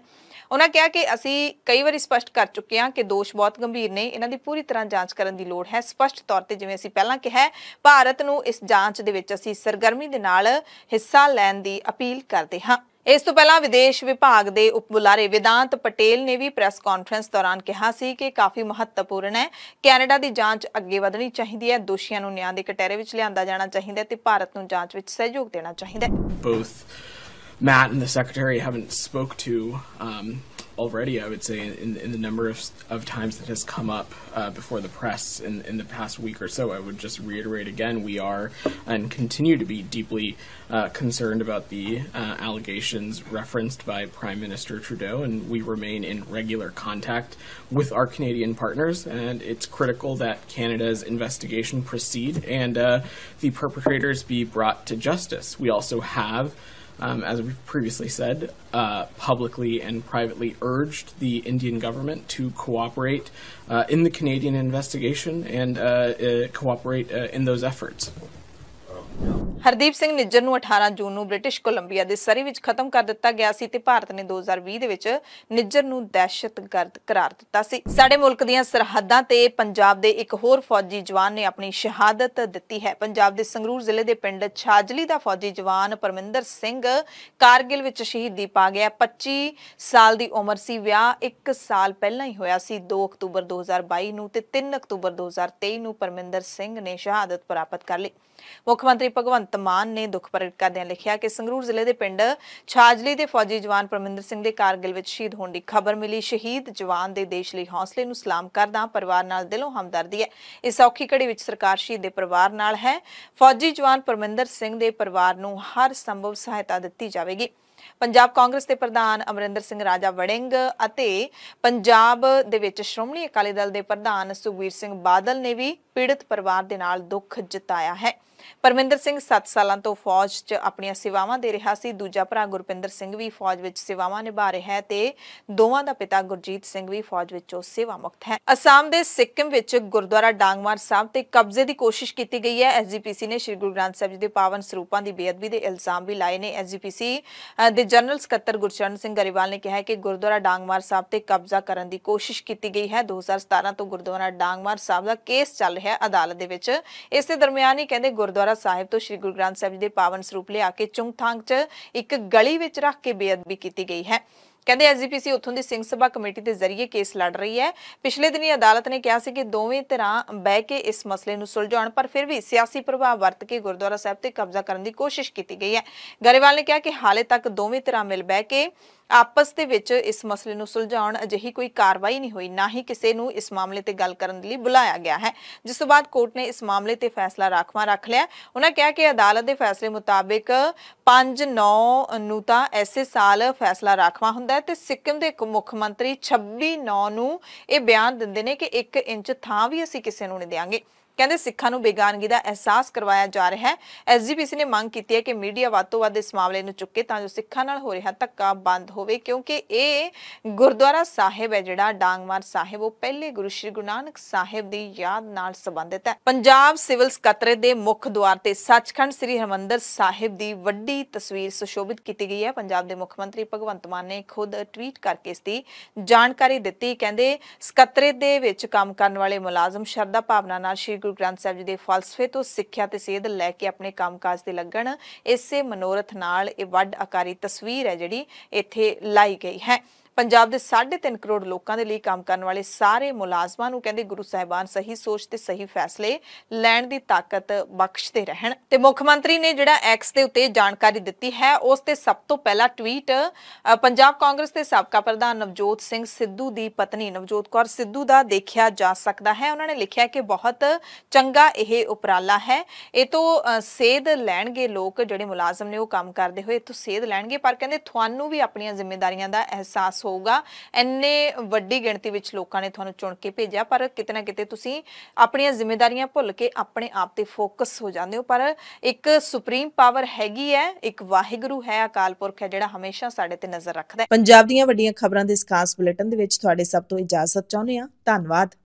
ਉਹਨਾਂ ਕਿਹਾ ਕਿ ਅਸੀਂ ਕਈ ਵਾਰੀ ਸਪਸ਼ਟ ਕਰ ਚੁੱਕੇ ਹਾਂ ਕਿ ਦੋਸ਼ ਬਹੁਤ ਗੰਭੀਰ ਨੇ ਇਹਨਾਂ ਦੀ ਪੂਰੀ ਤਰ੍ਹਾਂ ਜਾਂਚ ਕਰਨ ਦੀ ਲੋੜ ਹੈ ਸਪਸ਼ਟ ਤੌਰ ਤੇ ਜਿਵੇਂ ਅਸੀਂ ਪਹਿਲਾਂ ਕਿਹਾ ਭਾਰਤ ਨੂੰ ਇਸ ਜਾਂਚ ਦੇ ਵਿੱਚ ਅਸੀਂ ਸਰਗਰਮੀ ਦੇ ਨਾਲ ਹਿੱਸਾ ਲੈਣ ਦੀ ਅਪੀਲ ਕਰਦੇ ਹਾਂ ਇਸ ਤੋਂ ਪਹਿਲਾਂ ਵਿਦੇਸ਼ ਵਿਭਾਗ ਦੇ ਉਪ ਬੁਲਾਰੇ ਵਿਦਾਂਤ ਪਟੇਲ ਨੇ ਵੀ ਪ੍ਰੈਸ ਕਾਨਫਰੰਸ ਦੌਰਾਨ ਕਿਹਾ ਸੀ ਕਿ ਕਾਫੀ ਮਹੱਤਵਪੂਰਨ ਹੈ ਕੈਨੇਡਾ ਦੀ ਜਾਂਚ ਅੱਗੇ ਵਧਣੀ ਚਾਹੀਦੀ ਹੈ ਦੋਸ਼ੀਆਂ ਨੂੰ ਨਿਆਂ ਦੇ ਕਟਹਿਰੇ ਵਿੱਚ ਲਿਆਂਦਾ ਜਾਣਾ ਚਾਹੀਦਾ ਹੈ ਤੇ ਭਾਰਤ ਨੂੰ ਜਾਂਚ ਵਿੱਚ ਸਹਿਯੋਗ ਦੇਣਾ ਚਾਹੀਦਾ ਹੈ Matt and the secretary haven't spoke to um, already, I would say, in, in the number of, of times that has come up uh, before the press in, in the past week or so. I would just reiterate again we are and continue to be deeply uh, concerned about the uh, allegations referenced by Prime Minister Trudeau, and we remain in regular contact with our Canadian partners. And it's critical that Canada's investigation proceed and uh, the perpetrators be brought to justice. We also have um, as we've previously said, uh, publicly and privately urged the Indian government to cooperate uh, in the Canadian investigation and uh, uh cooperate uh, in those efforts. Hardeep Singh Nijjar ਨੂੰ 18 ਜੂਨ ਨੂੰ British Columbia ਦੇ ਸਰੀ ਵਿੱਚ ਖਤਮ ਕਰ ਦਿੱਤਾ ਗਿਆ ਸੀ ਤੇ ਭਾਰਤ ਨੇ 2020 ਦੇ ਵਿੱਚ ਨਿੱਜਰ ਨੂੰ ਦਹਿਸ਼ਤਗਰਦ ਕਰਾਰ ਦਿੱਤਾ ਸੀ ਸਾਡੇ ਮੁਲਕ ਦੀਆਂ ਸਰਹੱਦਾਂ ਤੇ ਪੰਜਾਬ ਦੇ ਇੱਕ ਹੋਰ ਫੌਜੀ ਜਵਾਨ ਨੇ ਆਪਣੀ ਸ਼ਹਾਦਤ ਦਿੱਤੀ ਹੈ ਪੰਜਾਬ ਦੇ ਸੰਗਰੂਰ ਜ਼ਿਲ੍ਹੇ ਦੇ ਪਿੰਡ ਛਾਜਲੀ ਦਾ ਫੌਜੀ ਜਵਾਨ ਪਰਮਿੰਦਰ ਸਿੰਘ ਕਾਰਗਿਲ ਵਿੱਚ ਸ਼ਹੀਦੀ ਪਾ ਗਿਆ 25 ਸਾਲ ਦੀ ਉਮਰ ਸੀ ਵਿਆਹ 1 ਸਾਲ ਪਹਿਲਾਂ ਹੀ ਹੋਇਆ ਸੀ 2 ਅਕਤੂਬਰ 2022 ਨੂੰ ਤੇ 3 ਅਕਤੂਬਰ 2023 ਨੂੰ ਪਰਮਿੰਦਰ ਸਿੰਘ ਨੇ ਸ਼ਹਾਦਤ ਪ੍ਰਾਪਤ ਕਰ ਲਈ ਮੁੱਖ ਮੰਤਰੀ ਭਗਵੰਤ ਮਾਨ ਨੇ ਦੁੱਖ ਪ੍ਰਗਟ ਕਰਦਿਆਂ ਲਿਖਿਆ ਕਿ ਸੰਗਰੂਰ ਜ਼ਿਲ੍ਹੇ ਦੇ ਪਿੰਡ ਛਾਜਲੀ ਦੇ ਫੌਜੀ ਜਵਾਨ ਪਰਮਿੰਦਰ ਸਿੰਘ ਦੇ ਕਾਰਗਿਲ ਵਿੱਚ ਸ਼ਹੀਦ ਹੋਣ ਦੀ ਖਬਰ ਮਿਲੀ ਸ਼ਹੀਦ ਜਵਾਨ ਦੇ ਦੇਸ਼ ਲਈ ਹੌਸਲੇ ਨੂੰ ਸਲਾਮ ਕਰਦਾ ਪਰਿਵਾਰ ਨਾਲ ਦਿਲੋਂ ਹਮਦਰਦੀ ਹੈ ਇਸ ਔਖੀ ਘੜੀ ਵਿੱਚ ਸਰਕਾਰ ਸ਼ਹੀਦ ਦੇ ਪਰਿਵਾਰ ਨਾਲ ਹੈ ਫੌਜੀ ਜਵਾਨ ਪਰਮਿੰਦਰ ਸਿੰਘ ਦੇ ਪਰਿਵਾਰ ਨੂੰ ਹਰ ਸੰਭਵ ਸਹਾਇਤਾ ਦਿੱਤੀ ਜਾਵੇਗੀ ਪੰਜਾਬ ਕਾਂਗਰਸ ਦੇ ਪ੍ਰਧਾਨ ਅਮਰਿੰਦਰ ਸਿੰਘ ਰਾਜਾ ਵੜਿੰਗ ਅਤੇ ਪੰਜਾਬ ਦੇ ਵਿੱਚ ਸ਼੍ਰੋਮਣੀ ਅਕਾਲੀ ਦਲ ਦੇ ਪ੍ਰਧਾਨ ਸੁਖਵੀਰ ਸਿੰਘ ਬਾਦਲ ਨੇ ਵੀ ਪੀੜਤ ਪਰਿਵਾਰ ਦੇ ਨਾਲ ਦੁੱਖ ਜਤਾਇਆ ਹੈ ਪਰਮਿੰਦਰ ਸਿੰਘ 7 ਸਾਲਾਂ ਤੋਂ ਫੌਜ 'ਚ ਆਪਣੀਆਂ ਸੇਵਾਵਾਂ ਦੇ ਰਿਹਾ ਸੀ ਦੂਜਾ ਭਰਾ ਗੁਰਪਿੰਦਰ ਸਿੰਘ ਵੀ ਫੌਜ ਵਿੱਚ ਸੇਵਾਵਾਂ ਨਿਭਾ ਰਿਹਾ ਹੈ ਤੇ ਦੋਵਾਂ ਦਾ ਪਿਤਾ ਗੁਰਜੀਤ ਸਿੰਘ ਵੀ ਫੌਜ ਵਿੱਚੋਂ ਸੇਵਾ ਮੁਕਤ ਹੈ ਅਸਾਮ ਦੇ ਸਿੱਕਮ ਵਿੱਚ ਗੁਰਦੁਆਰਾ ਡਾਂਗਮਾਰ ਸਾਹਿਬ ਤੇ ਕਬਜ਼ੇ ਦੀ ਕੋਸ਼ਿਸ਼ ਕੀਤੀ ਗਈ ਹੈ ਐਸਜੀਪੀਸੀ ਨੇ ਸ੍ਰੀ ਗੁਰੂ ਗ੍ਰੰਥ ਸਾਹਿਬ ਜੀ ਦੇ ਪਾਵਨ ਸਰੂਪਾਂ ਦੀ ਬੇਅਦਬੀ ਦੇ ਇਲਜ਼ਾਮ ਵੀ ਲਾਏ ਨੇ ਐਸਜੀਪੀਸੀ ਦੇ ਜਨਰਲ ਸਕੱਤਰ ਗੁਰਚਰਨ ਸਿੰਘ ਗਰੇਵਾਲ ਨੇ ਕਿਹਾ ਕਿ ਗੁਰਦੁਆਰਾ ਡਾਂਗਮਾਰ ਸਾਹਿਬ ਤੇ ਕਬਜ਼ਾ ਕਰਨ ਦੀ ਕੋਸ਼ਿਸ਼ ਕੀਤੀ ਗਈ ਹੈ 2017 ਤੋਂ ਗੁਰਦੁਆਰਾ ਡਾਂਗਮਾਰ ਸਾਹਿਬ ਦਾ ਕੇਸ ਚੱਲ ਰਿਹਾ ਹੈ ਅਦਾਲਤ ਦੇ ਵਿੱਚ ਇਸ ਦੇ ਦਰਮਿਆਨ ਹੀ ਕਹਿੰਦੇ ਗੁਰ ਗੁਰਦੁਆਰਾ ਸਾਹਿਬ ਤੋਂ ਸ੍ਰੀ ਗੁਰੂ ਗ੍ਰੰਥ ਸਾਹਿਬ ਜੀ ਦੇ ਪਾਵਨ ਸਰੂਪ ਲਿਆ ਕੇ ਚੁੰਗਥਾਂਗ 'ਚ ਇੱਕ ਗਲੀ ਵਿੱਚ ਰੱਖ ਕੇ ਬੇਅਦਬੀ ਕੀਤੀ ਗਈ ਹੈ ਕਹਿੰਦੇ ਐਸਜੀਪੀਸੀ ਉੱਥੋਂ ਦੀ ਸਿੰਘ ਸਭਾ ਕਮੇਟੀ ਦੇ ਜ਼ਰੀਏ ਕੇਸ ਲੜ ਰਹੀ ਹੈ ਪਿਛਲੇ ਦਿਨੀ ਅਦਾਲਤ ਨੇ ਕਿਹਾ ਸੀ ਕਿ ਦੋਵੇਂ ਤਰ੍ਹਾਂ ਬਹਿ ਕੇ ਇਸ ਮਸਲੇ ਨੂੰ ਸੁਲਝਾਉਣ ਪਰ ਫਿਰ ਵੀ ਸਿਆਸੀ ਪ੍ਰਭਾਵ ਵਰਤ ਕੇ ਗੁਰਦੁਆਰਾ ਸਾਹਿਬ ਤੇ ਕਬਜ਼ਾ ਕਰਨ ਦੀ ਕੋਸ਼ਿਸ਼ ਕੀਤੀ ਗਈ ਹੈ ਗਰੇਵਾਲ ਨੇ ਕਿਹਾ ਕਿ ਹਾਲੇ ਤੱਕ ਦੋਵੇਂ ਤਰ੍ਹਾਂ ਮਿਲ ਬਹਿ ਕੇ ਆਪਸ ਦੇ ਵਿੱਚ ਇਸ ਮਸਲੇ ਨੂੰ ਸੁਲਝਾਉਣ ਅਜਿਹੀ ਕੋਈ ਕਾਰਵਾਈ ਨਹੀਂ ਹੋਈ ਨਾ ਹੀ ਕਿਸੇ ਨੂੰ ਇਸ ਮਾਮਲੇ ਤੇ ਗੱਲ ਕਰਨ ਲਈ ਬੁਲਾਇਆ ਗਿਆ ਹੈ ਜਿਸ ਤੋਂ ਬਾਅਦ ਕੋਰਟ ਨੇ ਇਸ ਮਾਮਲੇ ਤੇ ਫੈਸਲਾ ਰਾਖਵਾ ਰੱਖ ਲਿਆ ਉਹਨਾਂ ਕਿਹਾ ਕਿ ਅਦਾਲਤ ਦੇ ਫੈਸਲੇ ਮੁਤਾਬਕ 5 9 ਨੂੰ ਤਾਂ ਐਸੇ ਸਾਲ ਫੈਸਲਾ ਰਾਖਵਾ ਹੁੰਦਾ ਤੇ ਸਿੱਕਮ ਦੇ ਮੁੱਖ ਮੰਤਰੀ 26 9 ਨੂੰ ਇਹ ਬਿਆਨ ਦਿੰਦੇ ਨੇ ਕਿ 1 ਇੰਚ ਥਾਂ ਵੀ ਅਸੀਂ ਕਿਸੇ ਨੂੰ ਨਹੀਂ ਦੇਾਂਗੇ ਕਹਿੰਦੇ ਸਿੱਖਾਂ ਨੂੰ ਬੇਗਾਨਗੀ ਦਾ ਅਹਿਸਾਸ ਕਰਵਾਇਆ ਜਾ ਰਿਹਾ ਹੈ ਐਸਜੀਪੀਸੀ ਨੇ ਮੰਗ ਕੀਤੀ ਹੈ ਕਿ ਮੀਡੀਆ ਵੱਧ ਤੋਂ ਵੱਧ ਇਸ ਮਾਮਲੇ ਨੂੰ ਚੁੱਕੇ ਤਾਂ ਜੋ ਸਿੱਖਾਂ ਨਾਲ ਹੋ ਰਿਹਾ ਧੱਕਾ ਬੰਦ ਹੋਵੇ ਕਿਉਂਕਿ ਇਹ ਗੁਰਦੁਆਰਾ ਸਾਹਿਬ ਹੈ ਜਿਹੜਾ ਡਾਂਗਮਾਰ ਸਾਹਿਬ ਉਹ ਪਹਿਲੇ ਗੁਰੂ ਸ਼੍ਰੀ ਗੁਰੂ ਨਾਨਕ ਸਾਹਿਬ ਦੀ ਯਾਦ ਨਾਲ ਸੰਬੰਧਿਤ ਹੈ ਪੰਜਾਬ ਸਿਵਲ ਸਕੱਤਰੇ ਦੇ ਮੁੱਖ ਦੁਆਰ ਤੇ ਸੱਚਖੰਡ ਸ੍ਰੀ ਹਰਮੰਦਰ ਸਾਹਿਬ ਦੀ ਵੱਡੀ ਤਸਵੀਰ ਸੁਸ਼ੋਭਿਤ ਕੀਤੀ ਗਈ ਹੈ ਪੰਜਾਬ ਦੇ ਮੁੱਖ ਮੰਤਰੀ ਭਗਵੰਤ ਮਾਨ ਨੇ ਖੁਦ ਟਵੀਟ ਕਰਕੇ ਇਸ ਦੀ ਜਾਣਕਾਰੀ ਦਿੱਤੀ ਕਹਿੰਦੇ ਸਕੱਤਰੇ ਦੇ ਵਿੱਚ ਕੰਮ ਕਰਨ ਵਾਲੇ ਮੁਲਾਜ਼ਮ ਸ਼ਰਧਾ ਭਾਵਨਾ ਨਾਲ ਸ਼੍ਰੀ ਗੁਰੂ ਗ੍ਰੰਥ ਸਾਹਿਬ ਜੀ ਦੇ ਫਲਸਫੇ ਤੋਂ ਸਿੱਖਿਆ ਤੇ ਸੇਧ ਲੈ ਕੇ ਆਪਣੇ ਕੰਮਕਾਜ ਤੇ ਲੱਗਣ ਇਸੇ ਮਨੋਰਥ ਨਾਲ ਇਹ ਵੱਡ ਆਕਾਰੀ ਤਸਵੀਰ ਹੈ ਜਿਹੜੀ ਇੱਥੇ ਲਾਈ ਗਈ ਹੈ ਪੰਜਾਬ ਦੇ 3.5 ਕਰੋੜ ਲੋਕਾਂ ਦੇ ਲਈ ਕੰਮ ਕਰਨ ਵਾਲੇ ਸਾਰੇ ਮੁਲਾਜ਼ਮਾਂ ਨੂੰ ਕਹਿੰਦੇ ਗੁਰੂ ਸਾਹਿਬਾਨ ਸਹੀ ਸੋਚ ਤੇ ਸਹੀ ਫੈਸਲੇ ਲੈਣ ਦੀ ਤਾਕਤ ਬਖਸ਼ਦੇ ਰਹਿਣ ਤੇ ਮੁੱਖ ਮੰਤਰੀ ਨੇ ਜਿਹੜਾ ਐਕਸ ਦੇ ਉੱਤੇ ਜਾਣਕਾਰੀ ਦਿੱਤੀ ਹੈ ਉਸ ਤੇ ਸਭ ਤੋਂ ਪਹਿਲਾ ਟਵੀਟ ਪੰਜਾਬ ਕਾਂਗਰਸ ਦੇ ਸਾਬਕਾ ਪ੍ਰਧਾਨ ਨਵਜੋਤ ਸਿੰਘ ਸਿੱਧੂ ਦੀ ਪਤਨੀ ਨਵਜੋਤ ਕੌਰ ਸਿੱਧੂ ਦਾ ਦੇਖਿਆ ਜਾ ਸਕਦਾ ਹੈ ਉਹਨਾਂ ਨੇ ਲਿਖਿਆ ਕਿ ਬਹੁਤ ਚੰਗਾ ਇਹ ਉਪਰਾਲਾ ਹੈ ਇਹ ਤੋਂ ਸੇਧ ਲੈਣਗੇ ਲੋਕ ਜਿਹੜੇ ਮੁਲਾਜ਼ਮ ਨੇ ਉਹ ਕੰਮ ਕਰਦੇ ਹੋਏ ਇਹ ਤੋਂ ਸੇਧ ਲੈਣਗੇ ਪਰ ਕਹਿੰਦੇ ਤੁਹਾਨੂੰ ਵੀ ਆਪਣੀਆਂ ਜ਼ਿੰਮੇਵਾਰੀਆਂ ਦਾ ਅਹਿਸਾਸ ਹੋਊਗਾ ਐਨੇ ਵੱਡੀ ਗਿਣਤੀ ਵਿੱਚ ਲੋਕਾਂ ਨੇ ਤੁਹਾਨੂੰ ਚੁਣ ਕੇ ਭੇਜਿਆ ਪਰ ਕਿਤੇ ਨਾ ਕਿਤੇ ਤੁਸੀਂ ਆਪਣੀਆਂ ਜ਼ਿੰਮੇਵਾਰੀਆਂ ਭੁੱਲ ਕੇ ਆਪਣੇ ਆਪ ਤੇ ਫੋਕਸ ਹੋ ਜਾਂਦੇ ਹੋ ਪਰ ਇੱਕ ਸੁਪਰੀਮ ਪਾਵਰ ਹੈਗੀ ਹੈ ਇੱਕ ਵਾਹਿਗੁਰੂ ਹੈ ਅਕਾਲ ਪੁਰਖ ਹੈ ਜਿਹੜਾ ਹਮੇਸ਼ਾ ਸਾਡੇ ਤੇ ਨਜ਼ਰ ਰੱਖਦਾ ਹੈ ਪੰਜਾਬ ਦੀਆਂ ਵੱਡੀਆਂ ਖਬਰਾਂ ਦੇ ਇਸ ਖਾਸ ਬੁਲੇਟਿਨ ਦੇ ਵਿੱਚ ਤੁਹਾਡੇ ਸਭ ਤੋਂ ਇਜਾਜ਼ਤ ਚਾਹੁੰਦੇ ਆ ਧੰਨਵਾਦ